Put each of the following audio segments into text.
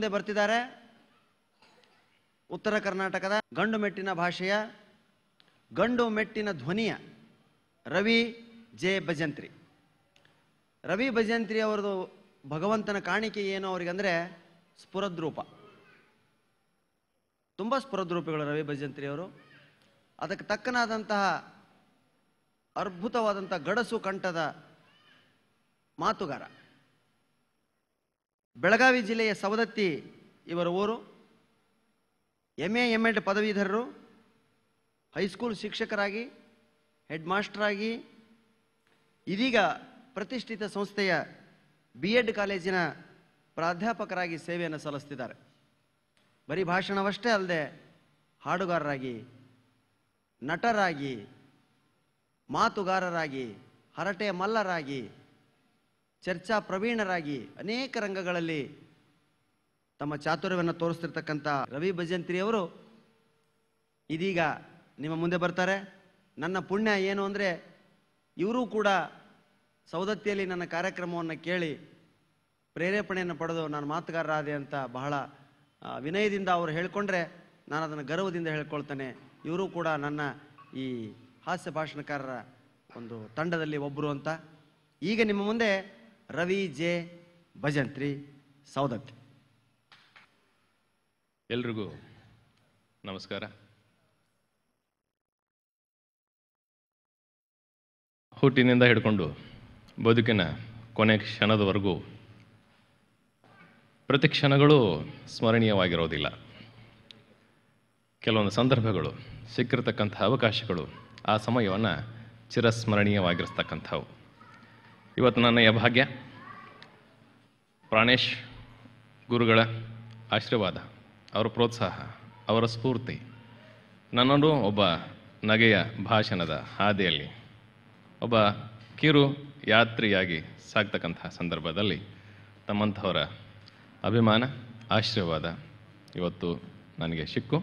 ಮುಂದೆ ಬರ್ತಿದ್ದಾರೆ ಉತ್ತರ ಕರ್ನಾಟಕದ ಗಂಡು ಮೆಟ್ಟಿನ ಭಾಷೆಯ ಗಂಡು ಮೆಟ್ಟಿನ ಧ್ವನಿಯ ರವಿ ಜೆ ಭಜಂತ್ರಿ ರವಿ ಭಜಂತ್ರಿ ಅವರದು ಭಗವಂತನ ಕಾಣಿಕೆ ಏನು ಅಂದರೆ ಸ್ಫುರದ್ರೂಪ ತುಂಬ ಸ್ಫುರದ್ರೂಪಿಗಳು ರವಿ ಭಜಂತ್ರಿ ಅವರು ಅದಕ್ಕೆ ತಕ್ಕನಾದಂತಹ ಅದ್ಭುತವಾದಂಥ ಗಡಸು ಕಂಠದ ಮಾತುಗಾರ ಬೆಳಗಾವಿ ಜಿಲ್ಲೆಯ ಸವದತ್ತಿ ಇವರ ಊರು ಎಮ್ ಎ ಎಮ್ ಎಡ್ ಪದವೀಧರರು ಹೈಸ್ಕೂಲ್ ಶಿಕ್ಷಕರಾಗಿ ಹೆಡ್ ಮಾಸ್ಟರಾಗಿ ಇದೀಗ ಪ್ರತಿಷ್ಠಿತ ಸಂಸ್ಥೆಯ ಬಿ ಎಡ್ ಕಾಲೇಜಿನ ಪ್ರಾಧ್ಯಾಪಕರಾಗಿ ಸೇವೆಯನ್ನು ಸಲ್ಲಿಸ್ತಿದ್ದಾರೆ ಬರೀ ಭಾಷಣವಷ್ಟೇ ಅಲ್ಲದೆ ಹಾಡುಗಾರರಾಗಿ ನಟರಾಗಿ ಮಾತುಗಾರರಾಗಿ ಹರಟೆ ಮಲ್ಲರಾಗಿ ಚರ್ಚಾ ಪ್ರವೀಣರಾಗಿ ಅನೇಕ ರಂಗಗಳಲ್ಲಿ ತಮ್ಮ ಚಾತುರ್ಯವನ್ನು ತೋರಿಸ್ತಿರ್ತಕ್ಕಂಥ ರವಿ ಅವರು ಇದೀಗ ನಿಮ್ಮ ಮುಂದೆ ಬರ್ತಾರೆ ನನ್ನ ಪುಣ್ಯ ಏನು ಅಂದರೆ ಇವರೂ ಕೂಡ ಸೌದತ್ತಿಯಲ್ಲಿ ನನ್ನ ಕಾರ್ಯಕ್ರಮವನ್ನು ಕೇಳಿ ಪ್ರೇರೇಪಣೆಯನ್ನು ಪಡೆದು ನಾನು ಮಾತುಗಾರರಾದೆ ಅಂತ ಬಹಳ ವಿನಯದಿಂದ ಅವರು ಹೇಳಿಕೊಂಡ್ರೆ ನಾನು ಅದನ್ನು ಗರ್ವದಿಂದ ಹೇಳ್ಕೊಳ್ತೇನೆ ಇವರು ಕೂಡ ನನ್ನ ಈ ಹಾಸ್ಯ ಭಾಷಣಕಾರರ ಒಂದು ತಂಡದಲ್ಲಿ ಒಬ್ಬರು ಅಂತ ಈಗ ನಿಮ್ಮ ಮುಂದೆ ರವಿ ಜೆ ಭಜಂತ್ರಿ ಸೌದತ್ ಎಲ್ರಿಗೂ ನಮಸ್ಕಾರ ಹುಟ್ಟಿನಿಂದ ಹಿಡ್ಕೊಂಡು ಬದುಕಿನ ಕೊನೆ ಕ್ಷಣದವರೆಗೂ ಪ್ರತಿ ಕ್ಷಣಗಳು ಸ್ಮರಣೀಯವಾಗಿರೋದಿಲ್ಲ ಕೆಲವೊಂದು ಸಂದರ್ಭಗಳು ಸಿಕ್ಕಿರತಕ್ಕಂಥ ಅವಕಾಶಗಳು ಆ ಸಮಯವನ್ನು ಚಿರಸ್ಮರಣೀಯವಾಗಿರ್ತಕ್ಕಂಥವು ಇವತ್ತು ನನ್ನ ಯಭಾಗ್ಯ ಪ್ರಾಣೇಶ್ ಗುರುಗಳ ಆಶೀರ್ವಾದ ಅವರ ಪ್ರೋತ್ಸಾಹ ಅವರ ಸ್ಫೂರ್ತಿ ನನ್ನನ್ನು ಒಬ್ಬ ನಗೆಯ ಭಾಷಣದ ಹಾದಿಯಲ್ಲಿ ಒಬ್ಬ ಕಿರು ಯಾತ್ರಿಯಾಗಿ ಸಾಕ್ತಕ್ಕಂತಹ ಸಂದರ್ಭದಲ್ಲಿ ತಮ್ಮಂಥವರ ಅಭಿಮಾನ ಆಶೀರ್ವಾದ ಇವತ್ತು ನನಗೆ ಸಿಕ್ಕು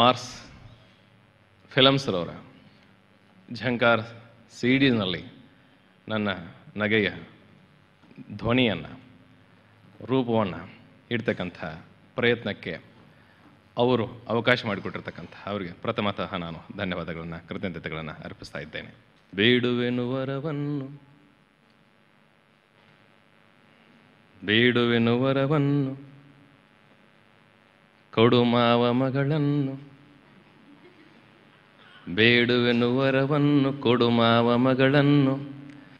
ಮಾರ್ಸ್ ಫಿಲಮ್ಸ್ರವರ ಝಂಕಾರ್ ಸಿಡಿನಲ್ಲಿ ನನ್ನ ನಗೆಯ ಧ್ವನಿಯನ್ನು ರೂಪವನ್ನು ಇಡ್ತಕ್ಕಂಥ ಪ್ರಯತ್ನಕ್ಕೆ ಅವರು ಅವಕಾಶ ಮಾಡಿಕೊಟ್ಟಿರ್ತಕ್ಕಂಥ ಅವರಿಗೆ ಪ್ರಥಮತಃ ನಾನು ಧನ್ಯವಾದಗಳನ್ನು ಕೃತಜ್ಞತೆಗಳನ್ನು ಅರ್ಪಿಸ್ತಾ ಇದ್ದೇನೆ ಬೇಡುವೆನುವರವನ್ನು ಬೇಡುವೆನುವರವನ್ನು ಕೊಡು ವರವನ್ನು ಕೊಡುಮಾವ ಮಗಳನ್ನು ಬೇಡುವೆನು ವರವನ್ನು ಕೊಡುಮಾವ ಮಗಳನ್ನು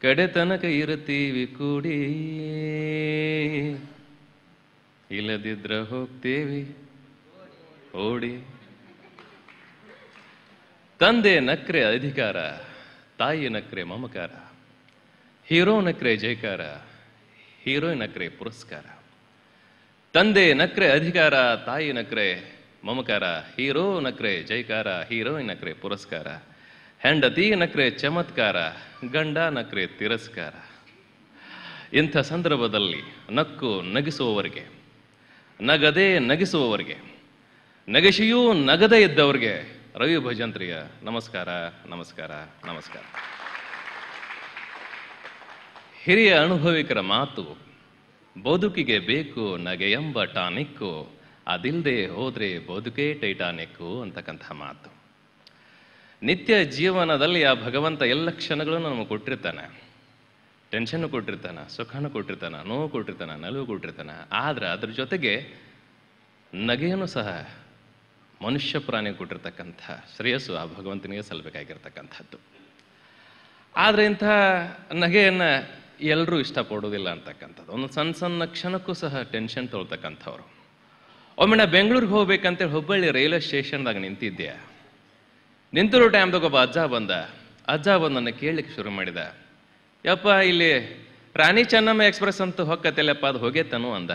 ಕಡೆತನಕ ತನಕ ಇರುತ್ತೀವಿ ಕೂಡಿ ಇಲ್ಲದಿದ್ರ ಹೋಗ್ತೀವಿ ಓಡಿ ತಂದೆ ನಕ್ರೆ ಅಧಿಕಾರ ತಾಯಿ ನಕ್ರೆ ಮಮಕಾರ ಹೀರೋ ನಕ್ರೆ ಜಯಕಾರ ಹೀರೋಯಿನ್ ನಕ್ರೆ ಪುರಸ್ಕಾರ ತಂದೆ ನಕ್ರೆ ಅಧಿಕಾರ ತಾಯಿ ನಕ್ರೆ ಮಮಕಾರ ಹೀರೋ ನಕ್ರೆ ಜೈಕಾರ ಹೀರೋಯಿನ್ ನಕ್ರೆ ಪುರಸ್ಕಾರ ಹೆಂಡತಿ ನಕ್ರೆ ಚಮತ್ಕಾರ ಗಂಡ ನಕ್ರೆ ತಿರಸ್ಕಾರ ಇಂಥ ಸಂದರ್ಭದಲ್ಲಿ ನಕ್ಕು ನಗಿಸುವವರಿಗೆ ನಗದೆ ನಗಿಸುವವರಿಗೆ ನಗಶಿಯೂ ನಗದೆ ಇದ್ದವರಿಗೆ ರವಿ ಭಜಂತ್ರಿಯ ನಮಸ್ಕಾರ ನಮಸ್ಕಾರ ನಮಸ್ಕಾರ ಹಿರಿಯ ಅನುಭವಿಕರ ಮಾತು ಬದುಕಿಗೆ ಬೇಕು ನಗೆ ಎಂಬ ಟಾನಿಕ್ಕು ಅದಿಲ್ಲದೆ ಹೋದ್ರೆ ಬದುಕೇ ಟೈಟಾನಿಕ್ಕು ಅಂತಕ್ಕಂಥ ಮಾತು ನಿತ್ಯ ಜೀವನದಲ್ಲಿ ಆ ಭಗವಂತ ಎಲ್ಲ ಕ್ಷಣಗಳನ್ನು ನಮಗೆ ಕೊಟ್ಟಿರ್ತಾನೆ ಟೆನ್ಷನ್ನು ಕೊಟ್ಟಿರ್ತಾನೆ ಸುಖನೂ ಕೊಟ್ಟಿರ್ತಾನೆ ನೋವು ಕೊಟ್ಟಿರ್ತಾನೆ ನಲುವು ಕೊಟ್ಟಿರ್ತಾನೆ ಆದರೆ ಅದ್ರ ಜೊತೆಗೆ ನಗೆಯನ್ನು ಸಹ ಮನುಷ್ಯ ಪ್ರಾಣಿ ಕೊಟ್ಟಿರ್ತಕ್ಕಂಥ ಶ್ರೇಯಸ್ಸು ಆ ಭಗವಂತನಿಗೆ ಸಲ್ಲಬೇಕಾಗಿರ್ತಕ್ಕಂಥದ್ದು ಆದರೆ ಇಂಥ ನಗೆಯನ್ನು ಎಲ್ಲರೂ ಇಷ್ಟಪಡೋದಿಲ್ಲ ಅಂತಕ್ಕಂಥದ್ದು ಒಂದು ಸಣ್ಣ ಸಣ್ಣ ಕ್ಷಣಕ್ಕೂ ಸಹ ಟೆನ್ಷನ್ ತೊಳ್ತಕ್ಕಂಥವ್ರು ಒಮ್ಮೆ ನಾ ಬೆಂಗಳೂರಿಗೆ ಹೋಗ್ಬೇಕಂತೇಳಿ ಹುಬ್ಬಳ್ಳಿ ರೈಲ್ವೆ ಸ್ಟೇಷನ್ದಾಗ ನಿಂತಿದ್ದೆ ನಿಂತಿರೋ ಟೈಮ್ದಾಗ ಒಬ್ಬ ಅಜ್ಜ ಬಂದ ಅಜ್ಜ ಬಂದು ನನ್ನ ಕೇಳಲಿಕ್ಕೆ ಶುರು ಮಾಡಿದ ಯಪ್ಪ ಇಲ್ಲಿ ರಾಣಿ ಚೆನ್ನಮ್ಮ ಎಕ್ಸ್ಪ್ರೆಸ್ ಅಂತ ಹೋಗತ್ತಲ್ಲಪ್ಪ ಅದು ಹೋಗೈತನು ಅಂದ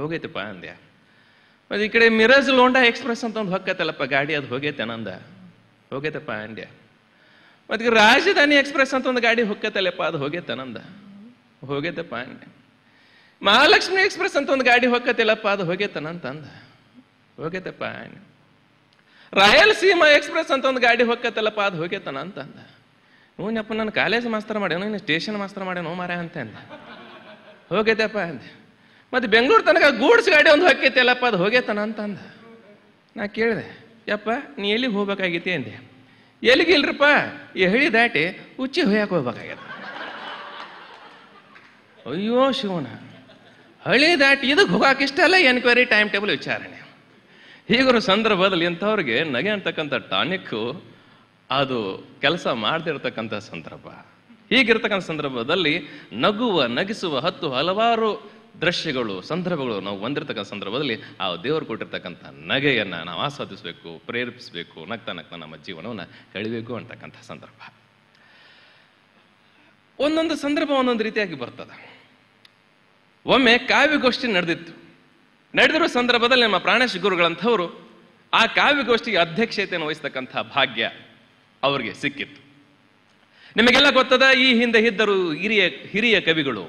ಹೋಗೈತಪ್ಪ ಅಂದ್ಯ ಮತ್ತು ಈ ಕಡೆ ಮಿರಜ್ ಲೋಂಡಾ ಎಕ್ಸ್ಪ್ರೆಸ್ ಅಂತ ಒಂದು ಹೊಕ್ಕತ್ತಲ್ಲಪ್ಪ ಗಾಡಿ ಅದು ಹೋಗೈತೇನಂದ ಹೋಗೈತಪ್ಪ ಅಂದ್ಯ ಮತ್ತು ರಾಜಧಾನಿ ಎಕ್ಸ್ಪ್ರೆಸ್ ಅಂತ ಒಂದು ಗಾಡಿ ಹೊಕ್ಕತ್ತಲ್ಲಪ್ಪ ಅದು ಅಂದ ಹೋಗೈತಪ್ಪ ಅಂದ್ಯ ಮಹಾಲಕ್ಷ್ಮಿ ಎಕ್ಸ್ಪ್ರೆಸ್ ಅಂತ ಒಂದು ಗಾಡಿ ಹೊಕ್ಕತ್ತಲ್ಲಪ್ಪ ಅದು ಅಂತ ಅಂದ ಹೋಗೈತಪ್ಪ ಅಂದ್ಯ ಸೀಮಾ ಎಕ್ಸ್ಪ್ರೆಸ್ ಅಂತ ಒಂದು ಗಾಡಿ ಹೊಕ್ಕತ್ತಲ್ಲಪ್ಪ ಅದು ಹೋಗೇತನ ಅಂದ ಹ್ಞೂನಪ್ಪ ನಾನು ಕಾಲೇಜ್ ಮಾಸ್ತರ್ ಮಾಡ್ಯಾನು ಇನ್ನು ಸ್ಟೇಷನ್ ಮಾಸ್ತರ್ ಮಾಡ್ಯಾನು ಮಾರ ಅಂತ ಅಂದ ಹೋಗೈತೆಪ್ಪ ಅಂದೆ ಮತ್ತು ಬೆಂಗಳೂರು ತನಕ ಗೂಡ್ಸ್ ಗಾಡಿ ಒಂದು ಹೊಕ್ಕೈತಿಲ್ಲಪ್ಪ ಅದು ಅಂತ ಅಂದ ನಾ ಕೇಳಿದೆ ಯಪ್ಪ ನೀ ಎಲ್ಲಿಗೆ ಹೋಗ್ಬೇಕಾಗಿತ್ತೆ ಅಂದೆ ಎಲ್ಲಿಗೆ ಇಲ್ರಪ್ಪ ಎಳಿ ದಾಟಿ ಉಚ್ಚಿ ಹೊಯ್ಯಕ್ಕೆ ಹೋಗ್ಬೇಕಾಗ್ಯದ ಅಯ್ಯೋ ಶಿವನ ಹಳಿ ದಾಟಿ ಇದಕ್ಕೆ ಹೋಗಕ್ಕೆ ಇಷ್ಟ ಅಲ್ಲ ಎನ್ಕ್ವೈರಿ ಟೈಮ್ ಟೇಬಲ್ ವಿಚಾರ ಹೀಗಿರೋ ಸಂದರ್ಭದಲ್ಲಿ ಇಂಥವ್ರಿಗೆ ನಗೆ ಅಂತಕ್ಕಂಥ ಟಾನಿಕ್ ಅದು ಕೆಲಸ ಮಾಡದಿರ್ತಕ್ಕಂಥ ಸಂದರ್ಭ ಹೀಗಿರ್ತಕ್ಕಂಥ ಸಂದರ್ಭದಲ್ಲಿ ನಗುವ ನಗಿಸುವ ಹತ್ತು ಹಲವಾರು ದೃಶ್ಯಗಳು ಸಂದರ್ಭಗಳು ನಾವು ಬಂದಿರತಕ್ಕಂಥ ಸಂದರ್ಭದಲ್ಲಿ ಆ ದೇವರು ಕೊಟ್ಟಿರ್ತಕ್ಕಂಥ ನಗೆಯನ್ನು ನಾವು ಆಸ್ವಾದಿಸಬೇಕು ಪ್ರೇರೇಪಿಸಬೇಕು ನಗ್ತಾ ನಗ್ತಾ ನಮ್ಮ ಜೀವನವನ್ನು ಕಳಿಬೇಕು ಅಂತಕ್ಕಂಥ ಸಂದರ್ಭ ಒಂದೊಂದು ಸಂದರ್ಭ ಒಂದೊಂದು ರೀತಿಯಾಗಿ ಬರ್ತದೆ ಒಮ್ಮೆ ಕಾವ್ಯಗೋಷ್ಠಿ ನಡೆದಿತ್ತು ನಡೆದಿರೋ ಸಂದರ್ಭದಲ್ಲಿ ನಮ್ಮ ಪ್ರಾಣೇಶ್ ಗುರುಗಳಂಥವರು ಆ ಕಾವ್ಯಗೋಷ್ಠಿಗೆ ಅಧ್ಯಕ್ಷತೆಯನ್ನು ವಹಿಸ್ತಕ್ಕಂಥ ಭಾಗ್ಯ ಅವರಿಗೆ ಸಿಕ್ಕಿತ್ತು ನಿಮಗೆಲ್ಲ ಗೊತ್ತದ ಈ ಹಿಂದೆ ಇದ್ದರು ಹಿರಿಯ ಹಿರಿಯ ಕವಿಗಳು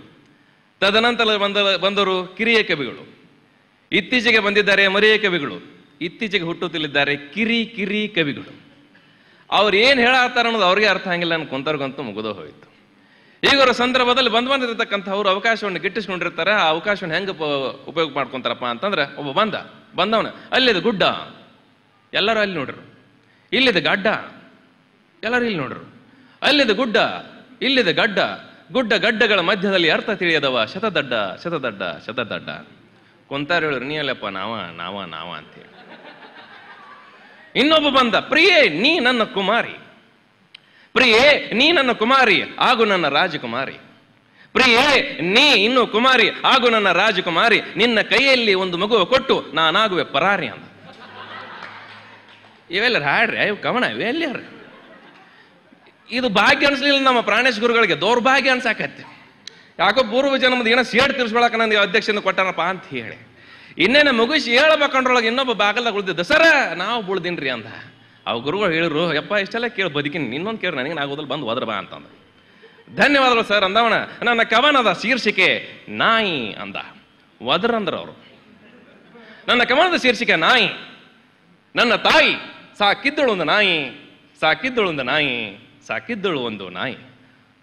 ತದನಂತರ ಬಂದ ಬಂದರು ಕಿರಿಯ ಕವಿಗಳು ಇತ್ತೀಚೆಗೆ ಬಂದಿದ್ದಾರೆ ಮರಿಯ ಕವಿಗಳು ಇತ್ತೀಚೆಗೆ ಹುಟ್ಟುತ್ತಲಿದ್ದಾರೆ ಕಿರಿ ಕಿರಿ ಕವಿಗಳು ಅವ್ರು ಏನು ಹೇಳತ್ತಾರ ಅನ್ನೋದು ಅವ್ರಿಗೆ ಅರ್ಥ ಆಗಿಲ್ಲ ಅನ್ಕೊಂತರ್ಗಂತೂ ಮುಗಿದೋ ಹೋಯಿತು ಈಗರ ಸಂದರ್ಭದಲ್ಲಿ ಬಂದ್ ಬಂದಿರತಕ್ಕಂಥವ್ರು ಅವಕಾಶವನ್ನು ಗಿಟ್ಟಿಸ್ಕೊಂಡಿರ್ತಾರೆ ಆ ಅವಕಾಶವನ್ನು ಹೆಂಗೆ ಉಪಯೋಗ ಮಾಡ್ಕೊಂತಾರಪ್ಪ ಅಂತಂದ್ರೆ ಒಬ್ಬ ಬಂದ ಬಂದವನ ಅಲ್ಲಿದ ಗುಡ್ಡ ಎಲ್ಲರೂ ಅಲ್ಲಿ ನೋಡ್ರು ಇಲ್ಲಿದ ಗಡ್ಡ ಎಲ್ಲರೂ ಇಲ್ಲಿ ನೋಡ್ರು ಅಲ್ಲಿದ ಗುಡ್ಡ ಇಲ್ಲಿದ ಗಡ್ಡ ಗುಡ್ಡ ಗಡ್ಡಗಳ ಮಧ್ಯದಲ್ಲಿ ಅರ್ಥ ತಿಳಿಯದವ ಶತದಡ್ಡ ಶತದಡ್ಡ ಶತದಡ್ಡ ಕುಂತಾರೆ ಹೇಳಿದ್ರು ನೀ ಅಲ್ಲಪ್ಪ ನಾವ ನಾವ ನಾವ ಅಂತೇಳಿ ಇನ್ನೊಬ್ಬ ಬಂದ ಪ್ರಿಯೇ ನೀ ನನ್ನ ಕುಮಾರಿ ಪ್ರಿಯೇ ನೀ ನನ್ನ ಕುಮಾರಿ ಆಗು ನನ್ನ ರಾಜಕುಮಾರಿ ಪ್ರಿಯೇ ನೀ ಇನ್ನು ಕುಮಾರಿ ಆಗು ನನ್ನ ರಾಜಕುಮಾರಿ ನಿನ್ನ ಕೈಯಲ್ಲಿ ಒಂದು ಮಗುವೆ ಕೊಟ್ಟು ನಾನಾಗುವೆ ಪರಾರಿ ಅಂದ ಇವೆಲ್ಲರ ಹಾಡ್ರಿ ಅಯ್ಯೋ ಕವನ ಇವೆಲ್ಲಾರ ಇದು ಭಾಗ್ಯ ಅನ್ಸಲಿಲ್ಲ ನಮ್ಮ ಪ್ರಾಣೇಶ್ ಗುರುಗಳಿಗೆ ದೌರ್ಭಾಗ್ಯ ಅನ್ಸಾಕತ್ತೆ ಯಾಕೋ ಪೂರ್ವ ಜನ್ಮದ ಏನೋ ಸೇಡ್ ತಿರ್ಸ್ಬೇಕ ನನಗೆ ಅಧ್ಯಕ್ಷನ ಕೊಟ್ಟನಪ್ಪ ಅಂತ ಹೇಳಿ ಇನ್ನೇನ ಮುಗಿಸಿ ಹೇಳ್ಬೇಕಂಡ್ರೊಳಗೆ ಇನ್ನೊಬ್ಬ ಬಾಗಲ್ದಾಗ ಉಳಿದಿದ್ದ ಸರ ನಾವು ಬುಳ್ದಿನ್ರಿ ಅಂದ ಆ ಗುರುಗಳು ಹೇಳಿದ್ರು ಯಪ್ಪ ಇಷ್ಟೆಲ್ಲ ಕೇಳಿ ಬದುಕಿನ ಇನ್ನೊಂದು ಕೇಳಿ ನನಗೆ ನಾಗೋದಲ್ಲಿ ಬಂದು ಹೋದ್ರ ಬಾ ಅಂತಂದ ಧನ್ಯವಾದಗಳು ಸರ್ ಅಂದವಣ ನನ್ನ ಕವನದ ಶೀರ್ಷಿಕೆ ನಾಯಿ ಅಂದ ವದ್ರ ಅಂದ್ರ ಅವರು ನನ್ನ ಕವನದ ಶೀರ್ಷಿಕೆ ನಾಯಿ ನನ್ನ ತಾಯಿ ಸಾಕಿದ್ದಳು ಒಂದು ನಾಯಿ ಸಾಕಿದ್ದಳು ಒಂದು ನಾಯಿ ಸಾಕಿದ್ದಳು ಒಂದು ನಾಯಿ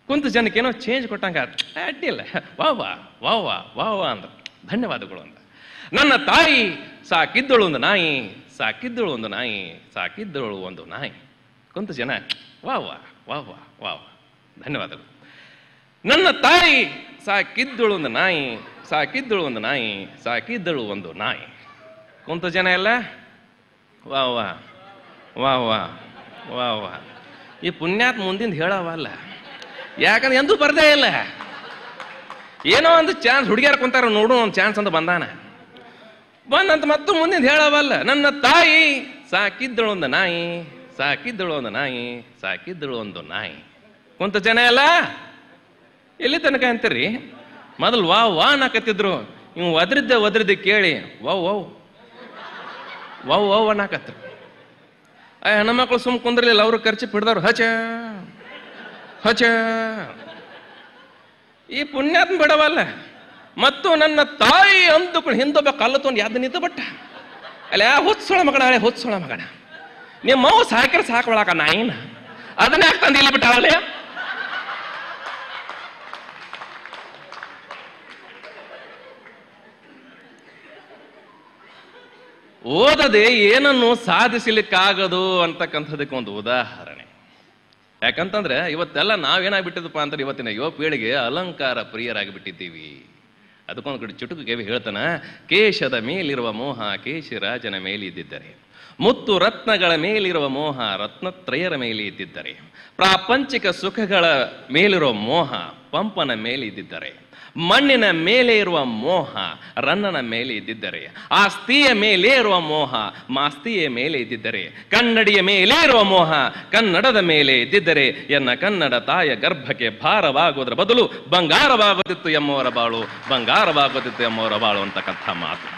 ಕುಂತು ಜನಕ್ಕೇನೋ ಚೇಂಜ್ ಕೊಟ್ಟಂಗ ಅಡ್ಡಿಲ್ಲ ವಾ ವಾ ವಾ ವಾ ವಾ ವಾ ಅಂದ ಧನ್ಯವಾದಗಳು ಅಂದ ನನ್ನ ತಾಯಿ ಸಾಕಿದ್ದಳು ಒಂದು ನಾಯಿ ಸಾಕಿದ್ದಳು ಒಂದು ನಾಯಿ ಸಾಕಿದ್ದಳು ಒಂದು ನಾಯಿ ಕುಂತು ಜನ ವಾ ವಾ ವಾ ವಾ ವಾ ಧನ್ಯವಾದಗಳು ನನ್ನ ತಾಯಿ ಸಾಕಿದ್ದಳು ಒಂದು ನಾಯಿ ಸಾಕಿದ್ದಳು ಒಂದು ನಾಯಿ ಸಾಕಿದ್ದಳು ಒಂದು ನಾಯಿ ಕುಂತ ಜನ ಎಲ್ಲ ವಾ ವಾ ವಾ ವಾ ವಾ ವಾ ಈ ಪುಣ್ಯಾತ್ ಮುಂದಿಂದ ಹೇಳವಲ್ಲ ಯಾಕಂದ್ರೆ ಎಂದೂ ಬರದೇ ಇಲ್ಲ ಏನೋ ಒಂದು ಚಾನ್ಸ್ ಹುಡುಗಿಯಾರು ಕುಂತಾರ ನೋಡು ಒಂದು ಚಾನ್ಸ್ ಅಂತ ಬಂದಾನ ಬಂದಂತ ಮತ್ತು ಮುಂದಿನ ಹೇಳವಲ್ಲ ನನ್ನ ತಾಯಿ ಸಾಕಿದ್ದಳು ಒಂದು ನಾಯಿ ಸಾಕಿದ್ದಳು ಒಂದು ನಾಯಿ ಸಾಕಿದ್ದಳು ಒಂದು ನಾಯಿ ಕುಂತ ಜನ ಎಲ್ಲ ಎಲ್ಲಿ ತನಕ ಅಂತೀರಿ ಮೊದಲು ವಾ ವಾ ನಾಕತ್ತಿದ್ರು ನೀವು ಒದ್ರಿದ್ದೆ ಒದ್ರಿದ್ದೆ ಕೇಳಿ ವೌ ವೌ ವೌ ವೌ ಅನ್ನಾಕತ್ರು ಆ ಹೆಣ್ಮಕ್ಳು ಸುಮ್ ಕುಂದ್ರಲಿಲ್ಲ ಅವರು ಖರ್ಚು ಪಿಡ್ದವ್ರು ಹಚ ಹಚ ಈ ಪುಣ್ಯಾತ್ಮ ಬಿಡವಲ್ಲ ಮತ್ತು ನನ್ನ ತಾಯಿ ಅಂದುಕೊಂಡು ಹಿಂದೊಬ್ಬ ಕಲ್ಲು ತೊಗೊಂಡು ಯಾವ್ದು ನಿಂತು ಬಟ್ಟ ಅಲ್ಲ ಹುಚ್ಚೊಳ ಮಗಣ ಅಲ್ಲೇ ಹುಚ್ಚೊಳ ಮಗಣ ನಿಮ್ಮ ಅವು ಸಾಯ್ಕರ ಸಾಕೊಳಕ ನಾಯಿನ ಅದನ್ನ ಯಾಕೆ ಬಿಟ್ಟ ಓದದೆ ಏನನ್ನು ಸಾಧಿಸಲಿಕ್ಕಾಗದು ಅಂತಕ್ಕಂಥದಕ್ಕೆ ಒಂದು ಉದಾಹರಣೆ ಯಾಕಂತಂದ್ರೆ ಇವತ್ತೆಲ್ಲ ನಾವೇನಾಗ್ಬಿಟ್ಟಿದಪ್ಪ ಅಂತ ಇವತ್ತಿನ ಯುವ ಪೀಳಿಗೆ ಅಲಂಕಾರ ಪ್ರಿಯರಾಗಿ ಬಿಟ್ಟಿದ್ದೀವಿ ಅದಕ್ಕೊಂದು ಕಡೆ ಚುಟುಕು ಕೇವಿ ಕೇಶದ ಮೇಲಿರುವ ಮೋಹ ಕೇಶರಾಜನ ಮೇಲೆ ಇದ್ದಿದ್ದರೆ ಮುತ್ತು ರತ್ನಗಳ ಮೇಲಿರುವ ಮೋಹ ರತ್ನತ್ರಯರ ಮೇಲೆ ಇದ್ದಿದ್ದರೆ ಪ್ರಾಪಂಚಿಕ ಸುಖಗಳ ಮೇಲಿರುವ ಮೋಹ ಪಂಪನ ಮೇಲೆ ಇದ್ದಿದ್ದರೆ ಮಣ್ಣಿನ ಮೇಲೆ ಇರುವ ಮೋಹ ರನ್ನನ ಮೇಲೆ ಇದ್ದಿದ್ದರೆ ಆಸ್ತಿಯ ಮೇಲೆ ಇರುವ ಮೋಹ ಮಾಸ್ತಿಯ ಮೇಲೆ ಇದ್ದಿದ್ದರೆ ಕನ್ನಡಿಯ ಮೇಲೆ ಇರುವ ಮೋಹ ಕನ್ನಡದ ಮೇಲೆ ಇದ್ದಿದ್ದರೆ ಎನ್ನ ಕನ್ನಡ ತಾಯ ಗರ್ಭಕ್ಕೆ ಭಾರವಾಗುವುದರ ಬದಲು ಬಂಗಾರವಾಗುತ್ತಿತ್ತು ಎಂಬುವರ ಬಾಳು ಬಂಗಾರವಾಗುತ್ತಿತ್ತು ಎಂಬುವರ ಬಾಳು ಅಂತಕ್ಕಂಥ ಮಾತು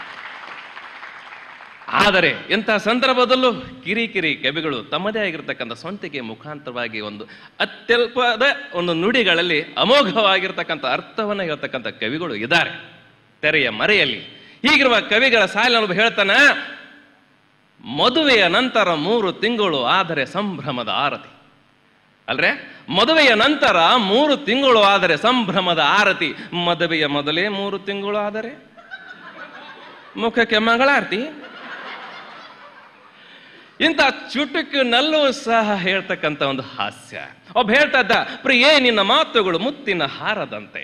ಆದರೆ ಇಂತಹ ಸಂದರ್ಭದಲ್ಲೂ ಕಿರಿಕಿರಿ ಕವಿಗಳು ತಮ್ಮದೇ ಆಗಿರತಕ್ಕಂಥ ಸ್ವಂತಿಕೆ ಮುಖಾಂತರವಾಗಿ ಒಂದು ಅತ್ಯಲ್ಪದ ಒಂದು ನುಡಿಗಳಲ್ಲಿ ಅಮೋಘವಾಗಿರ್ತಕ್ಕಂಥ ಅರ್ಥವನ್ನು ಹೇಳ್ತಕ್ಕಂಥ ಕವಿಗಳು ಇದ್ದಾರೆ ತೆರೆಯ ಮರೆಯಲ್ಲಿ ಹೀಗಿರುವ ಕವಿಗಳ ಸಾಲಿನ ಹೇಳ್ತಾನೆ ಮದುವೆಯ ನಂತರ ಮೂರು ತಿಂಗಳು ಆದರೆ ಸಂಭ್ರಮದ ಆರತಿ ಅಲ್ರೆ ಮದುವೆಯ ನಂತರ ಮೂರು ತಿಂಗಳು ಆದರೆ ಸಂಭ್ರಮದ ಆರತಿ ಮದುವೆಯ ಮೊದಲೇ ಮೂರು ತಿಂಗಳು ಆದರೆ ಮುಖಕ್ಕೆ ಮಂಗಳಾರತಿ ಇಂಥ ಚುಟುಕಿನಲ್ಲೂ ಸಹ ಹೇಳ್ತಕ್ಕಂಥ ಒಂದು ಹಾಸ್ಯ ಒಬ್ಬ ಹೇಳ್ತಾ ಇದ್ದ ಪ್ರಿಯೇ ನಿನ್ನ ಮಾತುಗಳು ಮುತ್ತಿನ ಹಾರದಂತೆ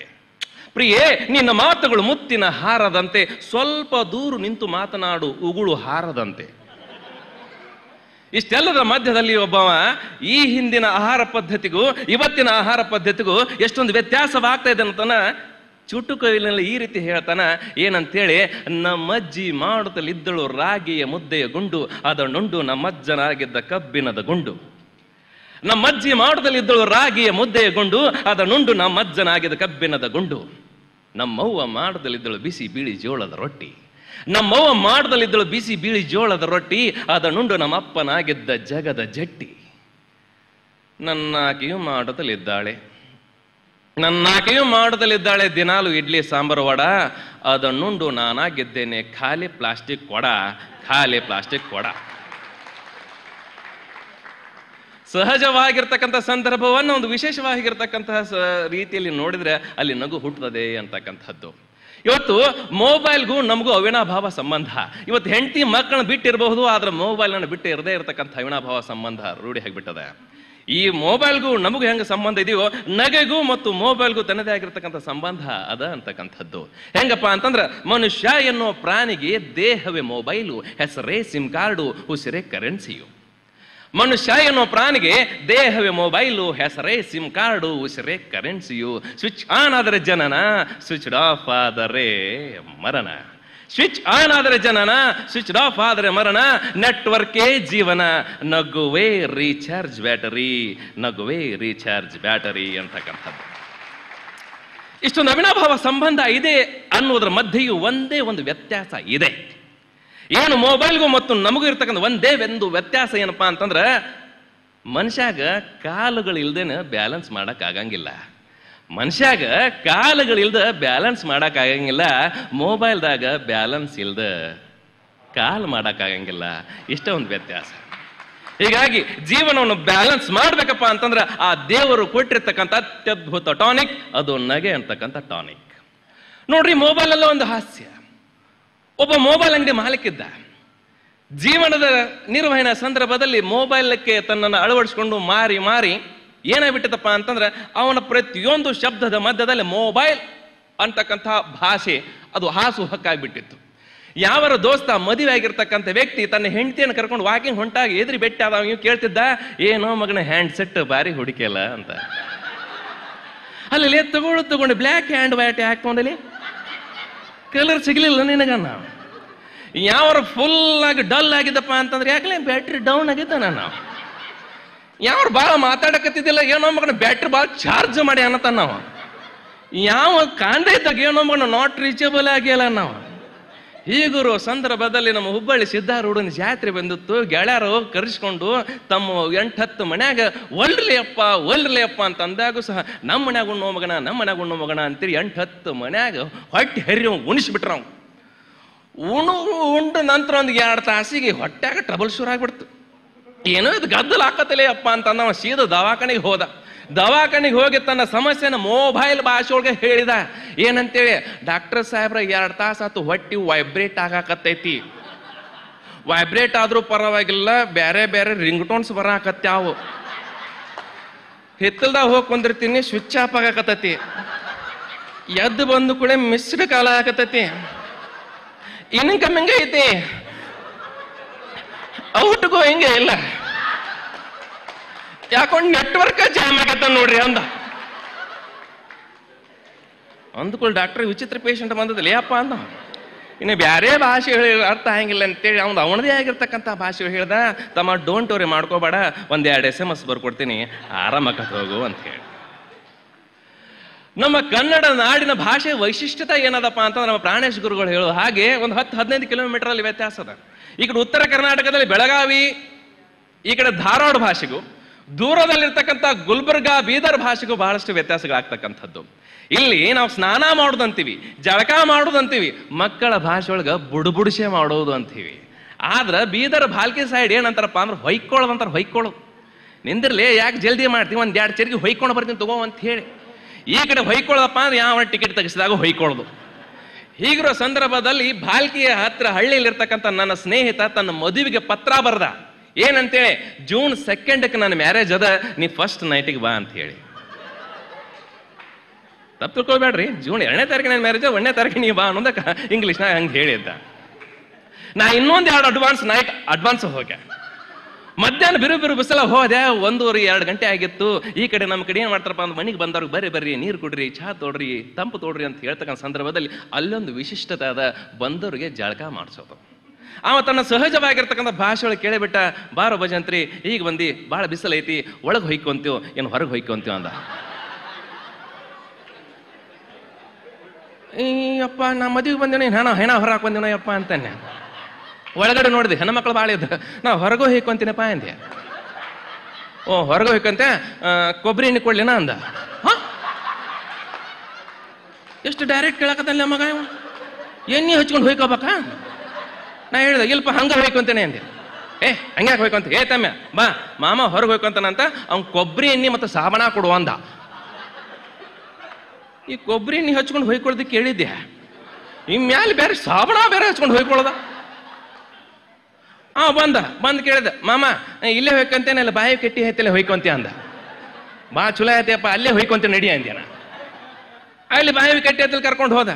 ಪ್ರಿಯೇ ನಿನ್ನ ಮಾತುಗಳು ಮುತ್ತಿನ ಹಾರದಂತೆ ಸ್ವಲ್ಪ ದೂರು ನಿಂತು ಮಾತನಾಡು ಉಗುಳು ಹಾರದಂತೆ ಇಷ್ಟೆಲ್ಲದರ ಮಧ್ಯದಲ್ಲಿ ಒಬ್ಬವ ಈ ಹಿಂದಿನ ಆಹಾರ ಪದ್ಧತಿಗೂ ಇವತ್ತಿನ ಆಹಾರ ಪದ್ಧತಿಗೂ ಎಷ್ಟೊಂದು ವ್ಯತ್ಯಾಸವಾಗ್ತಾ ಇದೆ ಅಂತ ಚುಟ್ಟು ಈ ರೀತಿ ಹೇಳ್ತಾನ ಏನಂತೇಳಿ ನಮ್ಮಜ್ಜಿ ಮಾಡುತ್ತಲಿದ್ದಳು ರಾಗಿಯ ಮುದ್ದೆಯ ಗುಂಡು ಅದ ನುಂಡು ನಮ್ಮಜ್ಜನಾಗಿದ್ದ ಕಬ್ಬಿನದ ಗುಂಡು ನಮ್ಮಜ್ಜಿ ಮಾಡುತ್ತಲಿದ್ದಳು ರಾಗಿಯ ಮುದ್ದೆಯ ಗುಂಡು ಅದ ನುಂಡು ನಮ್ಮಜ್ಜನಾಗಿದ್ದ ಕಬ್ಬಿನದ ಗುಂಡು ನಮ್ಮವ್ವ ಮಾಡದಲ್ಲಿದ್ದಳು ಬಿಸಿ ಬೀಳಿ ಜೋಳದ ರೊಟ್ಟಿ ನಮ್ಮವ್ವ ಮಾಡದಲ್ಲಿದ್ದಳು ಬಿಸಿ ಬೀಳಿ ಜೋಳದ ರೊಟ್ಟಿ ಅದ ನುಂಡು ನಮ್ಮಪ್ಪನಾಗಿದ್ದ ಜಗದ ಜಟ್ಟಿ ನನ್ನಾಗಿಯೂ ಮಾಡದಲ್ಲಿದ್ದಾಳೆ ನನ್ನಾಕೆಯೂ ಮಾಡದಲ್ಲಿದ್ದಾಳೆ ದಿನಾಲು ಇಡ್ಲಿ ಸಾಂಬಾರು ವಡ ಅದನ್ನುಂಡು ನಾನಾಗಿದ್ದೇನೆ ಖಾಲಿ ಪ್ಲಾಸ್ಟಿಕ್ ಕೊಡ ಖಾಲಿ ಪ್ಲಾಸ್ಟಿಕ್ ಕೊಡ ಸಹಜವಾಗಿರ್ತಕ್ಕಂಥ ಸಂದರ್ಭವನ್ನು ಒಂದು ವಿಶೇಷವಾಗಿರ್ತಕ್ಕಂತಹ ರೀತಿಯಲ್ಲಿ ನೋಡಿದ್ರೆ ಅಲ್ಲಿ ನಗು ಹುಟ್ಟದೆ ಅಂತಕ್ಕಂಥದ್ದು ಇವತ್ತು ಮೊಬೈಲ್ಗೂ ನಮಗೂ ಅವಿನಾಭಾವ ಸಂಬಂಧ ಇವತ್ತು ಹೆಂಡತಿ ಮಕ್ಕಳನ್ನ ಬಿಟ್ಟಿರಬಹುದು ಆದ್ರೆ ಮೊಬೈಲ್ನ ಬಿಟ್ಟು ಇರದೇ ಇರತಕ್ಕಂಥ ಅವಿನಾಭಾವ ಸಂಬಂಧ ರೂಢಿ ಆಗಿಬಿಟ್ಟದೆ ಈ ಮೊಬೈಲ್ಗೂ ನಮಗೂ ಹೆಂಗೆ ಸಂಬಂಧ ಇದೆಯೋ ನಗೆಗೂ ಮತ್ತು ಮೊಬೈಲ್ಗೂ ತನ್ನದೇ ಆಗಿರ್ತಕ್ಕಂಥ ಸಂಬಂಧ ಅದ ಅಂತಕ್ಕಂಥದ್ದು ಹೆಂಗಪ್ಪ ಅಂತಂದ್ರೆ ಮನುಷ್ಯ ಎನ್ನುವ ಪ್ರಾಣಿಗೆ ದೇಹವೇ ಮೊಬೈಲು ಹೆಸರೇ ಸಿಮ್ ಕಾರ್ಡು ಉಸಿರೇ ಕರೆನ್ಸಿಯು ಮನುಷ್ಯ ಎನ್ನುವ ಪ್ರಾಣಿಗೆ ದೇಹವೇ ಮೊಬೈಲು ಹೆಸರೇ ಸಿಮ್ ಕಾರ್ಡು ಉಸಿರೇ ಕರೆನ್ಸಿಯು ಸ್ವಿಚ್ ಆನ್ ಆದರೆ ಜನನ ಸ್ವಿಚ್ ಆಫ್ ಆದರೆ ಮರಣ ಸ್ವಿಚ್ ಆನ್ ಆದರೆ ಜನನ ಸ್ವಿಚ್ ಆಫ್ ಆದರೆ ಮರಣ ನೆಟ್ವರ್ಕೇ ಜೀವನ ನಗುವೇ ರೀಚಾರ್ಜ್ ಬ್ಯಾಟರಿ ನಗುವೇ ರೀಚಾರ್ಜ್ ಬ್ಯಾಟರಿ ಅಂತಕ್ಕಂಥದ್ದು ಇಷ್ಟು ಅವಿನಾಭಾವ ಸಂಬಂಧ ಇದೆ ಅನ್ನೋದ್ರ ಮಧ್ಯೆಯೂ ಒಂದೇ ಒಂದು ವ್ಯತ್ಯಾಸ ಇದೆ ಏನು ಮೊಬೈಲ್ಗೂ ಮತ್ತು ನಮಗೂ ಇರ್ತಕ್ಕಂಥ ಒಂದೇ ಒಂದು ವ್ಯತ್ಯಾಸ ಏನಪ್ಪಾ ಅಂತಂದ್ರೆ ಮನುಷ್ಯಾಗ ಕಾಲುಗಳಿಲ್ದೇನೆ ಬ್ಯಾಲೆನ್ಸ್ ಮಾಡೋಕ್ಕಾಗಂಗಿಲ್ಲ ಮನುಷ್ಯಾಗ ಕಾಲುಗಳಿಲ್ದ ಬ್ಯಾಲೆನ್ಸ್ ಮಾಡೋಕ್ಕಾಗಂಗಿಲ್ಲ ಮೊಬೈಲ್ದಾಗ ಬ್ಯಾಲೆನ್ಸ್ ಇಲ್ದ ಕಾಲ್ ಮಾಡೋಕ್ಕಾಗಂಗಿಲ್ಲ ಇಷ್ಟ ಒಂದು ವ್ಯತ್ಯಾಸ ಹೀಗಾಗಿ ಜೀವನವನ್ನು ಬ್ಯಾಲೆನ್ಸ್ ಮಾಡಬೇಕಪ್ಪ ಅಂತಂದ್ರೆ ಆ ದೇವರು ಕೊಟ್ಟಿರ್ತಕ್ಕಂಥ ಅತ್ಯದ್ಭುತ ಟಾನಿಕ್ ಅದು ನಗೆ ಅಂತಕ್ಕಂಥ ಟಾನಿಕ್ ನೋಡ್ರಿ ಮೊಬೈಲ್ ಒಂದು ಹಾಸ್ಯ ಒಬ್ಬ ಮೊಬೈಲ್ ಅಂಗಡಿ ಮಾಲೀಕಿದ್ದ ಜೀವನದ ನಿರ್ವಹಣೆ ಸಂದರ್ಭದಲ್ಲಿ ಮೊಬೈಲಕ್ಕೆ ತನ್ನನ್ನು ಅಳವಡಿಸಿಕೊಂಡು ಮಾರಿ ಮಾರಿ ಏನಾಗ್ಬಿಟ್ಟದಪ್ಪ ಅಂತಂದ್ರೆ ಅವನ ಪ್ರತಿಯೊಂದು ಶಬ್ದದ ಮಧ್ಯದಲ್ಲಿ ಮೊಬೈಲ್ ಅಂತಕ್ಕಂತಹ ಭಾಷೆ ಅದು ಹಾಸು ಹಕ್ಕಾಗ್ಬಿಟ್ಟಿತ್ತು ಯಾವರ ದೋಸ್ತ ಮದುವೆ ಆಗಿರ್ತಕ್ಕಂಥ ವ್ಯಕ್ತಿ ತನ್ನ ಹೆಂಡತಿಯನ್ನು ಕರ್ಕೊಂಡು ವಾಕಿಂಗ್ ಹೊಂಟಾಗಿ ಎದ್ರಿ ಬೆಟ್ಟ ಅದ ನೀವು ಕೇಳ್ತಿದ್ದ ಏನೋ ಮಗನ ಹ್ಯಾಂಡ್ ಸೆಟ್ ಬಾರಿ ಹುಡುಕಿಲ್ಲ ಅಂತ ಅಲ್ಲಿ ತಗೊಳ್ಳೋದು ತಗೊಂಡು ಬ್ಲ್ಯಾಕ್ ಹ್ಯಾಂಡ್ ವೈಟ್ ಹಾಕೊಂಡಲ್ಲಿ ಕಲರ್ ಸಿಗ್ಲಿಲ್ಲ ನಿನಗನ್ನ ಯಾವ ಫುಲ್ ಆಗಿ ಡಲ್ ಆಗಿದ್ದಪ್ಪ ಅಂತಂದ್ರೆ ಯಾಕಲೇ ಬ್ಯಾಟ್ರಿ ಡೌನ್ ಆಗಿದ್ದ ನಾವು ಯಾವ್ರು ಭಾಳ ಮಾತಾಡಕತ್ತಿದ್ದಿಲ್ಲ ಏನೋ ಮಗನ ಬ್ಯಾಟ್ರಿ ಭಾಳ ಚಾರ್ಜ್ ಮಾಡಿ ಅನ್ನತಾನ ನಾವು ಯಾವ ಕಾಂಡೆ ಇದ್ದಾಗ ಏನೋ ಮಗನ ನಾಟ್ ರೀಚೇಬಲ್ ಆಗಿಲ್ಲ ನಾವು ಈಗರು ಸಂದರ್ಭದಲ್ಲಿ ನಮ್ಮ ಹುಬ್ಬಳ್ಳಿ ಸಿದ್ಧಾರೂಢನ ಜಾತ್ರೆ ಬಂದಿತ್ತು ಗೆಳೆಯರು ಕರೆಸ್ಕೊಂಡು ತಮ್ಮ ಎಂಟು ಹತ್ತು ಮನ್ಯಾಗ ಒಲ್ರಲಿಯಪ್ಪ ಒಲ್ರಲಿಯಪ್ಪ ಅಂತ ಅಂದಾಗೂ ಸಹ ನಮ್ಮ ಮನ್ಯಾಗ ಉಣ್ಣೋ ಮಗನ ನಮ್ಮ ಮನ್ಯಾಗ ಉಣ್ಣೋ ಮಗನ ಅಂತೇಳಿ ಎಂಟು ಹತ್ತು ಮನ್ಯಾಗ ಹೊಟ್ಟೆ ಹರಿಯೋ ಉಣಿಸ್ಬಿಟ್ರ ನಾವು ಉಣು ಉಂಡು ನಂತರ ಒಂದು ಎರಡು ತಾಸಿಗೆ ಹೊಟ್ಟೆಗ ಟ್ರಬಲ್ ಶುರು ಆಗ್ಬಿಡ್ತು ಏನೋ ಇದು ಗದ್ದಲ ಹಾಕತ್ತಲೇ ಅಪ್ಪ ಅಂತ ನಾವು ಸೀದಾ ದವಾಖಾನೆಗೆ ಹೋದ ದವಾಖಾನೆಗೆ ಹೋಗಿ ತನ್ನ ಸಮಸ್ಯೆನ ಮೊಬೈಲ್ ಭಾಷೆ ಒಳಗೆ ಹೇಳಿದ ಏನಂತೇಳಿ ಡಾಕ್ಟರ್ ಸಾಹೇಬ್ರ ಎರಡು ತಾಸು ಆತು ಹೊಟ್ಟಿ ವೈಬ್ರೇಟ್ ಆಗಾಕತ್ತೈತಿ ವೈಬ್ರೇಟ್ ಆದ್ರೂ ಪರವಾಗಿಲ್ಲ ಬೇರೆ ಬೇರೆ ರಿಂಗ್ ಟೋನ್ಸ್ ಬರಾಕತ್ಯಾವು ಹಿತ್ತಲ್ದಾಗ ಹೋಗಿ ಕುಂದಿರ್ತೀನಿ ಸ್ವಿಚ್ ಆಫ್ ಆಗಾಕತ್ತೈತಿ ಎದ್ದು ಬಂದು ಕೂಡ ಮಿಸ್ಡ್ ಕಾಲ ಆಗತೈತಿ ಇನ್ಕಮಿಂಗ್ ಐತಿ ಔಟ್ ಹಿಂಗೆ ಇಲ್ಲ ಯಾಕೊಂಡು ನೆಟ್ವರ್ಕ್ ಜಾಮ್ ಆಗತ್ತ ನೋಡ್ರಿ ಅಂದ ಅಂದ್ಕೊಳ್ಳಿ ಡಾಕ್ಟರ್ ವಿಚಿತ್ರ ಪೇಶೆಂಟ್ ಬಂದದ ಅಂದ ಇನ್ನು ಬೇರೆ ಭಾಷೆ ಹೇಳಿ ಅರ್ಥ ಆಗಿಲ್ಲ ಅಂತೇಳಿ ಅವ್ನು ಅವನದೇ ಆಗಿರ್ತಕ್ಕಂಥ ಭಾಷೆ ಹೇಳ್ದ ತಮ್ಮ ಡೋಂಟ್ ಅವ್ರಿ ಮಾಡ್ಕೋಬೇಡ ಒಂದೆರಡು ಎಸ್ ಎಮ್ ಎಸ್ ಬರ್ಕೊಡ್ತೀನಿ ಆರಾಮಕ್ಕೆ ಹೋಗು ಅಂತ ಹೇಳಿ ನಮ್ಮ ಕನ್ನಡ ನಾಡಿನ ಭಾಷೆ ವೈಶಿಷ್ಟ್ಯತೆ ಏನದಪ್ಪ ಅಂತ ನಮ್ಮ ಪ್ರಾಣೇಶ್ ಗುರುಗಳು ಹೇಳೋ ಹಾಗೆ ಒಂದು ಹತ್ತು ಹದಿನೈದು ಕಿಲೋಮೀಟರ್ ಅಲ್ಲಿ ವ್ಯತ್ಯಾಸ ಅದ ಈ ಕಡೆ ಉತ್ತರ ಕರ್ನಾಟಕದಲ್ಲಿ ಬೆಳಗಾವಿ ಈ ಕಡೆ ಧಾರವಾಡ ಭಾಷೆಗೂ ದೂರದಲ್ಲಿರ್ತಕ್ಕಂಥ ಗುಲ್ಬರ್ಗ ಬೀದರ್ ಭಾಷೆಗೂ ಬಹಳಷ್ಟು ವ್ಯತ್ಯಾಸಗಳಾಗ್ತಕ್ಕಂಥದ್ದು ಇಲ್ಲಿ ನಾವು ಸ್ನಾನ ಮಾಡುದಂತೀವಿ ಜಳಕ ಮಾಡೋದಂತೀವಿ ಮಕ್ಕಳ ಭಾಷೆ ಒಳಗೆ ಬುಡುಬುಡಿಸೆ ಮಾಡೋದು ಅಂತೀವಿ ಆದ್ರೆ ಬೀದರ್ ಬಾಲ್ಕಿ ಸೈಡ್ ಏನಂತಾರಪ್ಪ ಅಂದ್ರೆ ಹೊಯ್ಕೊಳ್ಳೋದು ಅಂತಾರೆ ಹೊಯ್ಕೊಳ್ಳೋದು ನಿಂದಿರ್ಲಿ ಯಾಕೆ ಜಲ್ದಿ ಮಾಡ್ತೀವಿ ಒಂದು ಎರಡು ಚರಿಗೆ ಹೊಯ್ಕೊಂಡು ಬರ್ತೀನಿ ತಗೋ ಅಂತ ಹೇಳಿ ಈ ಕಡೆ ಹೊಯ್ಕೊಳ್ಳೋದಪ್ಪ ಅಂದ್ರೆ ಯಾವ ಟಿಕೆಟ್ ತೆಗಿಸಿದಾಗ ಹೊಯ್ಕೊಳ್ಳೋದು ಹೀಗಿರೋ ಸಂದರ್ಭದಲ್ಲಿ ಬಾಲ್ಕಿಯ ಹತ್ರ ಇರ್ತಕ್ಕಂತ ನನ್ನ ಸ್ನೇಹಿತ ತನ್ನ ಮದುವೆಗೆ ಪತ್ರ ಬರ್ದ ಏನಂತೇಳಿ ಜೂನ್ ಸೆಕೆಂಡಕ್ಕೆ ನನ್ನ ಮ್ಯಾರೇಜ್ ಅದ ನೀ ಫಸ್ಟ್ ನೈಟಿಗೆ ಬಾ ಅಂತ ಹೇಳಿ ತಪ್ಪು ತಿಳ್ಕೊಳ್ಬೇಡ್ರಿ ಜೂನ್ ಎರಡನೇ ತಾರೀಕು ನನ್ನ ಮ್ಯಾರೇಜ್ ಒಂದನೇ ತಾರೀಕು ನೀ ಬಾ ಅನ್ನೋದಕ್ಕೆ ಇಂಗ್ಲೀಷ್ನಾಗ ಹಂಗೆ ಹೇಳಿದ್ದ ನಾ ಇನ್ನೊಂದು ಎರಡು ಅಡ್ವಾನ್ಸ್ ನೈಟ್ ಅಡ್ವಾನ್ಸ್ ಹೋಗ್ಯ ಮಧ್ಯಾಹ್ನ ಬಿರು ಬಿರು ಬಿಸಿಲ ಹೋದೆ ಒಂದೂವರೆ ಎರಡು ಗಂಟೆ ಆಗಿತ್ತು ಈ ಕಡೆ ನಮ್ಮ ಕಡೆ ಏನು ಮಾಡ್ತಾರಪ್ಪ ಅಂದ್ರೆ ಮನೆಗೆ ಬಂದವ್ರಿಗೆ ಬರೀ ಬರ್ರಿ ನೀರು ಕೊಡ್ರಿ ಚಹಾ ತೊಡ್ರಿ ತಂಪು ತೋಡ್ರಿ ಅಂತ ಹೇಳ್ತಕ್ಕಂಥ ಸಂದರ್ಭದಲ್ಲಿ ಅಲ್ಲೊಂದು ವಿಶಿಷ್ಟತೆ ಅದ ಬಂದವರಿಗೆ ಜಳಕ ಮಾಡಿಸೋದು ಆವ ತನ್ನ ಸಹಜವಾಗಿರ್ತಕ್ಕಂಥ ಭಾಷೆ ಒಳಗೆ ಕೇಳಿಬಿಟ್ಟ ಬಾರೋ ಭಜಂತ್ರಿ ಈಗ ಬಂದು ಭಾಳ ಬಿಸಿಲೈತಿ ಒಳಗೆ ಹೊಯ್ಕೊಂತೀವ್ ಏನು ಹೊರಗೆ ಹೊಯ್ಕೊಂತೀವ್ ಅಂದ ಈ ಅಪ್ಪ ನಾ ಮದುವೆಗೆ ಬಂದೇನೋ ಹೆಣ ಹೆಣ ಹೊರ ಹಾಕೊಂಡೇನೋ ಯಪ್ಪ ಅಂತಾನೆ ಒಳಗಡೆ ನೋಡಿದೆ ಹೆಣ್ಣು ಮಕ್ಕಳು ಭಾಳ ಇದ್ದ ನಾ ಹೊರಗೂ ಪಾ ಅಂದೆ ಓ ಹೊರಗೋ ಹಿಕ್ಕಂತೆ ಕೊಬ್ಬರಿ ಎಣ್ಣೆ ಕೊಡ್ಲಿನ ಅಂದ ಎಷ್ಟು ಡೈರೆಕ್ಟ್ ಕೇಳಕತ್ತಲ್ಲ ಮಗ ಎಣ್ಣೆ ಹಚ್ಕೊಂಡು ಹೋಯ್ಕೋಬೇಕ ನಾ ಹೇಳ್ದೆ ಇಲ್ಪ ಹಂಗೆ ಹೋಯ್ಕೊಂತೇನೆ ಅಂದೆ ಏ ಹಂಗ್ಯಾಕೆ ಹೋಯ್ಕೊಂತ ಏ ತಮ್ಮ ಬಾ ಮಾಮ ಹೊರಗೆ ಹೋಯ್ಕೊಂತಾನಂತ ಅವ್ನು ಕೊಬ್ಬರಿ ಎಣ್ಣೆ ಮತ್ತು ಸಾಬಣ ಕೊಡು ಅಂದ ಈ ಕೊಬ್ಬರಿ ಎಣ್ಣೆ ಹಚ್ಕೊಂಡು ಹೋಯ್ಕೊಳ್ಳೋದಕ್ಕೆ ಕೇಳಿದ್ದೆ ಇನ್ ಮ್ಯಾಲೆ ಬೇರೆ ಸಾಬಣ ಬೇರೆ ಹಚ್ಕೊಂಡು ಹೋಯ್ಕೊಳ್ಳೋದ ಆ ಬಂದ ಬಂದು ಕೇಳಿದ ಮಾಮ ಇಲ್ಲೇ ಹೋಯ್ಕಂತೇನೆ ಇಲ್ಲ ಬಾಯಿ ಕೆಟ್ಟಿ ಐತಲ್ಲ ಹೊಯ್ಕೊಂತೀಯ ಅಂದ ಬಾ ಚುಲೋ ಐತೆಯಪ್ಪ ಅಲ್ಲೇ ಹೊಯ್ಕೊಂತ ನಡಿಯ ಅಂದ್ಯಾನ ಅಲ್ಲಿ ಬಾಯಿ ಕೆಟ್ಟಿ ಐತಲ್ಲಿ ಕರ್ಕೊಂಡು ಹೋದ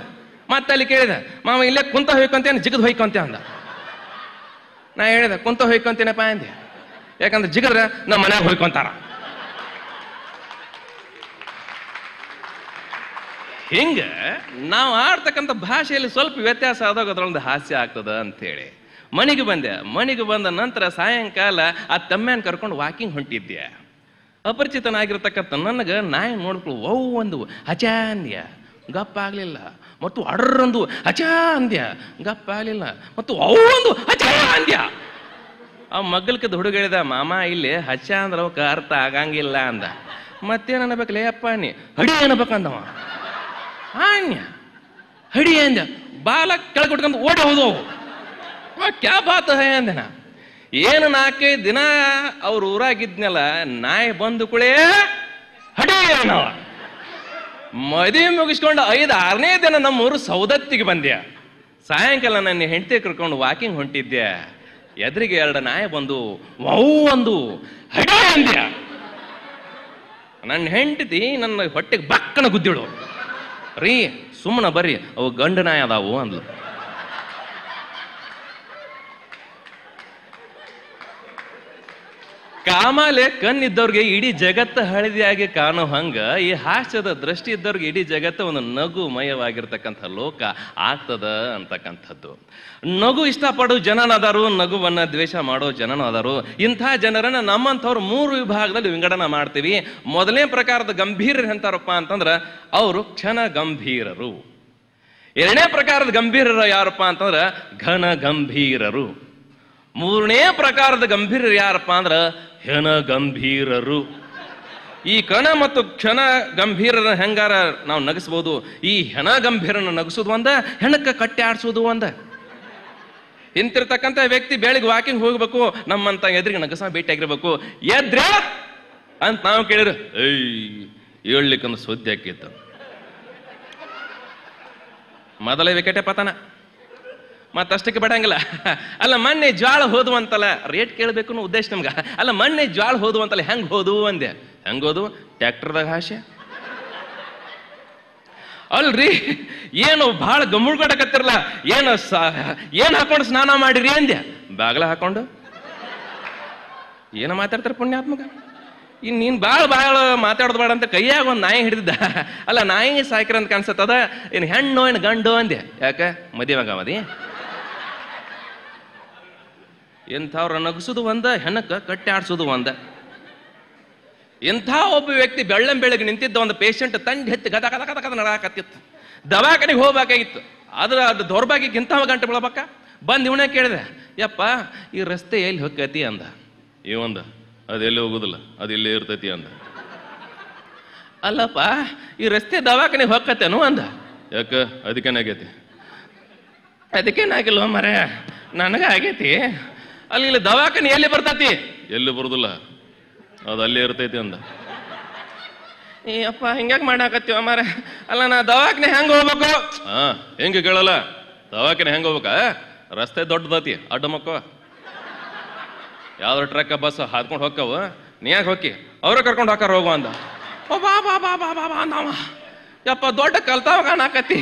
ಮತ್ತೆ ಅಲ್ಲಿ ಕೇಳಿದ ಮಾಮ ಇಲ್ಲೇ ಕುಂತ ಹೊಯ್ಕೊಂತೇನೆ ಜಿಗದ್ ಹೊಯ್ಕೊಂತ ಅಂದ ನಾ ಹೇಳಿದೆ ಕುಂತ ಹೊಯ್ಕೊಂತೇನಪ್ಪ ಅಂದ್ಯ ಯಾಕಂದ್ರೆ ಜಿಗದ್ರ ನಮ್ಮ ಮನ್ಯಾಗ ಹೊಯ್ಕೊಂತಾರ ಹಿಂಗ ನಾವು ಆಡ್ತಕ್ಕಂಥ ಭಾಷೆಯಲ್ಲಿ ಸ್ವಲ್ಪ ವ್ಯತ್ಯಾಸ ಆದಾಗ ಅದರೊಂದು ಹಾಸ್ಯ ಆಗ್ತದ ಅಂತೇಳಿ ಮನೆಗೆ ಬಂದೆ ಮನೆಗೆ ಬಂದ ನಂತರ ಸಾಯಂಕಾಲ ಆ ತಮ್ಮನ ಕರ್ಕೊಂಡು ವಾಕಿಂಗ್ ಹೊಂಟಿದ್ದೆ ಅಪರಿಚಿತನಾಗಿರ್ತಕ್ಕಂಥ ನನಗೆ ನಾಯಿ ನೋಡ್ಕೊಳು ಓ ಒಂದು ಅಚಾನ್ಯ ಅಂದ್ಯ ಗಪ್ಪ ಮತ್ತು ಅಡ್ರಂದು ಅಚಾಂದ್ಯ ಅಂದ್ಯ ಗಪ್ಪ ಆಗಲಿಲ್ಲ ಮತ್ತು ಅವು ಒಂದು ಅಚಾಂದ್ಯ ಆ ಮಗ್ಗಲ್ಕದ ಹುಡುಗಿಳಿದ ಮಾಮ ಇಲ್ಲಿ ಹಚ ಅಂದ್ರೆ ಅವಕ್ಕೆ ಅರ್ಥ ಆಗಂಗಿಲ್ಲ ಅಂದ ಮತ್ತೇನು ಅನ್ಬೇಕಲ್ಲ ಅಪ್ಪ ನೀ ಹಡಿ ಅನ್ಬೇಕಂದವ ಹಾನ್ಯ ಹಡಿ ಅಂದ ಬಾಲ ಕೆಳಗೆ ಓಡಿ ಹೋದವು ಕ್ಯಾ ಬಾತ ಅಂದೆನ ಏನು ನಾಲ್ಕೈದು ದಿನ ಅವ್ರ ಊರಾಗಿದ್ನೆಲ್ಲ ನಾಯಿ ಬಂದು ಕುಳೇ ಹಡಿ ನಾವ ಮುಗಿಸ್ಕೊಂಡು ಐದು ಆರನೇ ದಿನ ಊರು ಸೌದತ್ತಿಗೆ ಬಂದ್ಯ ಸಾಯಂಕಾಲ ನನ್ನ ಹೆಂಡತಿ ಕರ್ಕೊಂಡು ವಾಕಿಂಗ್ ಹೊಂಟಿದ್ದೆ ಎದುರಿಗೆ ಎರಡು ನಾಯಿ ಬಂದು ವೌ ಒಂದು ಹಡಿ ಅಂದ್ಯ ನನ್ನ ಹೆಂಡತಿ ನನ್ನ ಹೊಟ್ಟೆಗೆ ಬಕ್ಕನ ಗುದ್ದಿಳು ರೀ ಸುಮ್ಮನ ಬರ್ರಿ ಅವು ಗಂಡು ನಾಯಿ ಅದಾವು ಅಂದ್ಲು ಕಾಮಾಲೆ ಕಣ್ಣಿದ್ದವ್ರಿಗೆ ಇಡೀ ಜಗತ್ತ ಹಳದಿಯಾಗಿ ಕಾಣೋ ಹಂಗ ಈ ಹಾಸ್ಯದ ದೃಷ್ಟಿ ಇದ್ದವ್ರಿಗೆ ಇಡೀ ಜಗತ್ತ ಒಂದು ನಗು ಮಯವಾಗಿರ್ತಕ್ಕಂಥ ಲೋಕ ಆಗ್ತದ ಅಂತಕ್ಕಂಥದ್ದು ನಗು ಇಷ್ಟಪಡೋ ಜನನ ನಗುವನ್ನ ದ್ವೇಷ ಮಾಡೋ ಜನನ ಇಂಥ ಜನರನ್ನ ನಮ್ಮಂಥವ್ರು ಮೂರು ವಿಭಾಗದಲ್ಲಿ ವಿಂಗಡನ ಮಾಡ್ತೀವಿ ಮೊದಲನೇ ಪ್ರಕಾರದ ಗಂಭೀರ ಎಂತಾರಪ್ಪ ಅಂತಂದ್ರೆ ಅವರು ಕ್ಷಣ ಗಂಭೀರರು ಎರಡನೇ ಪ್ರಕಾರದ ಗಂಭೀರರು ಯಾರಪ್ಪ ಅಂತಂದ್ರೆ ಘನ ಗಂಭೀರರು ಮೂರನೇ ಪ್ರಕಾರದ ಗಂಭೀರ ಯಾರಪ್ಪ ಅಂದ್ರೆ ಹೆಣ ಗಂಭೀರರು ಈ ಕಣ ಮತ್ತು ಕ್ಷಣ ಗಂಭೀರರ ಹೆಂಗಾರ ನಾವು ನಗಿಸ್ಬೋದು ಈ ಹೆಣ ಗಂಭೀರನ ನಗಸುದು ಒಂದ ಹೆಣಕ್ಕೆ ಕಟ್ಟೆ ಆಡಿಸೋದು ಒಂದ ಇಂತಿರ್ತಕ್ಕಂಥ ವ್ಯಕ್ತಿ ಬೆಳಿಗ್ಗೆ ವಾಕಿಂಗ್ ಹೋಗ್ಬೇಕು ನಮ್ಮಂತ ಎದ್ರಿಗೆ ನಗಸ ಭೇಟಿ ಆಗಿರ್ಬೇಕು ಎದ್ರ ಅಂತ ನಾವು ಕೇಳಿದ್ರು ಏಯ್ ಏಳ್ಲಿಕ್ಕಂದು ಸುದ್ದಿ ಹಾಕಿತ್ತು ಮೊದಲೇ ವಿಕೆಟೆ ಪತನ ಮತ್ತಷ್ಟಕ್ಕೆ ಬಡಂಗಿಲ್ಲ ಅಲ್ಲ ಮೊನ್ನೆ ಜ್ವಾಳ ಹೋದು ಅಂತಲ್ಲ ರೇಟ್ ಕೇಳಬೇಕು ಉದ್ದೇಶ ನಮ್ಗೆ ಅಲ್ಲ ಮೊನ್ನೆ ಜ್ವಾಳ ಹೋದು ಅಂತಲ್ಲ ಹೆಂಗೆ ಹೋದು ಅಂದೆ ಹೆಂಗೋದು ಟ್ಯಾಕ್ಟರ್ದಾಗ ಹಾಶೆ ಅಲ್ರಿ ಏನು ಭಾಳ ಕತ್ತಿರಲ್ಲ ಏನು ಸ ಏನು ಹಾಕೊಂಡು ಸ್ನಾನ ಮಾಡಿರಿ ಅಂದೆ ಬಾಗಲ ಹಾಕೊಂಡು ಏನು ಮಾತಾಡ್ತಾರೆ ಪುಣ್ಯಾತ್ಮಕ ಇನ್ನು ನೀನು ಭಾಳ ಭಾಳ ಮಾತಾಡೋದು ಬೇಡ ಅಂತ ಕೈಯಾಗ ಒಂದು ನಾಯಿ ಹಿಡಿದಿದ್ದ ಅಲ್ಲ ನಾಯಿ ಸಾಯ್ಕ್ರ ಅಂತ ಕಾಣಿಸತ್ತದ ಏನು ಹೆಣ್ಣು ಏನು ಗಂಡು ಅಂದೆ ಯಾಕೆ ಮದಿ ಮಗ ಮದಿ ಎಂಥವ್ರ ನಗಿಸೋದು ಒಂದ ಹೆಣಕ ಕಟ್ಟಿ ಆಡ್ಸೋದು ಒಂದ ಇಂಥ ಒಬ್ಬ ವ್ಯಕ್ತಿ ಬೆಳ್ಳಂ ಬೆಳಗ್ಗೆ ನಿಂತಿದ್ದ ಒಂದು ಪೇಷಂಟ್ ತಂಡ ಹೆತ್ತಿ ಗದ ಗದ ಗದ ಗದ ನಡಾಕತ್ತಿತ್ತು ದವಾಖಾನೆಗೆ ಹೋಗ್ಬೇಕಾಗಿತ್ತು ಆದ್ರೆ ಅದು ದೌರ್ಭಾಗ್ಯಕ್ಕೆ ಇಂಥವ ಗಂಟೆ ಬಿಡಬೇಕ ಬಂದು ಇವನೇ ಕೇಳಿದೆ ಯಪ್ಪ ಈ ರಸ್ತೆ ಎಲ್ಲಿ ಹೊಕ್ಕೈತಿ ಅಂದ ಇವಂದ ಅದೆಲ್ಲಿ ಹೋಗುದಿಲ್ಲ ಅದು ಇಲ್ಲೇ ಇರ್ತೈತಿ ಅಂದ ಅಲ್ಲಪ್ಪ ಈ ರಸ್ತೆ ದವಾಖಾನೆಗೆ ಹೊಕ್ಕತ್ತೇನು ಅಂದ ಯಾಕ ಅದಕ್ಕೇನಾಗೈತಿ ಅದಕ್ಕೇನಾಗಿಲ್ವ ಮರೆ ನನಗೆ ಆಗೈತಿ ಅಲ್ಲಿ ಇಲ್ಲಿ ದವಾಖಾನೆ ಎಲ್ಲಿ ಬರ್ತತಿ ಎಲ್ಲಿ ಬರುದಿಲ್ಲ ಅದು ಅಲ್ಲಿ ಇರ್ತೈತಿ ಅಂದ ಏ ಅಪ್ಪ ಹಿಂಗ್ಯಾಕ್ ಮಾಡಾಕತ್ತೀವ ಮಾರ ಅಲ್ಲ ನಾ ದವಾಖಾನೆ ಹೆಂಗ ಹೋಗ್ಬೇಕು ಹಾ ಹೆಂಗ ಕೇಳಲ್ಲ ದವಾಖಾನೆ ಹೆಂಗ ಹೋಗ್ಬೇಕ ರಸ್ತೆ ದೊಡ್ಡದತಿ ಅಡ್ಡ ಮಕ್ಕೋ ಯಾವ್ದಾರು ಟ್ರಕ್ ಬಸ್ ಹಾದ್ಕೊಂಡು ಹೋಗ್ಕವು ನೀ ಯಾಕೆ ಹೋಗಿ ಅವ್ರ ಕರ್ಕೊಂಡು ಹೋಗಾರ ಹೋಗುವ ಅಂದ ಓ ಬಾ ಬಾ ಬಾ ಬಾ ಬಾ ಬಾ ಅಂದವ ಯಪ್ಪ ದೊಡ್ಡ ಕಲ್ತಾವ ಕಾಣಾಕತ್ತಿ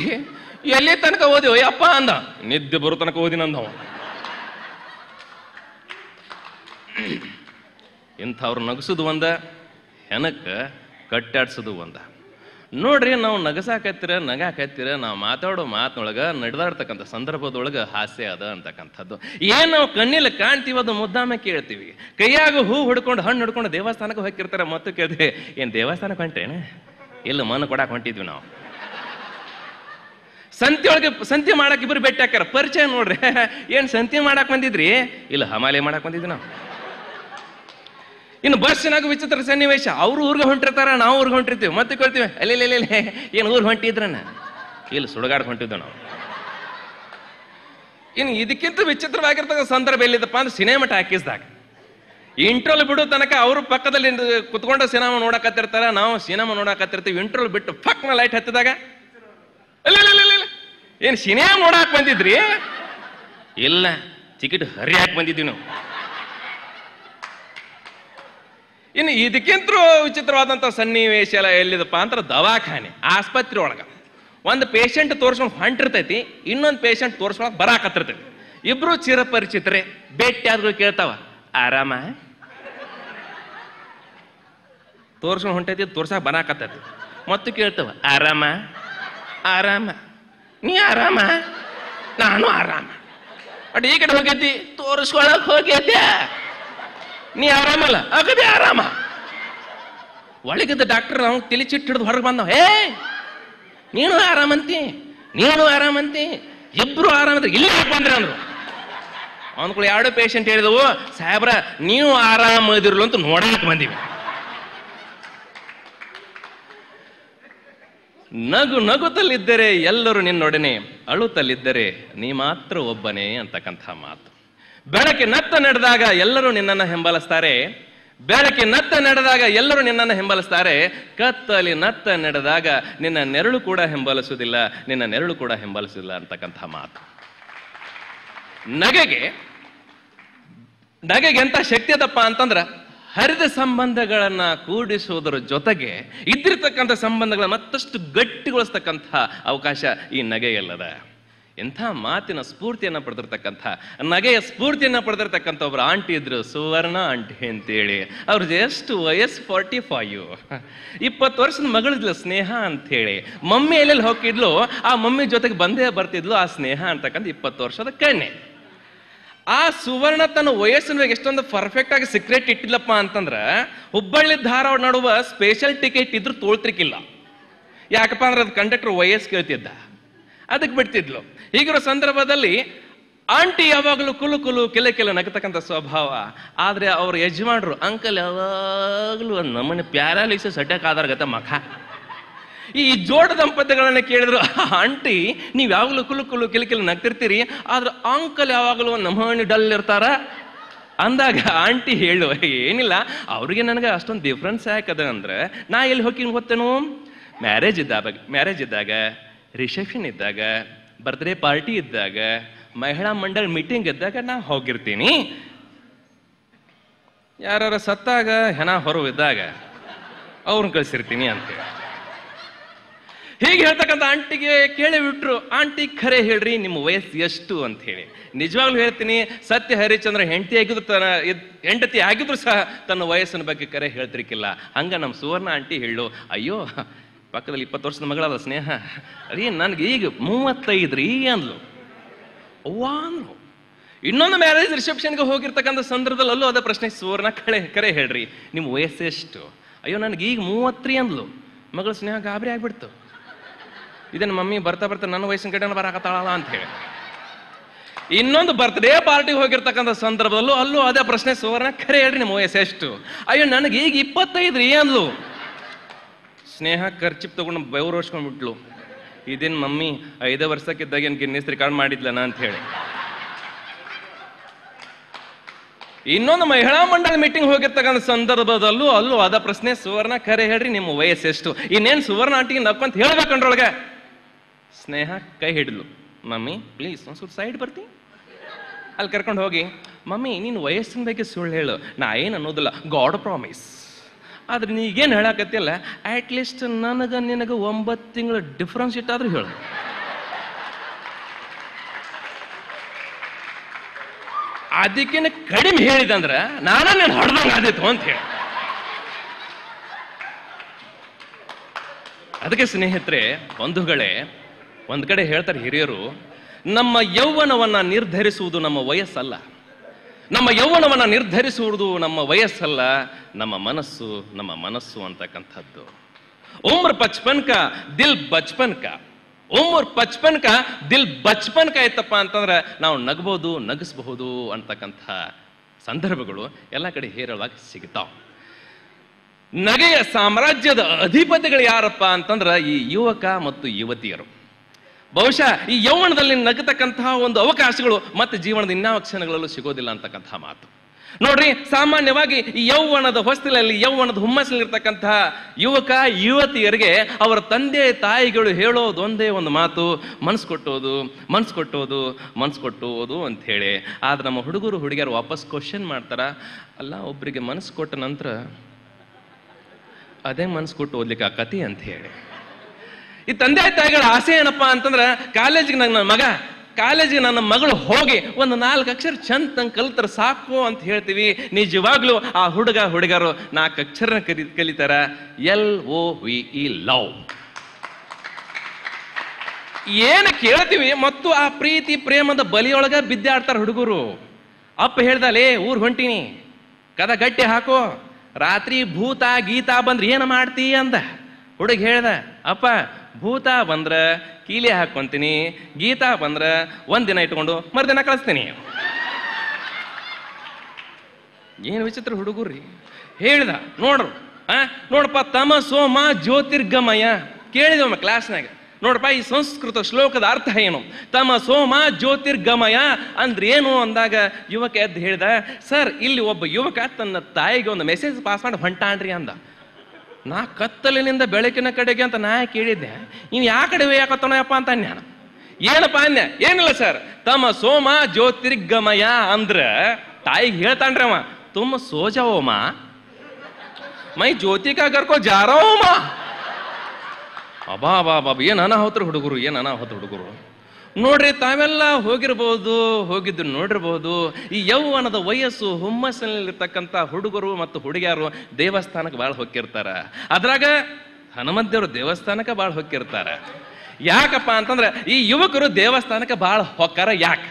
ಎಲ್ಲಿ ತನಕ ಓದಿವ ಯಪ್ಪ ಅಂದ ನಿದ್ದೆ ಬರೋ ತನಕ ಓದಿನಂದವ ಇಂಥವ್ರು ನಗಸುದು ಒಂದ ಹೆನಕ್ಕೆ ಕಟ್ಟಾಡ್ಸೋದು ಒಂದ ನೋಡ್ರಿ ನಾವು ನಗಸಾಕತ್ತಿರ ನಗಾಕತ್ತಿರ ನಾವು ಮಾತಾಡೋ ಮಾತಿನೊಳಗೆ ನಡೆದಾಡ್ತಕ್ಕಂಥ ಸಂದರ್ಭದೊಳಗೆ ಹಾಸ್ಯ ಅದ ಅಂತಕ್ಕಂಥದ್ದು ಏನು ನಾವು ಕಣ್ಣಿಲ್ಲ ಕಾಣ್ತೀವ ಅದು ಮುದ್ದಾಮೆ ಕೇಳ್ತೀವಿ ಕೈಯಾಗ ಹೂ ಹುಡ್ಕೊಂಡು ಹಣ್ಣು ಹುಡ್ಕೊಂಡು ದೇವಸ್ಥಾನಕ್ಕೆ ಹೋಗಿರ್ತಾರೆ ಮತ್ತು ಕೇಳಿದೆ ಏನು ದೇವಸ್ಥಾನಕ್ಕೆ ಹೊಂಟೇನೆ ಇಲ್ಲಿ ಮನ ಕೊಡಕ್ಕೆ ಹೊಂಟಿದ್ವಿ ನಾವು ಸಂತಿಯೊಳಗೆ ಸಂತಿ ಮಾಡಕ್ಕೆ ಇಬ್ರು ಭೇಟಿ ಹಾಕ್ಯಾರ ಪರಿಚಯ ನೋಡ್ರಿ ಏನು ಸಂತಿ ಮಾಡಕ್ಕೆ ಬಂದಿದ್ರಿ ಇಲ್ಲ ಹಮಾಲೆ ಮಾಡಕ್ಕೆ ಬಂದಿದ್ವಿ ನಾವು ಇನ್ನು ಬಸ್ಸಿನಾಗ ವಿಚಿತ್ರ ಸನ್ನಿವೇಶ ಅವರು ಊರಿಗೆ ಹೊಂಟಿರ್ತಾರ ನಾವು ಊರಿಗೆ ಹೊಂಟಿರ್ತೀವಿ ಮತ್ತೆ ಕೇಳ್ತೀವಿ ಅಲ್ಲಿ ಏನು ಊರು ಹೊಂಟಿದ್ರನ ಇಲ್ಲಿ ಸುಡುಗಾಡ್ ಹೊಂಟಿದ್ದೆ ನಾವು ಇನ್ನು ಇದಕ್ಕಿಂತ ವಿಚಿತ್ರವಾಗಿರ್ತಕ್ಕ ಸಂದರ್ಭ ಎಲ್ಲಿದಪ್ಪ ಅಂದ್ರೆ ಸಿನಿಮಾ ಟಾಕೀಸ್ದಾಗ ಇಂಟ್ರೋಲ್ ಬಿಡೋ ತನಕ ಅವರು ಪಕ್ಕದಲ್ಲಿ ಕುತ್ಕೊಂಡು ಸಿನಿಮಾ ನೋಡಕತ್ತಿರ್ತಾರ ನಾವು ಸಿನಿಮಾ ನೋಡಕತ್ತಿರ್ತೀವಿ ಇಂಟ್ರೋಲ್ ಬಿಟ್ಟು ನಾ ಲೈಟ್ ಹತ್ತಿದಾಗ ಏನು ಸಿನಿಮಾ ನೋಡಕ್ ಬಂದಿದ್ರಿ ಇಲ್ಲ ಟಿಕೆಟ್ ಹರಿಯಾಕ್ ಬಂದಿದ್ವಿ ನಾವು ಇನ್ನು ಇದಕ್ಕಿಂತ ವಿಚಿತ್ರವಾದಂಥ ಸನ್ನಿವೇಶ ಎಲ್ಲ ಎಲ್ಲಿದಪ್ಪ ಅಂದ್ರೆ ದವಾಖಾನೆ ಆಸ್ಪತ್ರೆ ಒಳಗೆ ಒಂದು ಪೇಷಂಟ್ ತೋರಿಸ್ಕೊಂಡು ಹೊಂಟಿರ್ತೈತಿ ಇನ್ನೊಂದು ಪೇಷಂಟ್ ತೋರಿಸ್ಕೊಳಕ್ ಬರಾಕತ್ತಿರ್ತೈತಿ ಇಬ್ರು ಭೇಟಿ ಆದ್ರೂ ಕೇಳ್ತಾವ ಆರಾಮ ತೋರ್ಸ್ಕೊಂಡು ಹೊಂಟೈತಿ ತೋರ್ಸ ಬರಾಕತ್ತೈತಿ ಮತ್ತು ಕೇಳ್ತಾವ ಆರಾಮ ಆರಾಮ ನೀ ಆರಾಮ ನಾನು ಆರಾಮ ಬಟ್ ಈ ಕಡೆ ಹೋಗೈತಿ ತೋರಿಸ್ಕೊಳಕ್ ಹೋಗೈತಿ ನೀ ಆರಾಮಲ್ಲ ಅಗದೇ ಆರಾಮ ಒಳಗಿದ್ದ ಡಾಕ್ಟರ್ ನಾವು ತಿಳಿಚಿಟ್ಟು ಹಿಡಿದು ಹೊರಗೆ ಬಂದವ ಹೇ ನೀನು ಆರಾಮಂತಿ ನೀನು ಆರಾಮಂತಿ ಇಬ್ರು ಆರಾಮ ಇಲ್ಲಿ ಬಂದ್ರೆ ಅಂದ್ರು ಅವನ್ಕೊಳ ಎರಡು ಪೇಷಂಟ್ ಹೇಳಿದವು ಸಾಹೇಬ್ರ ನೀವು ಆರಾಮದಿರ್ಲು ಅಂತ ನೋಡಕ್ಕೆ ಬಂದಿವಿ ನಗು ನಗುತಲ್ಲಿದ್ದರೆ ಎಲ್ಲರೂ ನಿನ್ನೊಡನೆ ಅಳುತ್ತಲ್ಲಿದ್ದರೆ ನೀ ಮಾತ್ರ ಒಬ್ಬನೇ ಅಂತಕ್ಕಂಥ ಮಾತು ಬೆಳಕೆ ನತ್ತ ನಡೆದಾಗ ಎಲ್ಲರೂ ನಿನ್ನನ್ನು ಹೆಂಬಲಿಸ್ತಾರೆ ಬೆಳಕೆ ನತ್ತ ನಡೆದಾಗ ಎಲ್ಲರೂ ನಿನ್ನನ್ನು ಹೆಂಬಲಿಸ್ತಾರೆ ಕತ್ತಲಿ ನತ್ತ ನಡೆದಾಗ ನಿನ್ನ ನೆರಳು ಕೂಡ ಹೆಂಬಲಿಸುವುದಿಲ್ಲ ನಿನ್ನ ನೆರಳು ಕೂಡ ಹೆಂಬಲಿಸುವುದಿಲ್ಲ ಅಂತಕ್ಕಂಥ ಮಾತು ನಗೆಗೆ ನಗೆಗೆ ಎಂತ ಶಕ್ತಿ ಅದಪ್ಪ ಅಂತಂದ್ರ ಹರಿದ ಸಂಬಂಧಗಳನ್ನು ಕೂಡಿಸುವುದರ ಜೊತೆಗೆ ಇದ್ದಿರ್ತಕ್ಕಂಥ ಸಂಬಂಧಗಳನ್ನ ಮತ್ತಷ್ಟು ಗಟ್ಟಿಗೊಳಿಸ್ತಕ್ಕಂಥ ಅವಕಾಶ ಈ ನಗೆಯಲ್ಲದ ಎಂಥ ಮಾತಿನ ಸ್ಫೂರ್ತಿಯನ್ನು ಪಡೆದಿರ್ತಕ್ಕಂಥ ನಗೆಯ ಸ್ಫೂರ್ತಿಯನ್ನು ಪಡೆದಿರ್ತಕ್ಕಂಥ ಒಬ್ಬರು ಆಂಟಿ ಇದ್ರು ಸುವರ್ಣ ಆಂಟಿ ಅಂತೇಳಿ ಅವ್ರ ಜಸ್ಟ್ ವಯಸ್ಸು ಫಾರ್ಟಿ ಫೈವ್ ಇಪ್ಪತ್ತು ವರ್ಷದ ಮಗಳಿದ್ಲು ಸ್ನೇಹ ಹೇಳಿ ಮಮ್ಮಿ ಎಲ್ಲೆಲ್ಲಿ ಹೋಗಿದ್ಲು ಆ ಮಮ್ಮಿ ಜೊತೆಗೆ ಬಂದೇ ಬರ್ತಿದ್ಲು ಆ ಸ್ನೇಹ ಅಂತಕ್ಕಂಥ ಇಪ್ಪತ್ತು ವರ್ಷದ ಕಣ್ಣೆ ಆ ಸುವರ್ಣ ತನ್ನ ವಯಸ್ಸಿನ ಎಷ್ಟೊಂದು ಪರ್ಫೆಕ್ಟ್ ಆಗಿ ಸಿಕ್ರೆಟ್ ಇಟ್ಟಿಲ್ಲಪ್ಪ ಅಂತಂದ್ರ ಹುಬ್ಬಳ್ಳಿ ಧಾರವಾಡ ನಡುವ ಸ್ಪೆಷಲ್ ಟಿಕೆಟ್ ಇದ್ರು ತೋಳ್ತಿರ್ಕಿಲ್ಲ ಯಾಕಪ್ಪ ಅಂದ್ರೆ ಅದು ಕಂಡಕ್ಟರ್ ವಯಸ್ಸು ಕೇಳ್ತಿದ್ದ ಅದಕ್ಕೆ ಬಿಡ್ತಿದ್ಲು ಹೀಗಿರೋ ಸಂದರ್ಭದಲ್ಲಿ ಆಂಟಿ ಯಾವಾಗಲೂ ಕುಲು ಕುಲು ಕೆಲ ಕೆಲ ನಗತಕ್ಕಂಥ ಸ್ವಭಾವ ಆದರೆ ಅವ್ರ ಯಜಮಾನರು ಅಂಕಲ್ ಯಾವಾಗಲೂ ನಮ್ಮನೆ ಪ್ಯಾರಾಲಿಸಿಸ್ ಅಟ್ಯಾಕ್ ಗತ ಮಖ ಈ ಜೋಡ ದಂಪತಿಗಳನ್ನು ಕೇಳಿದ್ರು ಆಂಟಿ ನೀವು ಯಾವಾಗಲೂ ಕುಲು ಕುಲು ಕಿಲು ನಗ್ತಿರ್ತೀರಿ ಆದ್ರೆ ಅಂಕಲ್ ಯಾವಾಗಲೂ ನಮ್ಮನೆ ಡಲ್ ಇರ್ತಾರ ಅಂದಾಗ ಆಂಟಿ ಹೇಳು ಏನಿಲ್ಲ ಅವ್ರಿಗೆ ನನಗೆ ಅಷ್ಟೊಂದು ಡಿಫ್ರೆನ್ಸ್ ಯಾಕದ ಅಂದ್ರೆ ನಾ ಎಲ್ಲಿ ಹೋಗಿ ಗೊತ್ತೇನು ಮ್ಯಾರೇಜ್ ಇದ್ದಾಗ ಮ್ಯಾರೇಜ್ ಇದ್ದಾಗ ರಿಸೆಪ್ಷನ್ ಇದ್ದಾಗ ಬರ್ತ್ಡೇ ಪಾರ್ಟಿ ಇದ್ದಾಗ ಮಹಿಳಾ ಮಂಡಳ ಮೀಟಿಂಗ್ ಇದ್ದಾಗ ನಾ ಹೋಗಿರ್ತೀನಿ ಯಾರು ಸತ್ತಾಗ ಹೆಣ ಹೊರವಿದ್ದಾಗ ಅವ್ರನ್ನ ಕಳಿಸಿರ್ತೀನಿ ಅಂತ ಹೀಗೆ ಹೇಳ್ತಕ್ಕಂಥ ಆಂಟಿಗೆ ಕೇಳಿ ಬಿಟ್ರು ಆಂಟಿ ಖರೆ ಹೇಳ್ರಿ ನಿಮ್ಮ ವಯಸ್ಸು ಎಷ್ಟು ಅಂತ ಹೇಳಿ ನಿಜವಾಗ್ಲೂ ಹೇಳ್ತೀನಿ ಸತ್ಯ ಹರಿಚಂದ್ರ ಹೆಂಡತಿ ಆಗಿದ್ರು ತನ್ನ ಹೆಂಡತಿ ಆಗಿದ್ರು ಸಹ ತನ್ನ ವಯಸ್ಸಿನ ಬಗ್ಗೆ ಕರೆ ಹೇಳ್ತಿರ್ಕಿಲ್ಲ ಹಂಗ ನಮ್ಮ ಸುವರ್ಣ ಆಂಟಿ ಹೇಳು ಅಯ್ಯೋ ಪಕ್ಕದಲ್ಲಿ ಇಪ್ಪತ್ತು ವರ್ಷದ ಮಗಳಲ್ಲ ಸ್ನೇಹ ಅದೇ ನನಗೆ ಈಗ ಮೂವತ್ತೈದು ರೀ ಅಂದ್ಲು ಅವ್ವಾ ಇನ್ನೊಂದು ಮ್ಯಾರೇಜ್ ರಿಸೆಪ್ಷನ್ಗೆ ಹೋಗಿರ್ತಕ್ಕಂಥ ಸಂದರ್ಭದಲ್ಲಿ ಅಲ್ಲೂ ಅದೇ ಪ್ರಶ್ನೆ ಸುವರ್ಣ ಕಳೆ ಕರೆ ಹೇಳ್ರಿ ನಿಮ್ಮ ವಯಸ್ಸೆಷ್ಟು ಅಯ್ಯೋ ನನಗೆ ಈಗ ಮೂವತ್ತ್ರಿ ಅಂದ್ಲು ಮಗಳು ಸ್ನೇಹ ಗಾಬರಿ ಆಗ್ಬಿಡ್ತು ಇದನ್ನು ಮಮ್ಮಿ ಬರ್ತಾ ಬರ್ತಾ ನನ್ನ ವಯಸ್ಸಿನ ಕಡೆ ಬರಾಕತ್ತಾಳಲ್ಲ ಅಂತ ಹೇಳಿ ಇನ್ನೊಂದು ಬರ್ತ್ಡೇ ಪಾರ್ಟಿಗೆ ಹೋಗಿರ್ತಕ್ಕಂಥ ಸಂದರ್ಭದಲ್ಲೂ ಅಲ್ಲೂ ಅದೇ ಪ್ರಶ್ನೆ ಸುವರ್ಣ ಕರೆ ಹೇಳ್ರಿ ನಿಮ್ಮ ವಯಸ್ಸು ಎಷ್ಟು ಅಯ್ಯೋ ನನಗೆ ಈಗ ಇಪ್ಪತ್ತೈದು ರೀ ಅಂದ್ಲು ಸ್ನೇಹ ಖರ್ಚಿಪ್ ತೊಗೊಂಡು ಬೆವ್ರೋಸ್ಕೊಂಡ್ಬಿಟ್ಲು ಇದೇನು ಮಮ್ಮಿ ಐದೇ ವರ್ಷಕ್ಕಿದ್ದಾಗ ಏನು ಗಿನ್ನಿಸ್ ರೆಕಾರ್ಡ್ ಮಾಡಿದ್ಲನ ಅಂತ ಹೇಳಿ ಇನ್ನೊಂದು ಮಹಿಳಾ ಮಂಡಳ ಮೀಟಿಂಗ್ ಹೋಗಿರ್ತಕ್ಕಂಥ ಸಂದರ್ಭದಲ್ಲೂ ಅಲ್ಲೂ ಅದ ಪ್ರಶ್ನೆ ಸುವರ್ಣ ಕರೆ ಹೇಳ್ರಿ ನಿಮ್ಮ ವಯಸ್ಸು ಎಷ್ಟು ಇನ್ನೇನು ಸುವರ್ಣ ಆಂಟಿಗೆ ಅಂತ ಹೇಳ್ಬೇಕಂಡ್ರೊಳಗೆ ಸ್ನೇಹ ಕೈ ಹಿಡಿದ್ಲು ಮಮ್ಮಿ ಪ್ಲೀಸ್ ಒಂದು ಸ್ವಲ್ಪ ಸೈಡ್ ಬರ್ತಿ ಅಲ್ಲಿ ಕರ್ಕೊಂಡು ಹೋಗಿ ಮಮ್ಮಿ ನೀನು ವಯಸ್ಸಿನ ಬಗ್ಗೆ ಸುಳ್ಳು ಹೇಳು ನಾ ಏನು ಅನ್ನೋದಿಲ್ಲ ಗಾಡ್ ಪ್ರಾಮಿಸ್ ಆದ್ರೆ ನೀಗೇನು ಹೇಳಾಕತ್ತಿಲ್ಲ ಅಟ್ ಲೀಸ್ಟ್ ನನಗ ನಿನಗ ಒಂಬತ್ತು ತಿಂಗಳ ಡಿಫ್ರೆನ್ಸ್ ಇಟ್ಟಾದ್ರೂ ಹೇಳು ಅದಕ್ಕಿಂತ ಕಡಿಮೆ ಹೇಳಿದಂದ್ರೆ ನಾನು ನೀನು ಹೊಡೆದಂಗ ಆದಿತ್ತು ಅಂತ ಹೇಳಿ ಅದಕ್ಕೆ ಸ್ನೇಹಿತರೆ ಬಂಧುಗಳೇ ಒಂದ್ ಕಡೆ ಹೇಳ್ತಾರೆ ಹಿರಿಯರು ನಮ್ಮ ಯೌವನವನ್ನ ನಿರ್ಧರಿಸುವುದು ನಮ್ಮ ವಯಸ್ಸಲ್ಲ ನಮ್ಮ ಯೌವನವನ್ನು ನಿರ್ಧರಿಸುವುದು ನಮ್ಮ ವಯಸ್ಸಲ್ಲ ನಮ್ಮ ಮನಸ್ಸು ನಮ್ಮ ಮನಸ್ಸು ಅಂತಕ್ಕಂಥದ್ದು ಉಮ್ರ ಬಚ್ಪನ್ ದಿಲ್ ಬಚ್ಪನ್ಕ ಉಮ್ರ ಉಮ್ರ್ ದಿಲ್ ಬಚ್ಪನ್ ಇತ್ತಪ್ಪ ಅಂತಂದ್ರೆ ನಾವು ನಗಬಹುದು ನಗಿಸ್ಬಹುದು ಅಂತಕ್ಕಂಥ ಸಂದರ್ಭಗಳು ಎಲ್ಲ ಕಡೆ ಹೇರಳವಾಗಿ ಸಿಗ್ತಾವ ನಗೆಯ ಸಾಮ್ರಾಜ್ಯದ ಅಧಿಪತಿಗಳು ಯಾರಪ್ಪ ಅಂತಂದ್ರೆ ಈ ಯುವಕ ಮತ್ತು ಯುವತಿಯರು ಬಹುಶಃ ಈ ಯೌವನದಲ್ಲಿ ನಗತಕ್ಕಂತಹ ಒಂದು ಅವಕಾಶಗಳು ಮತ್ತೆ ಜೀವನದ ಇನ್ಯಾವ ಕ್ಷಣಗಳಲ್ಲೂ ಸಿಗೋದಿಲ್ಲ ಅಂತಕ್ಕಂತಹ ಮಾತು ನೋಡ್ರಿ ಸಾಮಾನ್ಯವಾಗಿ ಈ ಯೌವನದ ಹೊಸ್ತಿಲಲ್ಲಿ ಯೌವನದ ಹುಮ್ಮಸ್ಸಲ್ಲಿರ್ತಕ್ಕಂತಹ ಯುವಕ ಯುವತಿಯರಿಗೆ ಅವರ ತಂದೆ ತಾಯಿಗಳು ಹೇಳೋದೊಂದೇ ಒಂದು ಮಾತು ಮನ್ಸ್ ಕೊಟ್ಟೋದು ಮನ್ಸು ಕೊಟ್ಟೋದು ಮನ್ಸು ಕೊಟ್ಟೋದು ಅಂಥೇಳಿ ಆದ್ರೆ ನಮ್ಮ ಹುಡುಗರು ಹುಡುಗಿಯರು ವಾಪಸ್ ಕ್ವಶನ್ ಮಾಡ್ತಾರ ಅಲ್ಲ ಒಬ್ಬರಿಗೆ ಮನಸ್ಸು ಕೊಟ್ಟ ನಂತರ ಅದೇ ಮನಸ್ಸು ಕೊಟ್ಟು ಓದ್ಲಿಕ್ಕೆ ಆಕತಿ ಅಂತ ಹೇಳಿ ಈ ತಂದೆ ತಾಯಿಗಳ ಆಸೆ ಏನಪ್ಪಾ ಅಂತಂದ್ರೆ ಕಾಲೇಜಿಗೆ ನನ್ನ ಮಗ ಕಾಲೇಜಿಗೆ ನನ್ನ ಮಗಳು ಹೋಗಿ ಒಂದು ನಾಲ್ಕು ಅಕ್ಷರ ಚಂದ ತಂಗೆ ಕಲಿತರ ಸಾಕು ಅಂತ ಹೇಳ್ತೀವಿ ನಿಜವಾಗ್ಲೂ ಆ ಹುಡುಗ ಹುಡುಗರು ನಾಲ್ಕು ಅಕ್ಷರ ಕಲಿ ಕಲಿತಾರ L O V E love ಏನು ಕೇಳ್ತೀವಿ ಮತ್ತು ಆ ಪ್ರೀತಿ ಪ್ರೇಮದ ಬಲಿಯೊಳಗ ಬಿದ್ದಾಡ್ತಾರ ಹುಡುಗರು ಅಪ್ಪ ಹೇಳ್ದಲೇ ಊರ್ ಹೊಂಟಿನಿ ಕದ ಗಟ್ಟಿ ಹಾಕೋ ರಾತ್ರಿ ಭೂತ ಗೀತಾ ಬಂದ್ರೆ ಏನು ಮಾಡ್ತೀ ಅಂದ ಹುಡುಗ ಹೇಳ್ದ ಅಪ್ಪ ಭೂತ ಬಂದ್ರೆ ಕೀಲಿ ಹಾಕೊಂತೀನಿ ಗೀತಾ ಬಂದ್ರೆ ಒಂದಿನ ಇಟ್ಕೊಂಡು ಮರುದಿನ ಕಳಿಸ್ತೀನಿ ಏನು ವಿಚಿತ್ರ ಹುಡುಗರ್ರಿ ಹೇಳಿದ ನೋಡ್ರು ಆ ನೋಡಪ್ಪ ತಮ ಸೋಮ ಜ್ಯೋತಿರ್ಗಮಯ ಕೇಳಿದವ ಕ್ಲಾಸ್ನಾಗ ನೋಡಪ್ಪ ಈ ಸಂಸ್ಕೃತ ಶ್ಲೋಕದ ಅರ್ಥ ಏನು ತಮ ಸೋಮ ಜ್ಯೋತಿರ್ಗಮಯ ಅಂದ್ರೆ ಏನು ಅಂದಾಗ ಯುವಕ ಎದ್ದು ಹೇಳಿದ ಸರ್ ಇಲ್ಲಿ ಒಬ್ಬ ಯುವಕ ತನ್ನ ತಾಯಿಗೆ ಒಂದು ಮೆಸೇಜ್ ಪಾಸ್ ಮಾಡಿ ಹೊಂಟಾಣ್ರಿ ಅಂದ ನಾ ಕತ್ತಲಿನಿಂದ ಬೆಳಕಿನ ಕಡೆಗೆ ಅಂತ ನಾ ಕೇಳಿದ್ದೆ ನೀನು ಯಾವ ಕಡೆ ಯಾಕತ್ತನಪ್ಪ ಅಂತ ಅನ್ಯ ಏನಪ್ಪ ಅನ್ಯ ಏನಿಲ್ಲ ಸರ್ ತಮ್ಮ ಸೋಮ ಜ್ಯೋತಿರ್ಗಮಯ ಅಂದ್ರ ತಾಯಿಗೆ ಹೇಳ್ತಾನ್ರಿ ಅವ ತುಂಬ ಸೋಜ ಓಮ ಮೈ ಜ್ಯೋತಿಕ ಕರ್ಕೋ ಜಾರೋಮ ಅಬಾ ಬಾಬಾ ಏನ್ ಅನಾಹುತ್ರ ಹುಡುಗರು ಏನ ಅನಾಹುತ ಹುಡುಗರು ನೋಡ್ರಿ ತಾವೆಲ್ಲ ಹೋಗಿರ್ಬೋದು ಹೋಗಿದ್ದು ನೋಡಿರ್ಬೋದು ಈ ಯೌವನದ ವಯಸ್ಸು ಹುಮ್ಮಸ್ಸಿನಲ್ಲಿರ್ತಕ್ಕಂಥ ಹುಡುಗರು ಮತ್ತು ಹುಡುಗಿಯರು ದೇವಸ್ಥಾನಕ್ಕೆ ಭಾಳ ಹೊಕ್ಕಿರ್ತಾರ ಅದ್ರಾಗ ಹನುಮಂತೇವರು ದೇವಸ್ಥಾನಕ್ಕೆ ಭಾಳ ಹೋಗಿರ್ತಾರ ಯಾಕಪ್ಪ ಅಂತಂದ್ರೆ ಈ ಯುವಕರು ದೇವಸ್ಥಾನಕ್ಕೆ ಭಾಳ ಹೊಕ್ಕಾರ ಯಾಕೆ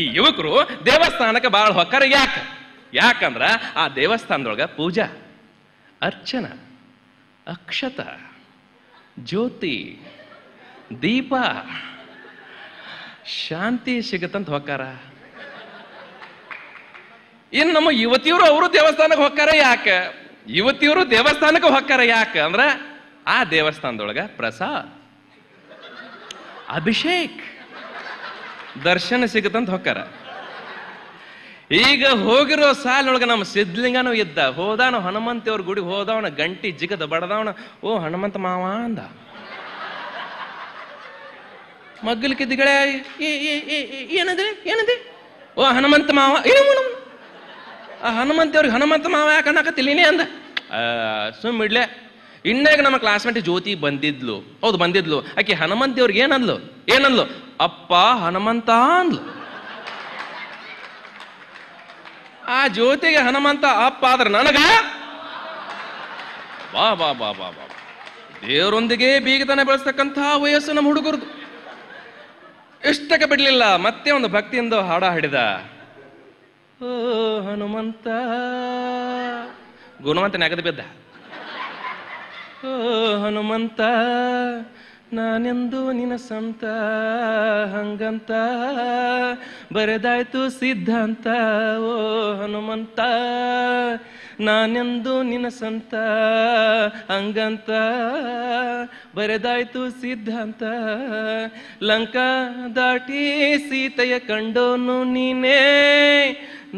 ಈ ಯುವಕರು ದೇವಸ್ಥಾನಕ್ಕೆ ಭಾಳ ಹೊಕ್ಕಾರ ಯಾಕೆ ಯಾಕಂದ್ರ ಆ ದೇವಸ್ಥಾನದೊಳಗ ಪೂಜಾ ಅರ್ಚನ ಅಕ್ಷತ ಜ್ಯೋತಿ ದೀಪ ಶಾಂತಿ ಸಿಗತ್ತಂತ ಹೊಕ್ಕಾರ ಇನ್ನು ನಮ್ಮ ಯುವತಿಯವರು ಅವರು ದೇವಸ್ಥಾನಕ್ಕೆ ಹೊಕ್ಕಾರ ಯಾಕೆ ಯುವತಿಯವರು ದೇವಸ್ಥಾನಕ್ಕೆ ಹೊಕ್ಕಾರ ಯಾಕೆ ಅಂದ್ರೆ ಆ ದೇವಸ್ಥಾನದೊಳಗ ಪ್ರಸಾದ್ ಅಭಿಷೇಕ್ ದರ್ಶನ ಸಿಗತ್ತಂತ ಹೊಕ್ಕಾರ ಈಗ ಹೋಗಿರೋ ಸಾಲೊಳಗೆ ನಮ್ಮ ಸಿದ್ಲಿಂಗನೂ ಇದ್ದ ಹೋದಾನು ಹನುಮಂತಿಯವ್ರ ಗುಡಿ ಹೋದವನ ಗಂಟಿ ಜಿಗದ ಬಡದವನ ಓ ಹನುಮಂತ ಮಾವ ಅಂದ ಮಗ್ಗಲ್ ಏನದ್ರಿ ಓ ಹನುಮಂತ ಮಾವ ಏನು ಆ ಹನುಮಂತ ಹನುಮಂತ ಮಾವ ಯಾಕೆ ಅಂದ ಸುಮ್ ಇಡ್ಲೆ ಇನ್ನಾಗ ನಮ್ಮ ಕ್ಲಾಸ್ಮೇಟ್ ಜ್ಯೋತಿ ಬಂದಿದ್ಲು ಹೌದು ಬಂದಿದ್ಲು ಆಕೆ ಹನುಮಂತ ಏನಂದ್ಲು ಏನಂದ್ಲು ಅಪ್ಪ ಹನುಮಂತ ಅಂದ್ಲು ಆ ಜ್ಯೋತಿಗೆ ಹನುಮಂತ ಅಪ್ಪ ಆದ್ರೆ ನನಗ ಬಾ ಬಾ ಬಾ ಬಾ ಬಾ ದೇವರೊಂದಿಗೆ ಬೀಗತನ ಬೆಳೆಸ್ತಕ್ಕಂತಹ ವಯಸ್ಸು ನಮ್ಮ ಹುಡುಗರದು ಇಷ್ಟಕ್ಕೆ ಬಿಡಲಿಲ್ಲ ಮತ್ತೆ ಒಂದು ಭಕ್ತಿಯಿಂದ ಹಾಡ ಹಾಡಿದ ಓ ಹನುಮಂತ ಗುಣವಂತ ಆಗದ ಬಿದ್ದ ಓ ಹನುಮಂತ ನಾನೆಂದು ನಿನ ಸಂತ ಹಂಗಂತ ಬರೆದಾಯ್ತು ಸಿದ್ಧಾಂತ ಓ ಹನುಮಂತ ನಾನೆಂದು ನಿನ್ನ ಸಂತ ಹಂಗಂತ ಬರೆದಾಯ್ತು ಸಿದ್ಧಾಂತ ಲಂಕಾ ದಾಟಿ ಸೀತೆಯ ಕಂಡೋನು ನೀನೇ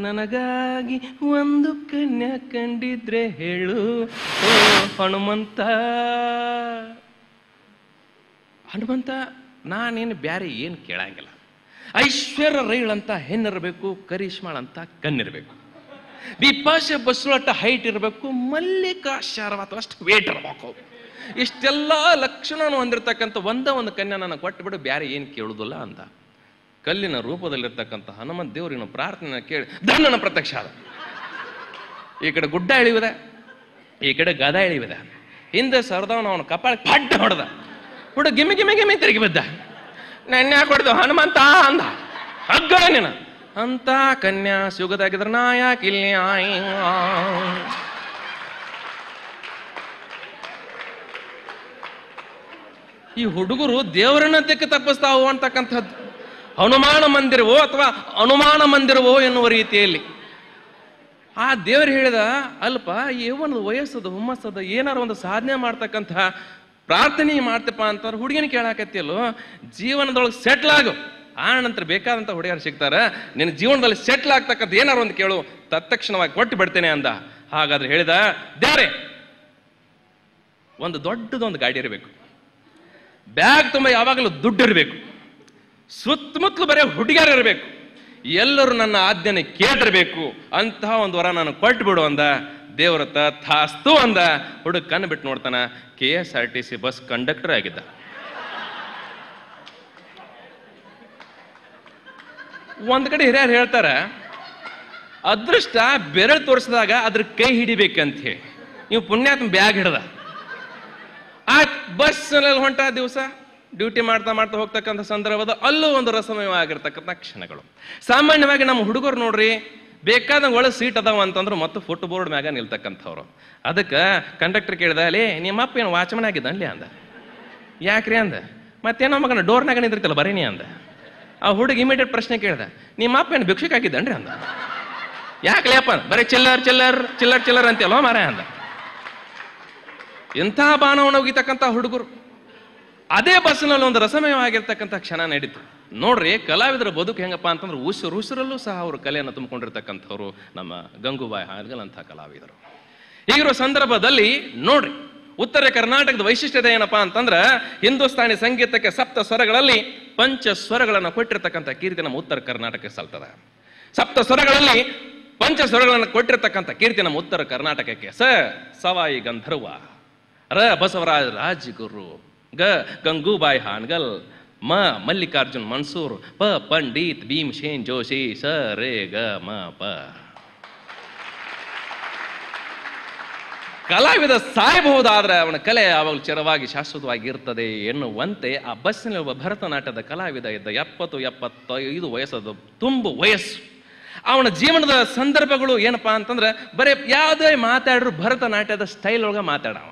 ನನಗಾಗಿ ಒಂದು ಕನ್ಯಾ ಕಂಡಿದ್ರೆ ಹೇಳು ಓ ಹನುಮಂತ ಹನುಮಂತ ನಾನೇನು ಬ್ಯಾರೆ ಏನು ಕೇಳಂಗಿಲ್ಲ ಐಶ್ವರ್ಯ ರೈಳಂತ ಹೆಣ್ಣಿರಬೇಕು ಕರೀಶ್ಮಾಳಂತ ಕಣ್ಣಿರಬೇಕು ಬಿಪಾಶ ಬಸವಟ ಹೈಟ್ ಇರಬೇಕು ಮಲ್ಲಿಕಾ ಶಾರವಾತ ಅಷ್ಟು ವೇಟ್ ಇರಬೇಕು ಇಷ್ಟೆಲ್ಲ ಲಕ್ಷಣ ಹೊಂದಿರತಕ್ಕಂಥ ಒಂದ ಒಂದು ಕನ್ಯಾ ನನಗೆ ಕೊಟ್ಟುಬಿಡು ಬೇರೆ ಏನು ಕೇಳುವುದಿಲ್ಲ ಅಂತ ಕಲ್ಲಿನ ರೂಪದಲ್ಲಿರ್ತಕ್ಕಂಥ ಹನುಮಂತ ದೇವರಿನ ಪ್ರಾರ್ಥನೆ ಕೇಳಿ ದಣ್ಣನ ಪ್ರತ್ಯಕ್ಷ ಆದ ಈ ಕಡೆ ಗುಡ್ಡ ಇಳಿವಿದೆ ಈ ಕಡೆ ಗದ ಇಳಿವಿದೆ ಹಿಂದೆ ಸರದವನ ಅವನ ಕಪಾಳ ಪಡ್ಡ ಹೊಡೆದ ಹುಡು ಗಿಮಿ ಗಿಮಿ ಗಿಮಿ ತಿರುಗಿ ಬಿದ್ದ ನೆನ್ನೆ ಕೊಡ್ದು ಹನುಮಂತ ಅಂದ ಹಗ್ಗ ನೀನು ಅಂತ ಕನ್ಯಾ ಸಿಗುದಾಗಿದ್ರೆ ನಾ ಯಾಕೆ ಈ ಹುಡುಗರು ದೇವರನ್ನ ತೆಕ್ಕ ತಪ್ಪಿಸ್ತಾವು ಅಂತಕ್ಕಂಥದ್ದು ಹನುಮಾನ ಮಂದಿರವೋ ಅಥವಾ ಅನುಮಾನ ಮಂದಿರವೋ ಎನ್ನುವ ರೀತಿಯಲ್ಲಿ ಆ ದೇವರು ಹೇಳಿದ ಅಲ್ಪ ಒಂದು ವಯಸ್ಸದ ಹುಮ್ಮಸ್ಸದ ಏನಾರು ಒಂದು ಸಾಧನೆ ಮಾಡ್ತಕ್ಕಂಥ ಪ್ರಾರ್ಥನೆ ಮಾಡ್ತಪ್ಪ ಅಂತಾರೆ ಹುಡುಗಿನ ಕೇಳಾಕತ್ತಿಯಲ್ಲೋ ಜೀವನದೊಳಗೆ ಸೆಟ್ಲ್ ಆಗು ಆ ನಂತರ ಬೇಕಾದಂಥ ಹುಡುಗರು ಸಿಗ್ತಾರೆ ನಿನ್ನ ಜೀವನದಲ್ಲಿ ಸೆಟ್ಲ್ ಆಗ್ತಕ್ಕಂಥ ಏನಾರು ಒಂದು ಕೇಳು ತತ್ಕ್ಷಣವಾಗಿ ಕೊಟ್ಟು ಬಿಡ್ತೇನೆ ಅಂದ ಹಾಗಾದ್ರೆ ಹೇಳಿದ ದ್ಯಾರೆ ಒಂದು ದೊಡ್ಡದೊಂದು ಗಾಡಿ ಇರಬೇಕು ಬ್ಯಾಗ್ ತುಂಬ ಯಾವಾಗಲೂ ದುಡ್ಡು ಇರಬೇಕು ಸುತ್ತಮುತ್ತಲು ಬರೀ ಹುಡುಗಿಯರು ಇರಬೇಕು ಎಲ್ಲರೂ ನನ್ನ ಆಜ್ಞೆ ಕೇಳಿರಬೇಕು ಅಂತಹ ಒಂದು ವರ ನಾನು ಕೊಟ್ಟು ಬಿಡು ಅಂದ ದೇವ್ರತ ತಾಸ್ತು ಅಂದ ಹುಡುಗ ಕಣ್ಣು ಬಿಟ್ಟು ನೋಡ್ತಾನ K S R T C bus conductor ಆಗಿದ್ದ ಒಂದು ಕಡೆ ಹಿರಿಯರು ಹೇಳ್ತಾರೆ ಅದೃಷ್ಟ ಬೆರಳು ತೋರಿಸಿದಾಗ ಅದ್ರ ಕೈ ಹಿಡಿಬೇಕಂತ ಹೇಳಿ ನೀವು ಪುಣ್ಯಾತ್ಮ ಬ್ಯಾಗ್ ಹಿಡ್ದ ಆ ಬಸ್ನಲ್ಲಿ ಹೊಂಟ ದಿವಸ ಡ್ಯೂಟಿ ಮಾಡ್ತಾ ಮಾಡ್ತಾ ಹೋಗ್ತಕ್ಕಂಥ ಸಂದರ್ಭದ ಅಲ್ಲೂ ಒಂದು ರಸಮಯವಾಗಿರ್ತಕ್ಕಂಥ ಕ್ಷಣಗಳು ಸಾಮಾನ್ಯವಾಗಿ ನಮ್ಮ ಹುಡುಗರು ನೋಡ್ರಿ ಬೇಕಾದಂಗೆ ಒಳ್ಳೆ ಸೀಟ್ ಅದಾವ ಅಂತಂದ್ರೆ ಮತ್ತೆ ಫುಟ್ ಬೋರ್ಡ್ ಮ್ಯಾಗ ನಿಲ್ತಕ್ಕಂಥವ್ರು ಅದಕ್ಕೆ ಕಂಡಕ್ಟರ್ ಕೇಳಿದ ಅಲ್ಲಿ ಅಪ್ಪ ಏನು ವಾಚ್ಮನ್ ಆಗಿದ್ದ ಅಲ್ಲಿ ಅಂದ ಯಾಕ್ರಿ ಅಂದ ಮತ್ತೇನೋ ಮಗನ ಡೋರ್ನಾಗ ನಿಂದಿರ್ತಲ್ಲ ಬರೀನಿ ಅಂದ ಆ ಹುಡುಗ ಇಮಿಡಿಯೇಟ್ ಪ್ರಶ್ನೆ ಕೇಳ್ದ ನಿಮ್ಮ ಅಪ್ಪ ಏನು ಹಾಕಿದ್ದನ್ರಿ ಅಂದ ಯಾಕೆ ಲೇಪ ಬರೀ ಚಿಲ್ಲರ್ ಚಿಲ್ಲರ್ ಚಿಲ್ಲರ್ ಚಿಲ್ಲರ್ ಅಲ್ವಾ ಮಾರ ಅಂದ ಎಂಥ ಬಾಣವನ್ನು ಒಗಿತಕ್ಕಂಥ ಹುಡುಗರು ಅದೇ ಬಸ್ನಲ್ಲಿ ಒಂದು ರಸಮಯವಾಗಿರ್ತಕ್ಕಂಥ ಕ್ಷಣ ನಡೀತು ನೋಡ್ರಿ ಕಲಾವಿದರ ಬದುಕು ಹೆಂಗಪ್ಪ ಅಂತಂದ್ರೆ ಉಸಿರು ಉಸಿರಲ್ಲೂ ಸಹ ಅವರು ಕಲೆಯನ್ನು ತುಂಬಿಕೊಂಡಿರ್ತಕ್ಕಂಥವ್ರು ನಮ್ಮ ಗಂಗೂಬಾಯಿ ಹಾಗಲ್ ಅಂತ ಕಲಾವಿದರು ಈಗಿರೋ ಸಂದರ್ಭದಲ್ಲಿ ನೋಡ್ರಿ ಉತ್ತರ ಕರ್ನಾಟಕದ ವೈಶಿಷ್ಟ್ಯತೆ ಏನಪ್ಪಾ ಅಂತಂದ್ರೆ ಹಿಂದೂಸ್ತಾನಿ ಸಂಗೀತಕ್ಕೆ ಸಪ್ತ ಸ್ವರಗಳಲ್ಲಿ ಪಂಚ ಸ್ವರಗಳನ್ನು ಕೊಟ್ಟಿರ್ತಕ್ಕಂಥ ಕೀರ್ತಿ ನಮ್ಮ ಉತ್ತರ ಕರ್ನಾಟಕಕ್ಕೆ ಸಲ್ತದ ಸಪ್ತ ಸ್ವರಗಳಲ್ಲಿ ಪಂಚ ಸ್ವರಗಳನ್ನು ಕೊಟ್ಟಿರ್ತಕ್ಕಂಥ ಕೀರ್ತಿ ನಮ್ಮ ಉತ್ತರ ಕರ್ನಾಟಕಕ್ಕೆ ಸ ಸವಾಯಿ ಗಂಧರ್ವ ರ ಬಸವರಾಜ ರಾಜಗುರು ಗ ಗಂಗೂಬಾಯಿ ಹಾನ್ಗಲ್ ಮ ಮಲ್ಲಿಕಾರ್ಜುನ್ ಮನ್ಸೂರ್ ಪ ಪಂಡಿತ್ ಸೇನ್ ಜೋಶಿ ಸ ರೇ ಗ ಮ ಪ ಕಲಾವಿದ ಸಾಯಬಹುದಾದ್ರೆ ಅವನ ಕಲೆ ಚಿರವಾಗಿ ಶಾಶ್ವತವಾಗಿ ಇರ್ತದೆ ಎನ್ನುವಂತೆ ಆ ಬಸ್ಸಿನಲ್ಲಿ ಒಬ್ಬ ಭರತನಾಟ್ಯದ ಕಲಾವಿದ ಇದ್ದ ಎಪ್ಪತ್ತು ಎಪ್ಪತ್ತೈದು ವಯಸ್ಸದು ತುಂಬ ವಯಸ್ಸು ಅವನ ಜೀವನದ ಸಂದರ್ಭಗಳು ಏನಪ್ಪಾ ಅಂತಂದ್ರೆ ಬರೇ ಯಾವುದೇ ಮಾತಾಡ್ರು ಭರತನಾಟ್ಯದ ಸ್ಟೈಲ್ ಒಳಗೆ ಮಾತಾಡವ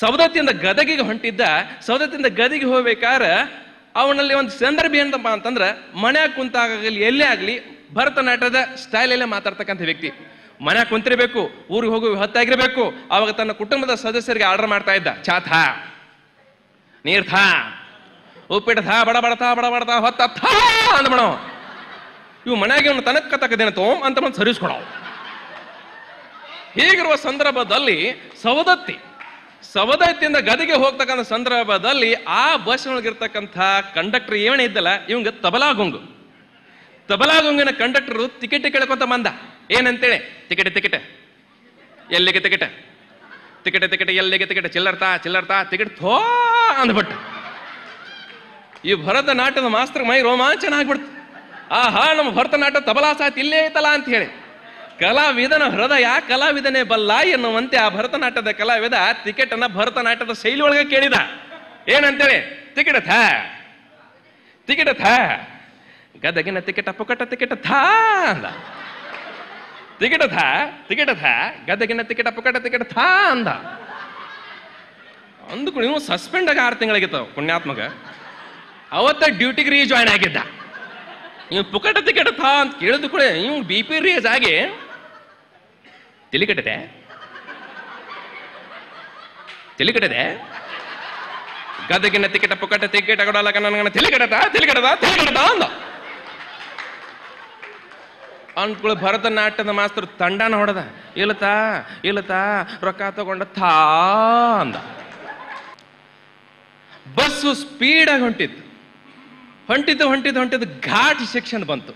ಸವದತ್ತಿಯಿಂದ ಗದಗಿಗೆ ಹೊಂಟಿದ್ದ ಸವದತ್ತಿಯಿಂದ ಗದಗಿಗೆ ಹೋಗ್ಬೇಕಾದ್ರೆ ಅವನಲ್ಲಿ ಒಂದು ಸಂದರ್ಭ ಏನಪ್ಪಾ ಅಂತಂದ್ರೆ ಮನೆ ಕುಂತಾಗಲಿ ಎಲ್ಲೇ ಆಗಲಿ ಭರತನಾಟ್ಯದ ಸ್ಟೈಲಲ್ಲೇ ಮಾತಾಡ್ತಕ್ಕಂಥ ವ್ಯಕ್ತಿ ಮನೆ ಕುಂತಿರ್ಬೇಕು ಊರಿಗೆ ಹೋಗಿ ಹೊತ್ತಾಗಿರ್ಬೇಕು ಅವಾಗ ತನ್ನ ಕುಟುಂಬದ ಸದಸ್ಯರಿಗೆ ಆರ್ಡರ್ ಮಾಡ್ತಾ ಇದ್ದ ಚಾಥ ಥಾ ನೀರ್ ಥಾ ಉಪ್ಪಿಟ್ಟು ಥಾ ಬಡ ಬಡ ಬಡ ಬಡ ಹೊತ್ತ ಥಾ ಇವು ಮನೆಗೆ ತನಕ ತಕ್ಕದೇನ ತೋಮ್ ಅಂತ ಬಂದು ಸರಿಸ್ಕೊಡ ಹೀಗಿರುವ ಸಂದರ್ಭದಲ್ಲಿ ಸವದತ್ತಿ ಸವದತ್ತಿಯಿಂದ ಗದಿಗೆ ಹೋಗ್ತಕ್ಕಂಥ ಸಂದರ್ಭದಲ್ಲಿ ಆ ಒಳಗಿರ್ತಕ್ಕಂಥ ಕಂಡಕ್ಟರ್ ಏನೇ ಇದ್ದಲ್ಲ ಇವಂಗೆ ತಬಲಾ ಗುಂಗು ತಬಲಾ ಗುಂಗಿನ ಕಂಡಕ್ಟರ್ ಟಿಕೆಟ್ ಕೇಳ್ಕೊಂತ ಬಂದ ಏನಂತೇಳಿ ಟಿಕೆಟ್ ಟಿಕೆಟ್ ಎಲ್ಲಿಗೆ ಟಿಕೆಟ್ ಟಿಕೆಟ್ ಟಿಕೆಟ್ ಎಲ್ಲಿಗೆ ಟಿಕೆಟ್ ಚಿಲ್ಲರ್ತಾ ಚಿಲ್ಲರ್ತಾ ಟಿಕೆಟ್ ಥೋ ಅಂದ್ಬಿಟ್ಟು ಈ ಭರತನಾಟ್ಯದ ಮಾಸ್ತರ್ ಮೈ ರೋಮಾಂಚನ ಆಗ್ಬಿಡ್ತು ಆಹಾ ನಮ್ಮ ಭರತನಾಟ್ಯ ತಬಲಾ ಸಾತ್ ಇಲ್ಲೇ ಐತಲ್ಲ ಅಂತ ಹೇಳಿ ಕಲಾವಿದನ ಹೃದಯ ಕಲಾವಿದನೇ ಬಲ್ಲ ಎನ್ನುವಂತೆ ಆ ಭರತನಾಟ್ಯದ ಕಲಾವಿದ ಟಿಕೆಟ್ ಅನ್ನ ಭರತನಾಟ್ಯದ ಶೈಲಿ ಒಳಗೆ ಕೇಳಿದ ಏನಂತೇಳಿ ತಿಕೆಟ ಥಾ ತಿಕೆಟ ಥಾ ಗದಗಿನ ಟಿಕೆಟ್ ಪುಕಟ ತಿಕೆಟ ಥಾ ಅಂದ ತಿಕಿಟಥ ತಿಕಿಟಥ ಗದಗಿನ ತಿಕಿಟ ಪುಕಟ ತಿಕಿಟಥ ಅಂದ ಅಂದ್ಕು ನೀವು ಸಸ್ಪೆಂಡ್ ಆಗಿ ಆರು ತಿಂಗಳಾಗಿತ್ತು ಪುಣ್ಯಾತ್ಮಕ ಅವತ್ತ ಡ್ಯೂಟಿಗೆ ರೀ ಜಾಯ್ನ್ ಆಗಿದ್ದ ನೀವು ಪುಕಟ ತಿಕಿಟಥ ಅಂತ ಕೇಳಿದ ಕೂಡ ನೀವು ಬಿ ಪಿ ರೀಸ್ ಆಗಿ ತಿಳಿಕಟ್ಟದೆ ತಿಳಿಕಟ್ಟದೆ ಗದಗಿನ ತಿಕಿಟ ಪುಕಟ ತಿಕಿಟ ಕೊಡಲ್ಲ ನನ್ನ ತಿಳಿಕಟದ ತಿಳಿಕಟದ ತಿಳಿಕಟದ ಅಂದ ಅಂದ್ಕೊಳ್ಳಿ ಭರತನಾಟ್ಯದ ಮಾಸ್ತರ್ ತಂಡನ ಹೊಡೆದ ಇಲ್ಲತಾ ಇಲ್ಲತಾ ರೊಕ್ಕ ತಗೊಂಡ ಥಾ ಅಂದ ಬಸ್ಸು ಸ್ಪೀಡಾಗಿ ಹೊಂಟಿತ್ತು ಹೊಂಟಿದ್ದು ಹೊಂಟಿದ್ದು ಹೊಂಟಿದ್ದು ಘಾಟ್ ಸೆಕ್ಷನ್ ಬಂತು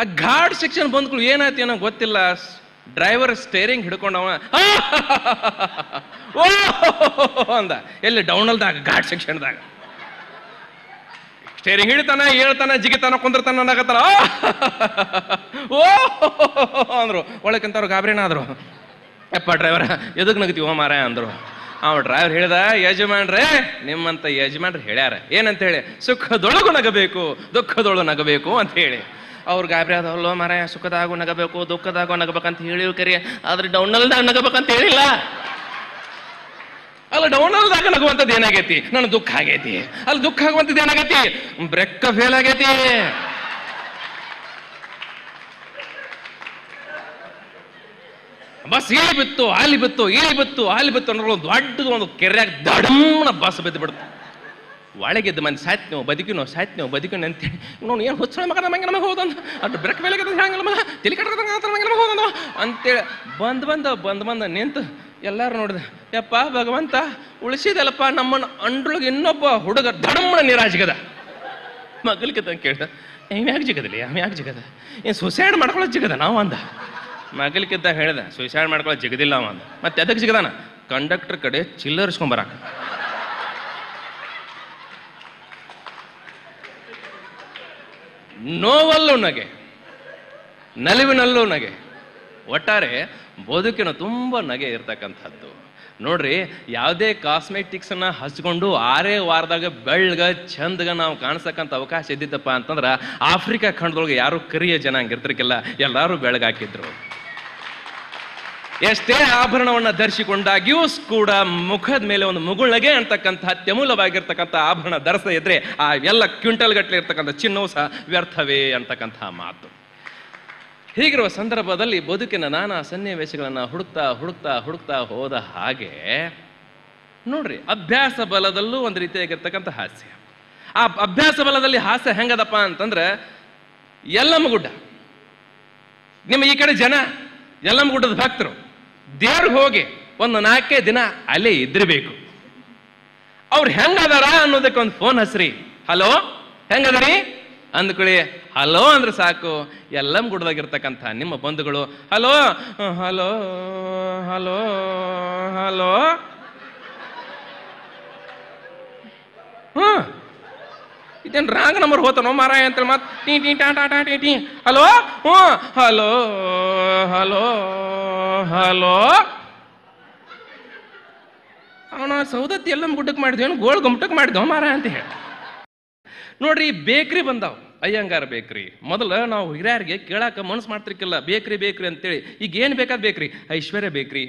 ಆ ಘಾಟ್ ಸೆಕ್ಷನ್ ಬಂದ್ಕೊಳ್ಳಿ ಏನಾಯ್ತು ಏನೋ ಗೊತ್ತಿಲ್ಲ ಡ್ರೈವರ್ ಸ್ಟೇರಿಂಗ್ ಹಿಡ್ಕೊಂಡವ ಓ ಅಂದ ಎಲ್ಲಿ ಡೌನಲ್ದಾಗ ಘಾಟ್ ಸೆಕ್ಷನ್ದಾಗ ಸೇರಿ ಹಿಡಿತಾನ ಹೇಳ್ತಾನ ಜಿಗಿತಾನ ಕುಂದಿರ್ತಾನ ಅನ್ನಕತ್ತಾರ ಓ ಅಂದ್ರು ಒಳಕ್ಕಿಂತವ್ರು ಗಾಬರಿನ ಆದ್ರು ಯಪ್ಪ ಡ್ರೈವರ್ ನಗತಿ ಹೋ ಮಾರ ಅಂದ್ರು ಅವ ಡ್ರೈವರ್ ಹೇಳ್ದ ಯಜಮಾನ್ರೆ ನಿಮ್ಮಂತ ಯಜಮಾನ್ರು ಹೇಳ್ಯಾರ ಏನಂತ ಹೇಳಿ ಸುಖದೊಳಗು ನಗಬೇಕು ದುಃಖದೊಳು ನಗಬೇಕು ಅಂತ ಹೇಳಿ ಅವ್ರ ಗಾಬರಿ ಆದವಲ್ಲೋ ಮಾರ ಸುಖದಾಗು ನಗಬೇಕು ದುಃಖದಾಗು ನಗಬೇಕಂತ ಹೇಳಿ ಕರಿ ಆದ್ರೆ ಡೌನಲ್ದಾಗ ನಗಬೇಕಂತ ಹೇಳಿಲ್ಲ ಅಲ್ಲ ಡೌನ್ ಆದಾಗ ನಗುವಂಥದ್ದು ಏನಾಗೈತಿ ನನ್ನ ದುಃಖ ಆಗೈತಿ ಅಲ್ಲಿ ದುಃಖ ಆಗುವಂಥದ್ದು ಏನಾಗೈತಿ ಬ್ರೆಕ್ಕ ಫೇಲ್ ಆಗೈತಿ ಬಸ್ ಇಲ್ಲಿ ಬಿತ್ತು ಅಲ್ಲಿ ಬಿತ್ತು ಇಲ್ಲಿ ಬಿತ್ತು ಅಲ್ಲಿ ಬಿತ್ತು ಅನ್ನೋ ಒಂದು ದೊಡ್ಡದು ಒಂದು ಕೆರೆಯಾಗ ದಡಮ್ನ ಬಸ್ ಬಿದ್ದು ಬಿಡ್ತು ಒಳಗಿದ್ದ ಮಂದಿ ಸಾಯ್ತು ನೀವು ಬದುಕಿನೋ ನಾವು ಸಾಯ್ತು ನೀವು ಬದುಕಿ ಅಂತೇಳಿ ನೋಡು ಏನು ಹುಚ್ಚಳ ಮಗ ನಮಗೆ ನಮಗೆ ಹೋದಂದ ಅದು ಬ್ರೆಕ್ ಮೇಲೆ ಹಂಗಿಲ್ಲ ಮಗ ತಿಳಿ ಕಟ್ಟದಂಗೆ ನಮಗೆ ಹೋದಂದ ಅಂತೇಳಿ ಬಂದ್ ಬಂದ ಬಂದ್ ಬಂದ ನಿಂತು ಎಲ್ಲರೂ ನೋಡಿದೆ ಯಪ್ಪ ಭಗವಂತ ಉಳಿಸಿದಲ್ಲಪ್ಪ ನಮ್ಮನ್ನು ಅಂಡ್ರೊಳಗೆ ಇನ್ನೊಬ್ಬ ಹುಡುಗ ದಡಮ್ಮನ ನಿರಾಜಿಗದ ಮಗಲಿಗೆ ತಂದು ಕೇಳ್ದ ಏನು ಯಾಕೆ ಜಿಗದಲ್ಲಿ ಅವ್ ಯಾಕೆ ಜಿಗದ ಏನು ಸುಸೈಡ್ ಮಾಡ್ಕೊಳ್ಳೋ ಜಿಗದ ನಾವು ಅಂದ ಮಗಲಿಗಿದ್ದ ಹೇಳ್ದೆ ಸುಸೈಡ್ ಮಾಡ್ಕೊಳೋ ಜಿಗದಿಲ್ಲ ಅವ ಅಂದ ಮತ್ತೆ ಅದಕ್ಕೆ ಜಿಗದಾನ ಕಂಡಕ್ಟರ್ ಕಡೆ ಚಿಲ್ಲರ್ಸ್ಕೊಂಬರಾಕ ನೋವಲ್ಲೂ ನಗೆ ನಲಿವಿನಲ್ಲೂ ನಗೆ ಒಟ್ಟಾರೆ ಬದುಕಿನ ತುಂಬ ನಗೆ ಇರ್ತಕ್ಕಂಥದ್ದು ನೋಡ್ರಿ ಯಾವುದೇ ಕಾಸ್ಮೆಟಿಕ್ಸನ್ನ ಹಚ್ಕೊಂಡು ಆರೇ ವಾರದಾಗ ಬೆಳ್ಗ ಚಂದಗ ನಾವು ಕಾಣಿಸ್ತಕ್ಕಂಥ ಅವಕಾಶ ಇದ್ದಿದ್ದಪ್ಪ ಅಂತಂದ್ರೆ ಆಫ್ರಿಕಾ ಖಂಡದೊಳಗೆ ಯಾರು ಕರಿಯ ಜನಾಂಗ ಇರ್ತಿರ್ಕಿಲ್ಲ ಎಲ್ಲರೂ ಬೆಳಗಾಕಿದ್ರು ಎಷ್ಟೇ ಆಭರಣವನ್ನು ಧರಿಸಿಕೊಂಡಾಗಿಯೂ ಕೂಡ ಮುಖದ ಮೇಲೆ ಒಂದು ಮುಗುಳಗೆ ಅಂತಕ್ಕಂಥ ಅತ್ಯಮೂಲವಾಗಿರ್ತಕ್ಕಂಥ ಆಭರಣ ಧರಿಸದೇ ಇದ್ರೆ ಆ ಎಲ್ಲ ಕ್ವಿಂಟಲ್ ಗಟ್ಟಲೆ ಇರ್ತಕ್ಕಂಥ ಚಿನ್ನವೂ ಸಹ ವ್ಯರ್ಥವೇ ಅಂತಕ್ಕಂಥ ಮಾತು ಹೀಗಿರುವ ಸಂದರ್ಭದಲ್ಲಿ ಬದುಕಿನ ನಾನಾ ಸನ್ನಿವೇಶಗಳನ್ನು ಹುಡುಕ್ತಾ ಹುಡುಕ್ತಾ ಹುಡುಕ್ತಾ ಹೋದ ಹಾಗೆ ನೋಡ್ರಿ ಅಭ್ಯಾಸ ಬಲದಲ್ಲೂ ಒಂದು ರೀತಿಯಾಗಿರ್ತಕ್ಕಂಥ ಹಾಸ್ಯ ಆ ಅಭ್ಯಾಸ ಬಲದಲ್ಲಿ ಹಾಸ್ಯ ಹೆಂಗದಪ್ಪ ಅಂತಂದ್ರೆ ಎಲ್ಲಮ್ಮ ಗುಡ್ಡ ನಿಮ್ಮ ಈ ಕಡೆ ಜನ ಎಲ್ಲಮ್ಮ ಗುಡ್ಡದ ಭಕ್ತರು ದೇವ್ರಿಗೆ ಹೋಗಿ ಒಂದು ನಾಲ್ಕೇ ದಿನ ಅಲ್ಲೇ ಇದ್ದಿರಬೇಕು ಅವ್ರು ಹೆಂಗದಾರ ಅನ್ನೋದಕ್ಕೆ ಒಂದು ಫೋನ್ ಹಸ್ರಿ ಹಲೋ ಹೆಂಗದ್ರಿ ಅಂದ್ಕೊಳ್ಳಿ ಹಲೋ ಅಂದ್ರೆ ಸಾಕು ಎಲ್ಲಂ ಗುಡ್ದಾಗಿರ್ತಕ್ಕಂಥ ನಿಮ್ಮ ಬಂಧುಗಳು ಹಲೋ ಹಲೋ ಹಲೋ ಹಲೋ ಹ್ಞೂ ಇದೇನು ರಾಂಗ್ ನಂಬರ್ ಹೋತನೋ ಮಾರಾಯ ಅಂತ ಮತ್ತೆ ಟಾ ಟಾ ಟಾ ಹಲೋ ಹ್ಞೂ ಹಲೋ ಹಲೋ ಹಲೋ ಅವನ ಸೌದತ್ತಿ ಎಲ್ಲ ಗುಡ್ಡಕ್ಕೆ ಮಾಡಿದ್ವಿ ಏನು ಗೋಳ್ ಗುಮ್ಟಕ್ಕೆ ಮಾಡಿದ್ವ ಮಾರ ಅಂತ ಹೇಳಿ ನೋಡ್ರಿ ಬೇಕ್ರಿ ಬಂದಾವ ಅಯ್ಯಂಗಾರ ಬೇಕ್ರಿ ಮೊದಲು ನಾವು ಹಿರಿಯರಿಗೆ ಕೇಳಾಕ ಮನಸ್ಸು ಮಾಡ್ತಿರ್ಕಿಲ್ಲ ಬೇಕ್ರಿ ಬೇಕ್ರಿ ಅಂತೇಳಿ ಈಗ ಏನು ಬೇಕಾದ ಬೇಕ್ರಿ ಐಶ್ವರ್ಯ ಬೇಕ್ರಿ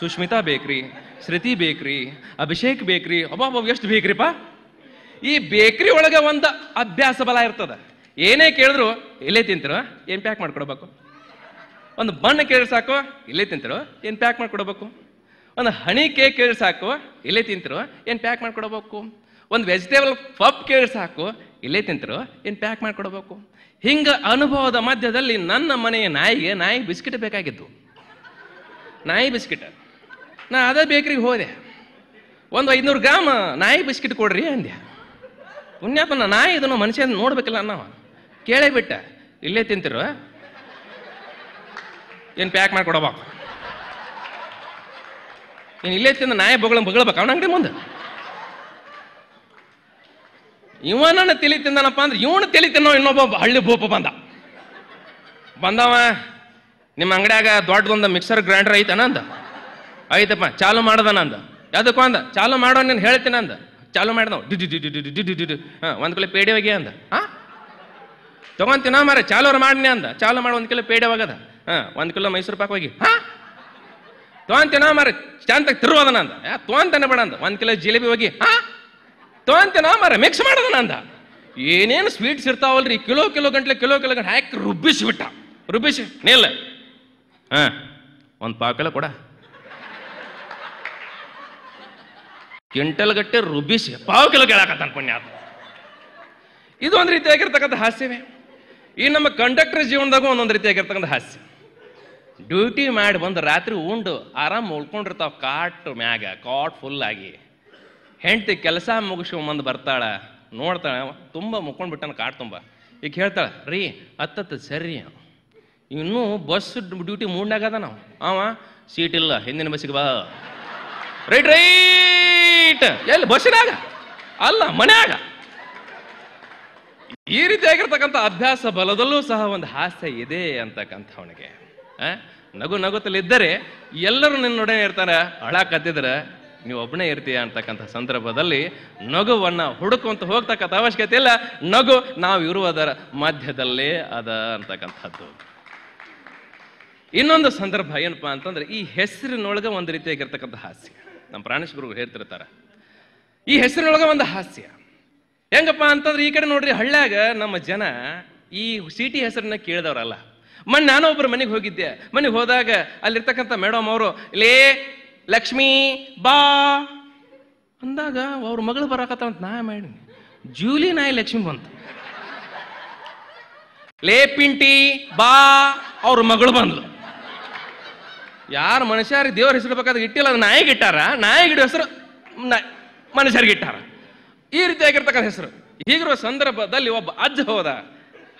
ಸುಷ್ಮಿತಾ ಬೇಕ್ರಿ ಶ್ರುತಿ ಬೇಕ್ರಿ ಅಭಿಷೇಕ್ ಬೇಕ್ರಿ ಅಬ್ಬಾಬ ಎಷ್ಟು ಬೇಕ್ರಿಪ್ಪ ಈ ಬೇಕ್ರಿ ಒಳಗೆ ಒಂದು ಅಭ್ಯಾಸ ಬಲ ಇರ್ತದ ಏನೇ ಕೇಳಿದ್ರು ಇಲ್ಲೇ ತಿಂತಿರೋ ಏನು ಪ್ಯಾಕ್ ಮಾಡ್ಕೊಡ್ಬೇಕು ಒಂದು ಬಣ್ಣ ಕೇಳಿ ಸಾಕು ಇಲ್ಲೇ ತಿಂತಿರೋ ಏನು ಪ್ಯಾಕ್ ಮಾಡ್ಕೊಡ್ಬೇಕು ಒಂದು ಹಣಿ ಕೇಕ್ ಕೇಳಿ ಸಾಕು ಇಲ್ಲೇ ತಿಂತಿರೋ ಏನು ಪ್ಯಾಕ್ ಮಾಡ್ಕೊಡ್ಬೇಕು ಒಂದು ವೆಜಿಟೇಬಲ್ ಪಪ್ ಕೇಳಿ ಸಾಕು ಇಲ್ಲೇ ತಿಂತರು ಏನು ಪ್ಯಾಕ್ ಮಾಡಿಕೊಡ್ಬೇಕು ಹಿಂಗೆ ಅನುಭವದ ಮಧ್ಯದಲ್ಲಿ ನನ್ನ ಮನೆಯ ನಾಯಿಗೆ ನಾಯಿ ಬಿಸ್ಕಿಟ್ ಬೇಕಾಗಿತ್ತು ನಾಯಿ ಬಿಸ್ಕಿಟ್ ನಾ ಅದೇ ಬೇಕ್ರಿಗೆ ಹೋದೆ ಒಂದು ಐದುನೂರು ಗ್ರಾಮ್ ನಾಯಿ ಬಿಸ್ಕಿಟ್ ಕೊಡ್ರಿ ಅಂದೆ ಪುಣ್ಯಪ್ಪ ನಾಯಿ ಇದನ್ನು ಮನುಷ್ಯ ನೋಡ್ಬೇಕಿಲ್ಲ ನಾವು ಕೇಳೇ ಬಿಟ್ಟ ಇಲ್ಲೇ ತಿಂತಿರು ಏನು ಪ್ಯಾಕ್ ಮಾಡಿಕೊಡಬೇಕು ನೀನು ಇಲ್ಲೇ ತಿಂದು ನಾಯಿ ಬೊಗಳ ಬಗ್ಳಬೇಕು ಅವನ ಅಂಗಡಿ ಮುಂದೆ ಇವನನ್ನ ತಲೆ ತಿಂದನಪ್ಪ ಅಂದ್ರೆ ಇವನು ತಲೆ ತಿನ್ನೋ ಇನ್ನೊಬ್ಬ ಹಳ್ಳಿ ಭೂಪ ಬಂದ ಬಂದವ ನಿಮ್ಮ ಅಂಗಡಿಯಾಗ ದೊಡ್ಡದೊಂದು ಮಿಕ್ಸರ್ ಗ್ರೈಂಡರ್ ಐತನ ಅಂದ ಐತಪ್ಪ ಚಾಲು ಮಾಡ್ದನ ಅಂದ ಯಾವುದಕ್ಕೂ ಅಂದ ಚಾಲು ಮಾಡೋ ನೀನು ಹೇಳ್ತೀನಿ ಅಂದ ಚಾಲು ಮಾಡ್ದವ ಡಿ ಡಿ ಡಿ ಡಿ ಡಿ ಡಿ ಡಿ ಹಾಂ ಒಂದು ಕಿಲೋ ಪೇಡಿ ಹೋಗಿ ಅಂದ ಹಾಂ ತೊಗೊಂತೀನ ಮಾರ ಅವ್ರು ಮಾಡಿನಿ ಅಂದ ಚಾಲು ಮಾಡಿ ಒಂದು ಕಿಲೋ ಪೇಡಿ ಹೋಗದ ಹಾಂ ಒಂದು ಕಿಲೋ ಮೈಸೂರು ಪಾಕ ಹೋಗಿ ಹಾಂ ತೊಗೊಂತೀನ ಮಾರ ಚಂದಾಗ ತಿರುವದನ ಅಂದ ತೊಗೊಂತಾನೆ ಬೇಡ ಅಂದ ಒಂದು ಕಿಲೋ ಜಿಲೇಬಿ ಹೋಗಿ ಹಾ ನಾ ಮರ ಮಿಕ್ಸ್ ಮಾಡೋದು ಅಂದ ಏನೇನು ಸ್ವೀಟ್ಸ್ ಇರ್ತಾವಲ್ರಿ ಕಿಲೋ ಕಿಲೋ ಗಂಟ್ಲೆ ಕಿಲೋ ಕಿಲೋ ಗಂಟೆ ಹಾಕಿ ರುಬ್ಬಿಸಿ ಬಿಟ್ಟ ರುಬ್ಬಿಸಿ ನಿಲ್ಲ ಹಾಂ ಒಂದು ಕೊಡ ಕ್ವಿಂಟಲ್ ಗಟ್ಟೆ ರುಬ್ಬಿಸಿ ಪಾವು ಕಿಲೋ ಕೇಳಾಕತ್ತ ಅನ್ಕೊಂಡೆ ಇದು ಒಂದು ರೀತಿಯಾಗಿರ್ತಕ್ಕಂಥ ಹಾಸ್ಯವೇ ಈ ನಮ್ಮ ಕಂಡಕ್ಟರ್ ಜೀವನದಾಗೂ ಒಂದೊಂದು ರೀತಿಯಾಗಿರ್ತಕ್ಕಂಥ ಹಾಸ್ಯ ಡ್ಯೂಟಿ ಮಾಡಿ ಬಂದು ರಾತ್ರಿ ಉಂಡು ಆರಾಮ್ ಉಳ್ಕೊಂಡಿರ್ತಾವ ಕಾಟ್ ಮ್ಯಾಗ ಕಾಟ್ ಫುಲ್ ಆಗಿ ಹೆಂಡತಿ ಕೆಲಸ ಮುಗಿಸ್ಕೊಂಬಂದು ಬರ್ತಾಳೆ ನೋಡ್ತಾಳೆ ತುಂಬ ಮುಕ್ಕೊಂಡು ಬಿಟ್ಟನ ಕಾಡು ತುಂಬ ಈಗ ಹೇಳ್ತಾಳೆ ರೀ ಅತ್ತ ಸರಿ ಇನ್ನೂ ಬಸ್ ಡ್ಯೂಟಿ ಮೂಡ್ನಾಗದ ನಾವು ಅವ ಸೀಟ್ ಇಲ್ಲ ಹಿಂದಿನ ಬಸ್ಸಿಗೆ ಬಾ ರೈಟ್ ರೈಟ್ ಎಲ್ಲಿ ಬಸ್ಸಿನಾಗ ಅಲ್ಲ ಮನ್ಯಾಗ ಈ ರೀತಿಯಾಗಿರ್ತಕ್ಕಂಥ ಅಭ್ಯಾಸ ಬಲದಲ್ಲೂ ಸಹ ಒಂದು ಹಾಸ್ಯ ಇದೆ ಅವನಿಗೆ ನಗು ನಗುತ್ತಲಿದ್ದರೆ ಎಲ್ಲರೂ ನಿನ್ನೊಡನೆ ಇರ್ತಾರೆ ಹಳ ಕತ್ತಿದ್ರೆ ನೀವು ಒಬ್ಬನೇ ಇರ್ತೀಯ ಅಂತಕ್ಕಂಥ ಸಂದರ್ಭದಲ್ಲಿ ನಗುವನ್ನು ಹುಡುಕುವಂತ ಹೋಗ್ತಕ್ಕಂಥ ಅವಶ್ಯಕತೆ ಇಲ್ಲ ನಗು ನಾವು ಇರುವುದರ ಮಧ್ಯದಲ್ಲೇ ಅದ ಅಂತಕ್ಕಂಥದ್ದು ಇನ್ನೊಂದು ಸಂದರ್ಭ ಏನಪ್ಪಾ ಅಂತಂದ್ರೆ ಈ ಹೆಸರಿನೊಳಗೆ ಒಂದು ರೀತಿಯಾಗಿರ್ತಕ್ಕಂಥ ಹಾಸ್ಯ ನಮ್ಮ ಪ್ರಾಣೇಶ್ ಗುರು ಹೇಳ್ತಿರ್ತಾರೆ ಈ ಹೆಸರಿನೊಳಗೆ ಒಂದು ಹಾಸ್ಯ ಹೆಂಗಪ್ಪ ಅಂತಂದ್ರೆ ಈ ಕಡೆ ನೋಡ್ರಿ ಹಳ್ಳ್ಯಾಗ ನಮ್ಮ ಜನ ಈ ಸಿಟಿ ಹೆಸರನ್ನ ಕೇಳಿದವರಲ್ಲ ಮನ್ ನಾನು ಮನೆಗೆ ಹೋಗಿದ್ದೆ ಮನೆಗೆ ಹೋದಾಗ ಅಲ್ಲಿರ್ತಕ್ಕಂಥ ಮೇಡಮ್ ಅವರು ಇಲ್ಲೇ ಲಕ್ಷ್ಮೀ ಬಾ ಅಂದಾಗ ಅವ್ರ ಮಗಳು ಬರಾಕತ್ತಂತ ನಾ ಮಾಡಿ ಜೂಲಿ ನಾಯಿ ಲಕ್ಷ್ಮಿ ಬಂತು ಲೇ ಪಿಂಟಿ ಬಾ ಅವ್ರ ಮಗಳು ಬಂದ್ಲು ಯಾರು ಮನುಷ್ಯರಿಗೆ ದೇವ್ರ ಹೆಸರು ಇಟ್ಟಿಲ್ಲ ಅದು ನಾಯಿಗೆ ಇಟ್ಟಾರ ನಾಯಿಗಿಡೋ ಹೆಸರು ಮನುಷ್ಯರಿಗೆ ಇಟ್ಟಾರ ಈ ರೀತಿಯಾಗಿರ್ತಕ್ಕಂಥ ಹೆಸರು ಹೀಗಿರುವ ಸಂದರ್ಭದಲ್ಲಿ ಒಬ್ಬ ಅಜ್ಜ ಹೋದ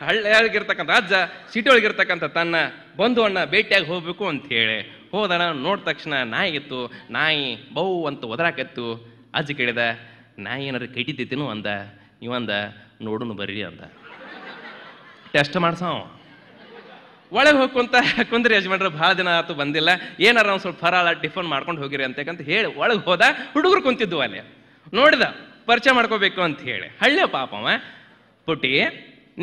ಹಳ್ಳಿಯಾಗಿರ್ತಕ್ಕಂಥ ಅಜ್ಜ ಸಿಟಿ ಒಳಗಿರ್ತಕ್ಕಂಥ ತನ್ನ ಬಂಧುವನ್ನ ಭೇಟಿಯಾಗಿ ಹೋಗ್ಬೇಕು ಅಂತ ಹೇಳಿ ಹೋದಣ ನೋಡಿದ ತಕ್ಷಣ ನಾಯಿ ಇತ್ತು ನಾಯಿ ಬೌ ಅಂತ ಒದರಾಕತ್ತು ಅಜ್ಜಿ ಕೇಳಿದ ನಾಯಿ ಏನಾರು ಕೈಟಿದ್ದೇನು ಅಂದ ಇವಂದ ನೋಡುನು ಬರ್ರಿ ಅಂದ ಟೆಸ್ಟ್ ಮಾಡ್ಸವ ಒಳಗೆ ಹೋಗ್ಕೊಂತ ಕುಂದ್ರಿ ಯಜಮಾನ್ರು ಭಾಳ ದಿನ ಆತು ಬಂದಿಲ್ಲ ಏನಾರ ಒಂದು ಸ್ವಲ್ಪ ಫರಾಳ ಟಿಫನ್ ಮಾಡ್ಕೊಂಡು ಹೋಗಿರಿ ಅಂತಕ್ಕಂತ ಹೇಳಿ ಒಳಗೆ ಹೋದ ಹುಡುಗರು ಕುಂತಿದ್ದು ಅಲ್ಲಿ ನೋಡಿದ ಪರಿಚಯ ಮಾಡ್ಕೋಬೇಕು ಅಂತ ಹೇಳಿ ಹಳ್ಳಿಯ ಪಾಪವ ಪುಟಿ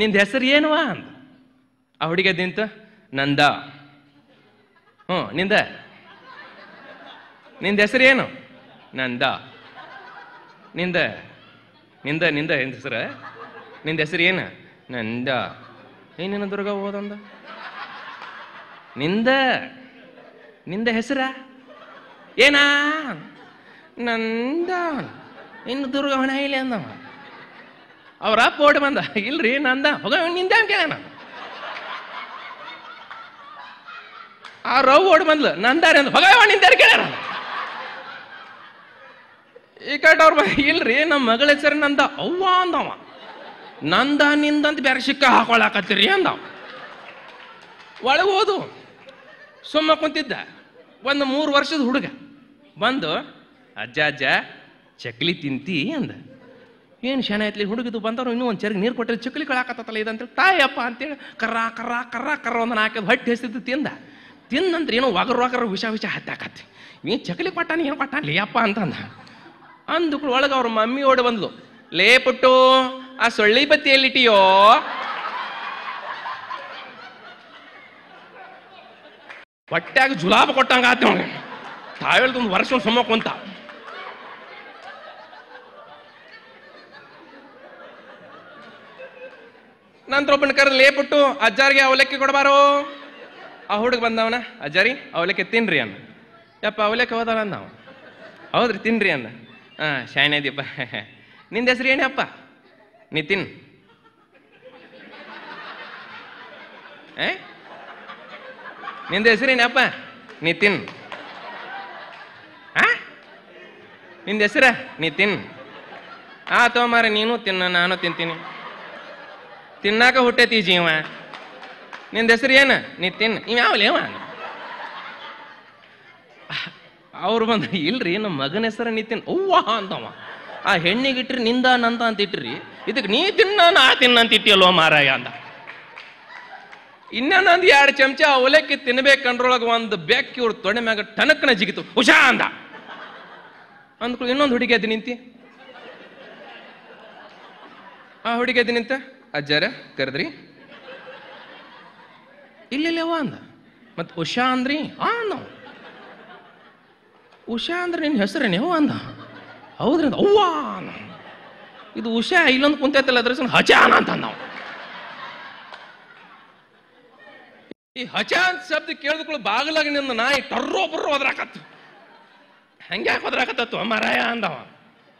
ನಿಂದ ಹೆಸರು ಏನುವಾ ಅಂದ ಆ ಹುಡುಗ ನಿಂತು ನಂದ ಹ್ಞೂ ನಿಂದ ನಿಂದ ಹೆಸರೇನು ನಂದ ನಿಂದ ನಿಂದ ನಿಂದ ಏನು ಹೆಸರು ನಿಂದ ಹೆಸರು ಏನು ನಂದ ಏನೇನು ದುರ್ಗ ಓದಂದ ನಿಂದ ನಿಂದ ಹೆಸರ ಏನಾ ನಂದ ಇನ್ನು ದುರ್ಗ ಹೊಣ ಅಂದ ಅಂದವ ಅವರ ಪೋಟ್ ಬಂದ ಇಲ್ರಿ ನಂದ ಹೋಗ ನಿಂದ ಕೇಳ ನಾನು ಆ ರವ್ ಓಡಿ ಬಂದ್ಲು ನಂದಾರೆ ಅಂದ್ ಭಗವ ನಿಂದಾರ ಕೇಳ್ಯಾರ ಈ ಕಡೆ ಅವ್ರ ಇಲ್ರಿ ನಮ್ಮ ಮಗಳ ಹೆಸರು ನಂದ ಅವ್ವ ಅಂದವ ನಂದ ನಿಂದಂತ ಬೇರೆ ಸಿಕ್ಕ ಹಾಕೊಳಕತ್ತೀರಿ ಅಂದವ ಒಳಗೆ ಓದು ಸುಮ್ಮ ಕುಂತಿದ್ದ ಒಂದು ಮೂರು ವರ್ಷದ ಹುಡುಗ ಬಂದು ಅಜ್ಜ ಅಜ್ಜ ಚಕ್ಲಿ ತಿಂತಿ ಅಂದ ಏನು ಶನ ಐತ್ಲಿ ಹುಡುಗಿದು ಬಂದವ್ರು ಇನ್ನೂ ಒಂದು ಚರಿಗೆ ನೀರು ಕೊಟ್ಟರೆ ಚಕ್ಲಿ ಕಳಾಕತ್ತಲ್ಲ ಇದಂತೇಳಿ ತಾಯಪ್ಪ ಅಂತೇಳಿ ಕರ್ರಾ ಕರ್ರಾ ಕರ್ರಾ ಕರ್ರ ಒಂದು ನಾಲ್ಕು ಹೊಟ್ಟೆ ಹೆಸಿದ್ದು ತಿಂದ ತಿನ್ನಂದ್ರೆ ಏನೋ ವಗರ ವಗರ ವಿಷ ವಿಷ ಹತ್ತಾಕತ್ತೆ ನೀನು ಚಕಲಿ ಕೊಟ್ಟಾನೆ ಏನು ಕೊಟ್ಟಾನೆ ಲೇಯಪ್ಪ ಅಂತಂದ ಅಂದು ಒಳಗೆ ಅವ್ರ ಮಮ್ಮಿ ಓಡಿ ಬಂದ್ಲು ಲೇ ಪುಟ್ಟು ಆ ಸೊಳ್ಳಿ ಬತ್ತಿ ಎಲ್ಲಿಟ್ಟಿಯೋ ಹೊಟ್ಟ್ಯಾಗ ಜುಲಾಬ್ ಕೊಟ್ಟಂಗ ಆತ ಅವನಿಗೆ ಒಂದು ವರ್ಷ ಸುಮ್ಮ ಕುಂತ ನಂತರ ಒಬ್ಬನ ಕರೆ ಲೇ ಪುಟ್ಟು ಅಜ್ಜಾರಿಗೆ ಅವಲಕ್ಕಿ ಕೊಡಬಾರೋ ಆ ಹುಡುಗ ಬಂದವನ ಅಜ್ಜರಿ ಅವಲಕ್ಕೆ ತಿನ್ರಿ ಅನ್ನ ಯಪ್ಪ ಅವಲಕ್ಕೆ ಹೋದಲ್ಲ ನಾವು ಹೌದ್ರಿ ತಿನ್ರಿ ಅನ್ನ ಹಾ ಶಾಣೆ ದೀಪ ನಿಂದ ಹೆಸ್ರು ಏನಪ್ಪ ನಿತಿನ್ ಏ ನಿಂದ ಹೆಸ್ರೇನಪ್ಪ ಅಪ್ಪ ನಿತಿನ್ ಆ ನಿಂದ ಹೆಸರ ನಿತಿನ್ ಆ ತೋಮಾರ ನೀನು ತಿನ್ನ ನಾನು ತಿಂತೀನಿ ತಿನ್ನಾಕ ಹುಟ್ಟೈತಿ ಜೀವ ನಿಂದ ಹೆಸರು ಏನು ನೀ ತಿನ್ ಯಾವ ಅವ್ರು ಬಂದ ಇಲ್ರಿ ನಮ್ಮ ಮಗನ ಹೆಸರು ನಿತಿನ್ ಅವ್ವ ಅಂತವ ಆ ಹೆಣ್ಣಿಗೆ ಇಟ್ರಿ ನಿಂದ ನಂತ ಅಂತ ಇಟ್ರಿ ಇದಕ್ಕೆ ನೀ ತಿನ್ನ ನಾ ತಿನ್ನ ಅಂತ ಇಟ್ಟಿಯಲ್ವ ಮಾರಾಯ ಅಂತ ಇನ್ನೊಂದು ಎರಡು ಚಮಚ ಅವಲಕ್ಕಿ ತಿನ್ಬೇಕಂದ್ರೊಳಗೆ ಒಂದು ಬೆಕ್ಕಿ ಇವ್ರ ತೊಡೆ ಮ್ಯಾಗ ಟನಕನ ಜಿಗಿತು ಹುಷಾ ಅಂದ ಅಂದ್ಕೊಳ್ಳಿ ಇನ್ನೊಂದು ಹುಡುಗಿ ಅದು ನಿಂತಿ ಆ ಹುಡುಗಿ ಅದು ನಿಂತ ಅಜ್ಜಾರ ಕರೆದ್ರಿ ಇಲ್ಲ ಅಂದ ಮತ್ತೆ ಉಷಾ ಅಂದ್ರಿ ಆ ಅಂದ ಉಷಾ ಅಂದ್ರೆ ನಿನ್ನ ಹೆಸರೇನೇವು ಅಂದ ಹೌದ್ರಿ ಅವ್ವಾ ಇದು ಉಷಾ ಇಲ್ಲೊಂದು ಕುಂತೈತಲ್ಲ ಅದ್ರ ಹಚಾನ ಅಂತ ನಾವು ಈ ಹಚಾನ್ ಶಬ್ದ ಕೇಳಿದ್ಕೊಳ್ಳು ಬಾಗಲಾಗ ನಿನ್ನ ನಾಯಿ ಟರ್ರೋ ಬರ್ರೋ ಒದ್ರಾಕತ್ತು ಹಂಗ್ಯಾಕೆ ಒದ್ರಾಕತ್ತತ್ತು ಮಾರಾಯ ಅಂದವ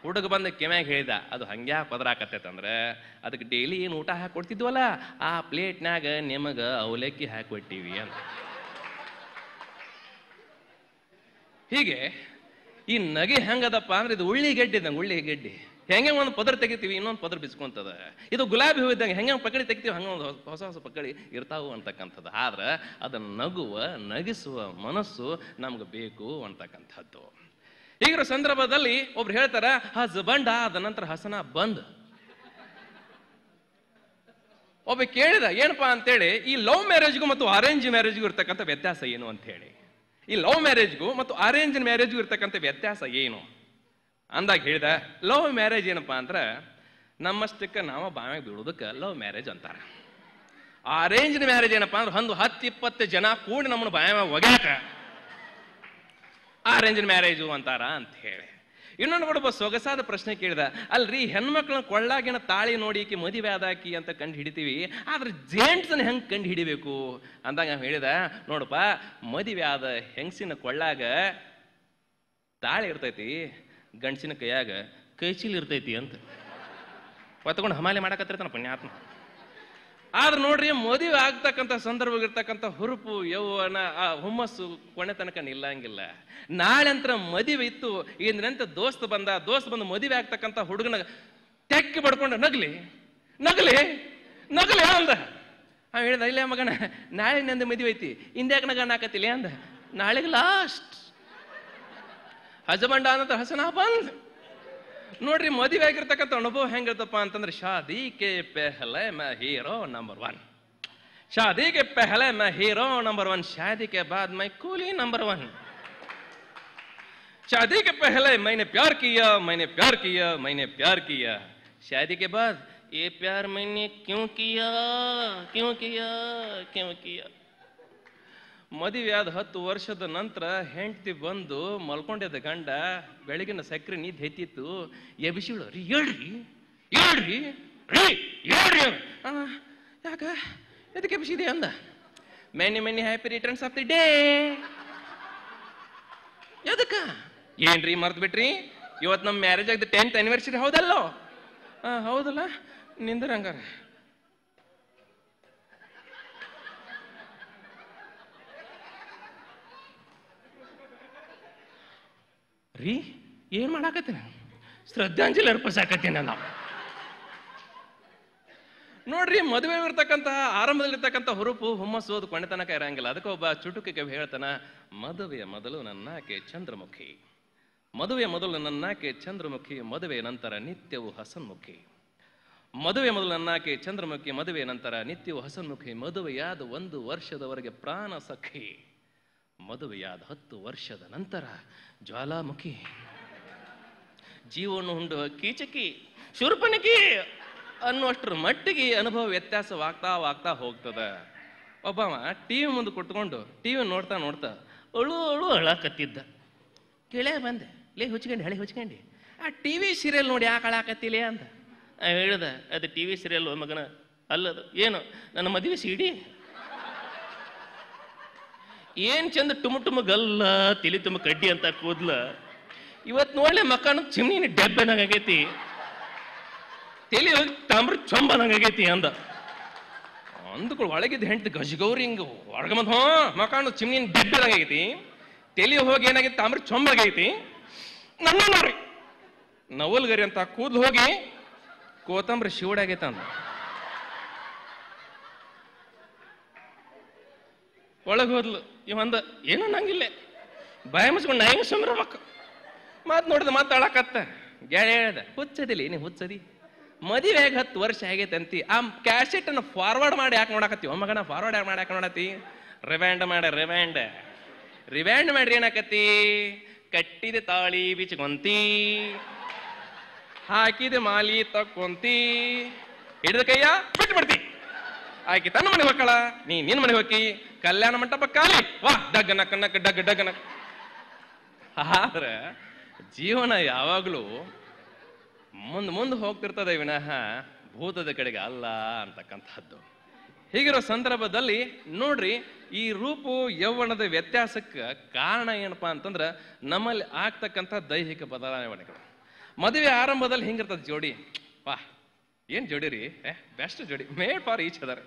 ಊಟಕ್ಕೆ ಬಂದು ಕೆಮ್ಯಾಗ ಹೇಳಿದ ಅದು ಹಂಗೆ ಅಂದ್ರೆ ಅದಕ್ಕೆ ಡೈಲಿ ಏನು ಊಟ ಹಾಕೊಡ್ತಿದ್ವಲ್ಲ ಆ ಪ್ಲೇಟ್ನಾಗ ನಿಮಗೆ ಅವಲಕ್ಕಿ ಹಾಕೊಟ್ಟಿವಿ ಅಂತ ಹೀಗೆ ಈ ನಗೆ ಹೆಂಗದಪ್ಪ ಅಂದ್ರೆ ಇದು ಉಳ್ಳಿ ಇದ್ದಂಗೆ ಉಳ್ಳಿ ಗೆಡ್ಡಿ ಹೆಂಗೆ ಒಂದು ಪದರ ತೆಗಿತೀವಿ ಇನ್ನೊಂದು ಪದರ ಬಿಸ್ಕೊಂತದ ಇದು ಗುಲಾಬಿ ಹೂ ಇದ್ದಂಗೆ ಹೆಂಗೆ ಪಕಡಿ ತೆಗಿತೀವಿ ಹಂಗೆ ಒಂದು ಹೊಸ ಹೊಸ ಪಕಡಿ ಇರ್ತಾವು ಅಂತಕ್ಕಂಥದ್ದು ಆದ್ರೆ ಅದನ್ನು ನಗುವ ನಗಿಸುವ ಮನಸ್ಸು ನಮ್ಗೆ ಬೇಕು ಅಂತಕ್ಕಂಥದ್ದು ಈಗಿರೋ ಸಂದರ್ಭದಲ್ಲಿ ಒಬ್ರು ಹೇಳ್ತಾರ ಹಸ್ಬಂಡ ಆದ ನಂತರ ಹಸನ ಬಂದ್ ಒಬ್ಬ ಕೇಳಿದ ಏನಪ್ಪಾ ಅಂತೇಳಿ ಈ ಲವ್ ಮ್ಯಾರೇಜ್ಗೂ ಮತ್ತು ಅರೇಂಜ್ ಮ್ಯಾರೇಜ್ಗೂ ಇರ್ತಕ್ಕಂಥ ವ್ಯತ್ಯಾಸ ಏನು ಅಂತ ಹೇಳಿ ಈ ಲವ್ ಮ್ಯಾರೇಜ್ಗೂ ಮತ್ತು ಅರೇಂಜ್ ಮ್ಯಾರೇಜ್ಗೂ ಇರ್ತಕ್ಕಂಥ ವ್ಯತ್ಯಾಸ ಏನು ಅಂದಾಗ ಹೇಳಿದ ಲವ್ ಮ್ಯಾರೇಜ್ ಏನಪ್ಪಾ ಅಂದ್ರೆ ನಮ್ಮಷ್ಟಕ್ಕೆ ನಾವು ಬಾವಿಗೆ ಬಿಡೋದಕ್ಕೆ ಲವ್ ಮ್ಯಾರೇಜ್ ಅಂತಾರೆ ಅರೇಂಜ್ ಮ್ಯಾರೇಜ್ ಏನಪ್ಪಾ ಅಂದ್ರೆ ಒಂದು ಹತ್ತು ಇಪ್ಪತ್ತು ಜನ ಕೂಡಿ ನಮ್ಮನ್ನು ಬಾಯ ಒಗ್ಯಾಕ ಅರೇಂಜ್ ಮ್ಯಾರೇಜು ಅಂತಾರ ಅಂತ ಹೇಳಿ ಇನ್ನೊಂದು ಒಬ್ಬ ಸೊಗಸಾದ ಪ್ರಶ್ನೆ ಕೇಳಿದ ಅಲ್ರಿ ಹೆಣ್ಮಕ್ಳನ್ನ ಕೊಳ್ಳಾಗಿನ ತಾಳಿ ನೋಡಿ ಈಕೆ ಮದುವೆ ಅದಾಕಿ ಅಂತ ಕಂಡು ಹಿಡಿತೀವಿ ಆದ್ರೆ ಜೇಂಟ್ಸನ್ನ ಹೆಂಗೆ ಕಂಡು ಹಿಡಿಬೇಕು ಅಂದಾಗ ನಾವು ಹೇಳಿದ ನೋಡಪ್ಪ ಮದುವೆ ಆದ ಹೆಂಗಸಿನ ಕೊಳ್ಳಾಗ ತಾಳಿ ಇರ್ತೈತಿ ಗಂಡಸಿನ ಕೈಯಾಗ ಕೈಚೀಲ್ ಇರ್ತೈತಿ ಅಂತ ಒತ್ಕೊಂಡು ಹಮಾಲೆ ಮಾಡಕತ್ತಿರ್ತಾನ ಪುಣ್ಯಾತ್ಮ ಆದ್ರೆ ನೋಡ್ರಿ ಮದುವೆ ಆಗ್ತಕ್ಕಂಥ ಸಂದರ್ಭಗಿರ್ತಕ್ಕಂಥ ಹುರುಪು ಯೌವನ ಆ ಹುಮ್ಮಸ್ಸು ಕೊನೆ ತನಕ ನಿಲ್ಲಂಗಿಲ್ಲ ನಾಳೆ ಅಂತ ಮದುವೆ ಇತ್ತು ಇಂದ್ರಂತ ದೋಸ್ತ ಬಂದ ದೋಸ್ತ್ ಬಂದು ಮದುವೆ ಆಗ್ತಕ್ಕಂಥ ಹುಡುಗನ ತೆಕ್ಕಿ ಪಡ್ಕೊಂಡು ನಗ್ಲಿ ನಗಲಿ ನಗಲಿ ಅಂದ ಅವ್ ಹೇಳಿದ ಇಲ್ಲೇ ಮಗಣ ನಾಳೆ ನಂದು ಮದುವೆ ಐತಿ ಇಂದ್ಯಾಕ ನಗ ನಾಕತಿಲ್ಲ ಅಂದ ನಾಳೆಗೆ ಲಾಸ್ಟ್ ಹಜಬಂಡ ಅನ್ನೋದು ಹಸನ ಬಂದ್ ನೋಡಿ ಮದುವೆಯಾಗಿರತಕ್ಕಂತ ಅನುಭವ ಹೇ ಹೇಳ್ತಪ್ಪ ಅಂತಂದ್ರೆ ಶಾದಿ ಕೆ ಪಹಲೆ ಮೈ ஹீரோ નંબર 1 ಶಾದಿ ಕೆ ಪಹಲೆ ಮೈ ஹீரோ નંબર 1 ಶಾದಿ ಕೆ ਬਾದ್ ಮೈ ಕೂಲಿ નંબર 1 ಶಾದಿ ಕೆ ಪಹಲೆ ಮೈ نے प्यार किया मैंने प्यार किया मैंने प्यार किया शादी के बाद ये प्यार मैंने क्यों किया क्यों किया क्यों किया ಮದುವೆ ಆದ ಹತ್ತು ವರ್ಷದ ನಂತರ ಹೆಂಡತಿ ಬಂದು ಮಲ್ಕೊಂಡಿದ್ದ ಗಂಡ ಬೆಳಗಿನ ಸಕ್ಕರೆ ನೀ ದೆತ್ತಿತ್ತು ಎಬಿಸಿಳು ರೀ ಹೇಳ್ರಿ ಹೇಳ್ರಿ ಹೇಳ್ರಿ ಯಾಕ ಎದಕ್ಕೆ ಎಬ್ಬಿಸಿದೆ ಅಂದ many many happy returns of the day ಎದಕ್ಕ ಏನ್ರಿ ಮರ್ತ್ ಬಿಟ್ರಿ ಇವತ್ತು ನಮ್ಮ ಮ್ಯಾರೇಜ್ ಆಗಿದೆ ಟೆಂತ್ ಆನಿವರ್ಸರಿ ಹೌದಲ್ಲೋ ಹಾಂ ಹೌದಲ್ಲ ನಿಂದ್ರ ರೀ ಏನ್ ಮಾಡಾಕತ್ತೀನಿ ಶ್ರದ್ಧಾಂಜಲಿ ಅರ್ಪಿಸಾಕತ್ತೀನಿ ನಾವು ನೋಡ್ರಿ ಮದುವೆ ಇರ್ತಕ್ಕಂತಹ ಆರಂಭದಲ್ಲಿರ್ತಕ್ಕಂಥ ಹುರುಪು ಹುಮ್ಮಸ್ಸು ಅದು ಕೊನೆತನಕ ಇರಂಗಿಲ್ಲ ಅದಕ್ಕೆ ಒಬ್ಬ ಚುಟುಕಿಗೆ ಹೇಳ್ತಾನ ಮದುವೆಯ ಮೊದಲು ನನ್ನಾಕೆ ಚಂದ್ರಮುಖಿ ಮದುವೆಯ ಮೊದಲು ನನ್ನಾಕೆ ಚಂದ್ರಮುಖಿ ಮದುವೆ ನಂತರ ನಿತ್ಯವು ಹಸನ್ಮುಖಿ ಮದುವೆ ಮೊದಲು ನನ್ನಾಕೆ ಚಂದ್ರಮುಖಿ ಮದುವೆ ನಂತರ ನಿತ್ಯವು ಹಸನ್ಮುಖಿ ಮದುವೆಯಾದ ಒಂದು ವರ್ಷದವರೆಗೆ ಪ್ರಾಣ ಸಖಿ ಮದುವೆಯಾದ ಹತ್ತು ವರ್ಷದ ನಂತರ ಜ್ವಾಲಾಮುಖಿ ಜೀವನ ಉಂಡು ಕೀಚಕಿ ಶುರ್ಪನಕಿ ಅನ್ನುವಷ್ಟರ ಮಟ್ಟಿಗೆ ಅನುಭವ ವ್ಯತ್ಯಾಸವಾಗ್ತಾ ಹೋಗ್ತದ ಒಬ್ಬವ ಟಿ ವಿ ಮುಂದೆ ಕುಟ್ಕೊಂಡು ಟಿ ವಿ ನೋಡ್ತಾ ನೋಡ್ತಾ ಅಳು ಅಳು ಅಳಾಕತ್ತಿದ್ದ ಕೇಳೇ ಬಂದೆ ಲೇ ಹುಚ್ಕೊಂಡು ಹಳೆ ಹುಚ್ಕೊಂಡು ಆ ಟಿ ವಿ ಸೀರಿಯಲ್ ನೋಡಿ ಯಾಕೆ ಅಳಾಕತ್ತಿಲೇ ಅಂತ ಹೇಳ್ದೆ ಅದು ಟಿ ವಿ ಸೀರಿಯಲ್ ಮಗನ ಅಲ್ಲದು ಏನು ನನ್ನ ಮದುವೆ ಸಿಡಿ ಏನ್ ಚಂದ ಟುಮ್ ಟುಮ ಗಲ್ಲ ತಿಲಿ ತುಂಬ ಕಡ್ಡಿ ಅಂತ ಕೂದ್ಲ ಇವತ್ತು ನೋಡ್ಲೆ ಮಕ್ಕಳ ಚಿಮ್ನಿನ ಡಬ್ಬೆನಾಗೈತಿ ತಲೆ ಹೋಗಿ ತಾಮ್ರ ಚೊಂಬನಾಗೈತಿ ಅಂದ ಅಂದ್ಕೊಳ್ ಒಳಗಿದ್ದ ಹೆಂಟ್ ಗಜಗೌರಿ ಹಿಂಗ ಒಳಗ ಬಂದ್ ಹೋ ಮಕಾಣ ಚಿಮ್ನಿನ ಡಬ್ಬೆನಾಗೈತಿ ತಲೆ ಹೋಗಿ ಏನಾಗೈತಿ ತಾಮ್ರ ಚೊಂಬಾಗೈತಿ ನನ್ನ ನೋಡ್ರಿ ನವಲ್ಗರಿ ಅಂತ ಕೂದ್ಲು ಹೋಗಿ ಕೋತಂಬ್ರಿ ಶಿವಡಾಗೈತೆ ಅಂದ ಒಳಗೆ ಹೋದ್ಲು ಇವಂದ ಏನು ನಂಗಿಲ್ಲ ಭಯ ಮುಚ್ಕೊಂಡು ನಾ ಹೆಂಗೆ ಸುಮ್ರಬೇಕು ಮಾತು ನೋಡಿದ ಮಾತು ಅಳಕತ್ತ ಗೆಳೆ ಹುಚ್ಚದಿಲ್ಲ ನೀ ಹುಚ್ಚದಿ ಆಗಿ ಹತ್ತು ವರ್ಷ ಆಗೈತೆ ಅಂತಿ ಆ ಕ್ಯಾಶೆಟ್ ಅನ್ನು ಫಾರ್ವರ್ಡ್ ಮಾಡಿ ಯಾಕೆ ನೋಡಕತ್ತಿ ಒಮ್ಮಗನ ಫಾರ್ವರ್ಡ್ ಯಾಕೆ ಮಾಡಿ ಯಾಕೆ ನೋಡತ್ತಿ ರಿವ್ಯಾಂಡ್ ಮಾಡ ರಿವ್ಯಾಂಡ್ ರಿವ್ಯಾಂಡ್ ಮಾಡ್ರಿ ಏನಾಕತ್ತಿ ಕಟ್ಟಿದ ತಾಳಿ ಬಿಚ್ಕೊಂತಿ ಹಾಕಿದ ಮಾಲಿ ತಕ್ಕೊಂತಿ ಹಿಡಿದ ಕೈಯ ಬಿಟ್ಟು ಬಿಡ್ತಿ ಆಕೆ ತನ್ನ ಮನೆ ಹೋಗ್ಕಳ ನೀ ನಿನ್ ಮನೆ ಹೋಗಿ ಕಲ್ಯಾಣ ಮಂಟಪ ಖಾಲಿ ವಾ ಡಗ್ಗ ನಕ್ಕ ಡಗ್ ಡಗ್ನ ಆದ್ರೆ ಜೀವನ ಯಾವಾಗ್ಲೂ ಮುಂದ್ ಮುಂದೆ ಹೋಗ್ತಿರ್ತದೆ ವಿನಃ ಭೂತದ ಕಡೆಗೆ ಅಲ್ಲ ಅಂತಕ್ಕಂಥದ್ದು ಹೀಗಿರೋ ಸಂದರ್ಭದಲ್ಲಿ ನೋಡ್ರಿ ಈ ರೂಪು ಯೌವನದ ವ್ಯತ್ಯಾಸಕ್ಕೆ ಕಾರಣ ಏನಪ್ಪಾ ಅಂತಂದ್ರೆ ನಮ್ಮಲ್ಲಿ ಆಗ್ತಕ್ಕಂಥ ದೈಹಿಕ ಬದಲಾವಣೆಗಳು ಮದುವೆ ಆರಂಭದಲ್ಲಿ ಹಿಂಗಿರ್ತದೆ ಜೋಡಿ ವಾ ಏನ್ ಜೋಡಿ ರೀ ಬೆಸ್ಟ್ ಜೋಡಿ ಮೇಡ್ ಫಾರ್ ಈಚ್ ಅದರ್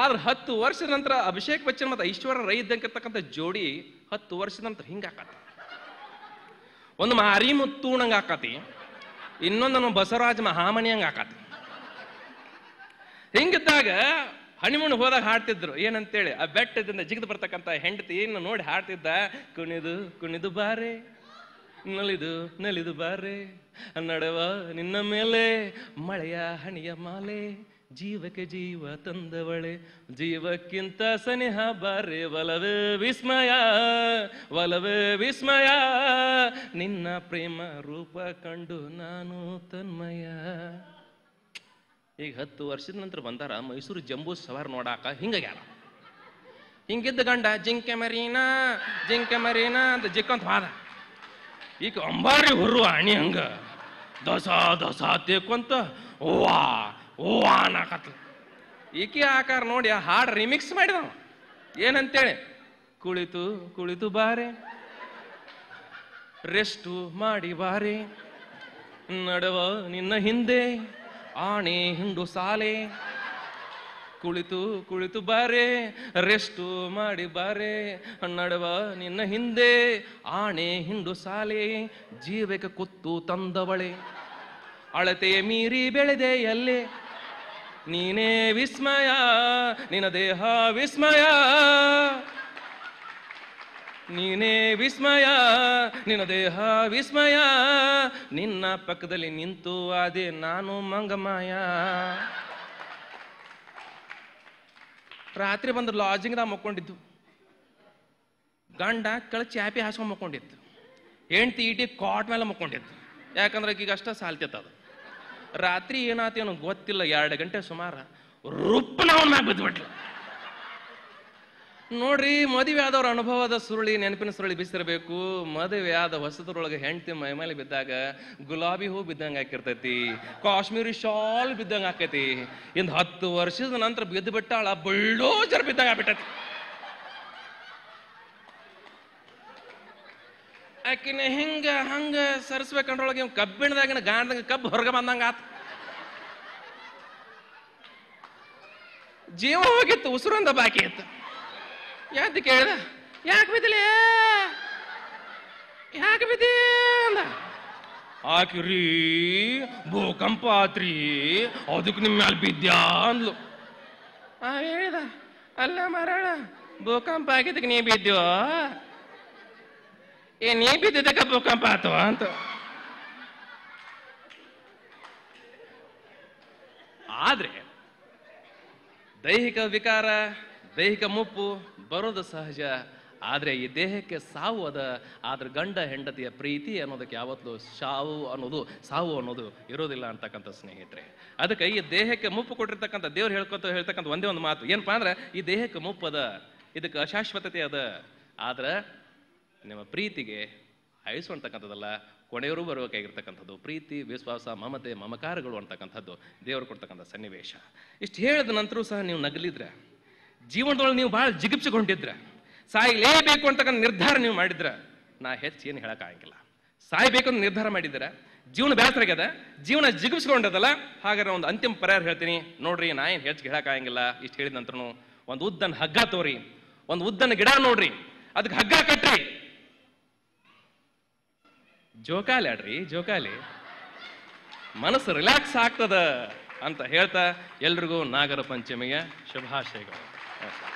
ಆದ್ರೆ ಹತ್ತು ವರ್ಷದ ನಂತರ ಅಭಿಷೇಕ್ ಬಚ್ಚನ್ ಮತ್ತು ಐಶ್ವರ್ಯ ರೈ ಇದ್ದಂಗಿರ್ತಕ್ಕಂಥ ಜೋಡಿ ಹತ್ತು ವರ್ಷದ ನಂತರ ಹಿಂಗೆ ಆಕತಿ ಒಂದು ಮಾರಿ ಮುತ್ತೂಣಂಗೆ ಆಕತಿ ಇನ್ನೊಂದು ಬಸವರಾಜ ಮಹಾಮಣಿ ಹಂಗೆ ಹಾಕತಿ ಹಿಂಗಿದ್ದಾಗ ಹಣಿಮುಣ್ ಹೋದಾಗ ಹಾಡ್ತಿದ್ರು ಏನಂತೇಳಿ ಆ ಬೆಟ್ಟದಿಂದ ಜಿಗಿದು ಬರ್ತಕ್ಕಂಥ ಹೆಂಡತಿ ಏನು ನೋಡಿ ಹಾಡ್ತಿದ್ದ ಕುಣಿದು ಕುಣಿದು ಬಾರೆ ನಲಿದು ನಲಿದು ಬಾರೆ ನಡವ ನಿನ್ನ ಮೇಲೆ ಮಳೆಯ ಹಣಿಯ ಮಾಲೆ ಜೀವಕ್ಕೆ ಜೀವ ತಂದವಳೆ ಜೀವಕ್ಕಿಂತ ಸನಿಹ ಬಾರೆ ಒಲವೇ ವಿಸ್ಮಯ ಒಲವೇ ವಿಸ್ಮಯ ನಿನ್ನ ಪ್ರೇಮ ರೂಪ ಕಂಡು ನಾನು ತನ್ಮಯ ಈಗ ಹತ್ತು ವರ್ಷದ ನಂತರ ಬಂದಾರ ಮೈಸೂರು ಜಂಬೂ ಸವಾರ್ ನೋಡಾಕ ಹಿಂಗಾಗ್ಯಾರ ಹಿಂಗಿದ್ದ ಗಂಡ ಜಿಂಕೆ ಮರೀನಾ ಜಿಂಕೆ ಮರೀನಾ ಅಂತ ಜಿಕ್ಕಂತ ಹಾದ ಈಗ ಅಂಬಾರಿ ಹುರು ಅಣಿ ಹಂಗ ದಸ ದಸ ತೇಕೊಂತ ಓವಾ ಓವಾ ಈಕೆ ಆಕಾರ ನೋಡಿ ಆ ಹಾಡು ರಿಮಿಕ್ಸ್ ಮಾಡಿದ ಏನಂತೇಳಿ ಕುಳಿತು ಕುಳಿತು ಬಾರೆ ರೆಸ್ಟು ಮಾಡಿ ಬಾರೆ ನಡವ ನಿನ್ನ ಹಿಂದೆ ಆಣೆ ಹಿಂಡು ಸಾಲೆ ಕುಳಿತು ಕುಳಿತು ಬಾರೆ ರೆಸ್ಟು ಮಾಡಿ ಬಾರೆ ನಡುವ ನಿನ್ನ ಹಿಂದೆ ಆಣೆ ಹಿಂಡು ಸಾಲೆ ಜೀವಕ್ಕೆ ಕುತ್ತು ತಂದವಳೆ ಅಳತೆ ಮೀರಿ ಬೆಳೆದೆ ಎಲ್ಲೇ ನೀನೇ ವಿಸ್ಮಯ ನಿನ್ನ ದೇಹ ವಿಸ್ಮಯ ನೀನೇ ವಿಸ್ಮಯ ನಿನ್ನ ದೇಹ ವಿಸ್ಮಯ ನಿನ್ನ ಪಕ್ಕದಲ್ಲಿ ನಿಂತು ಅದೇ ನಾನು ಮಂಗಮಾಯ ರಾತ್ರಿ ಬಂದು ಲಾಜಿಂಗ್ದಾಗ ಮಕ್ಕೊಂಡಿದ್ದು ಗಂಡ ಕೆಳ ಚಾಪಿ ಹಾಸ್ಕೊಂಡು ಮಕ್ಕೊಂಡಿತ್ತು ಹೆಂಡ್ತಿ ಈಟಿ ಕಾಟ್ ಮೇಲೆ ಮಕ್ಕೊಂಡಿತ್ತು ಯಾಕಂದ್ರೆ ಈಗ ಅಷ್ಟ ಸಾಲ್ತಿತ್ತು ಅದು ರಾತ್ರಿ ಏನಾತೇನು ಗೊತ್ತಿಲ್ಲ ಎರಡು ಗಂಟೆ ಸುಮಾರು ರುಪ್ಪನ ಅವನ ಬಿದ್ದುಬಿಟ್ಲು ನೋಡ್ರಿ ಮದುವೆ ಆದವ್ರ ಅನುಭವದ ಸುರುಳಿ ನೆನಪಿನ ಸುರುಳಿ ಬಿಸಿರಬೇಕು ಮದುವೆ ಆದ ಹೊಸದ್ರೊಳಗೆ ಹೆಂಡತಿ ಮೈಮೇಲೆ ಬಿದ್ದಾಗ ಗುಲಾಬಿ ಹೂ ಬಿದ್ದಂಗೆ ಹಾಕಿರ್ತೈತಿ ಕಾಶ್ಮೀರಿ ಶಾಲ್ ಬಿದ್ದಂಗೆ ಹಾಕೈತಿ ಇಂದ ಹತ್ತು ವರ್ಷದ ನಂತರ ಬಿದ್ದು ಬಿಟ್ಟಾಳ ಬಳ್ಳೋಜರ್ ಬಿದ್ದಂಗೆ ಆಗ್ಬಿಟ್ಟತಿ ಆಕಿನ ಹಿಂಗ ಹಂಗ ಸರಿಸ್ಬೇಕಂದ್ರೊಳಗೆ ಕಬ್ಬಿಣದಾಗಿನ ಕಬ್ಬು ಹೊರಗೆ ಬಂದಂಗ ಆತ ಜೀವ ಹೋಗಿತ್ತು ಅಂದ ಬಾಕಿ ಇತ್ತು ಯಾವ್ದು ಕೇಳ್ದ ಯಾಕೆ ಬಿದ್ದಿಲ್ಲ ಯಾಕೆ ಬಿದ್ದಿ ಅಂದ ಆಕಿರಿ ಭೂಕಂಪ ಆತ್ರಿ ಅದಕ್ಕೆ ನಿಮ್ಮ ಮ್ಯಾಲ ಬಿದ್ದ್ಯಾ ಅಂದ್ಲು ಆ ಹೇಳಿದ ಅಲ್ಲ ಮರಳ ಭೂಕಂಪ ಆಗಿದ್ದಕ್ಕೆ ನೀ ಬಿದ್ದ್ಯೋ ಏ ನೀ ಬಿದ್ದಿದ್ದಕ್ಕೆ ಭೂಕಂಪ ಆತವ ಅಂತ ಆದ್ರೆ ದೈಹಿಕ ವಿಕಾರ ದೈಹಿಕ ಮುಪ್ಪು ಬರೋದು ಸಹಜ ಆದರೆ ಈ ದೇಹಕ್ಕೆ ಸಾವು ಅದ ಆದ್ರೆ ಗಂಡ ಹೆಂಡತಿಯ ಪ್ರೀತಿ ಅನ್ನೋದಕ್ಕೆ ಯಾವತ್ತೂ ಸಾವು ಅನ್ನೋದು ಸಾವು ಅನ್ನೋದು ಇರೋದಿಲ್ಲ ಅಂತಕ್ಕಂಥ ಸ್ನೇಹಿತರೆ ಅದಕ್ಕೆ ಈ ದೇಹಕ್ಕೆ ಮುಪ್ಪು ಕೊಟ್ಟಿರ್ತಕ್ಕಂಥ ದೇವ್ರು ಹೇಳ್ಕೊತ ಹೇಳ್ತಕ್ಕಂಥ ಒಂದೇ ಒಂದು ಮಾತು ಏನಪ್ಪಾ ಅಂದ್ರೆ ಈ ದೇಹಕ್ಕೆ ಮುಪ್ಪು ಅದ ಇದಕ್ಕೆ ಅಶಾಶ್ವತತೆ ಅದ ಆದ್ರೆ ನಿಮ್ಮ ಪ್ರೀತಿಗೆ ಅಂತಕ್ಕಂಥದ್ದಲ್ಲ ಕೊನೆಯವರು ಬರಬೇಕಾಗಿರ್ತಕ್ಕಂಥದ್ದು ಪ್ರೀತಿ ವಿಶ್ವಾಸ ಮಮತೆ ಮಮಕಾರಗಳು ಅಂತಕ್ಕಂಥದ್ದು ದೇವರು ಕೊಡ್ತಕ್ಕಂಥ ಸನ್ನಿವೇಶ ಇಷ್ಟು ಹೇಳಿದ ನಂತರ ಸಹ ನೀವು ನಗಲಿದ್ರೆ ಜೀವನದೊಳಗೆ ನೀವು ಭಾಳ ಜಿಗಿಪ್ಸಿಕೊಂಡಿದ್ರ ಸಾಯಲೇಬೇಕು ಅಂತಕ್ಕಂಥ ನಿರ್ಧಾರ ನೀವು ಮಾಡಿದ್ರ ನಾ ಹೆಚ್ಚು ಏನು ಹೇಳೋಕ್ಕಾಗಿಲ್ಲ ಸಾಯ್ಬೇಕು ಅಂತ ನಿರ್ಧಾರ ಮಾಡಿದ್ರೆ ಜೀವನ ಬೇಸರಾಗ್ಯದ ಜೀವನ ಜಿಗಿಸ್ಕೊಂಡದಲ್ಲ ಹಾಗಾದ್ರೆ ಒಂದು ಅಂತಿಮ ಪರಿಹಾರ ಹೇಳ್ತೀನಿ ನೋಡ್ರಿ ನಾ ಏನು ಹೆಚ್ಚಿಗೆ ಹೇಳೋಕ್ಕಾಗಿಲ್ಲ ಇಷ್ಟು ಹೇಳಿದ ನಂತರ ಒಂದು ಉದ್ದನ ಹಗ್ಗ ತೋರಿ ಒಂದು ಉದ್ದನ ಗಿಡ ನೋಡ್ರಿ ಅದಕ್ಕೆ ಹಗ್ಗ ಕಟ್ಟ್ರಿ ಜೋಕಾಲಿ ಆಡ್ರಿ ಜೋಕಾಲಿ ಮನಸ್ಸು ರಿಲ್ಯಾಕ್ಸ್ ಆಗ್ತದ ಅಂತ ಹೇಳ್ತಾ ಎಲ್ರಿಗೂ ನಾಗರ ಪಂಚಮಿಯ ಶುಭಾಶಯಗಳು Gracias.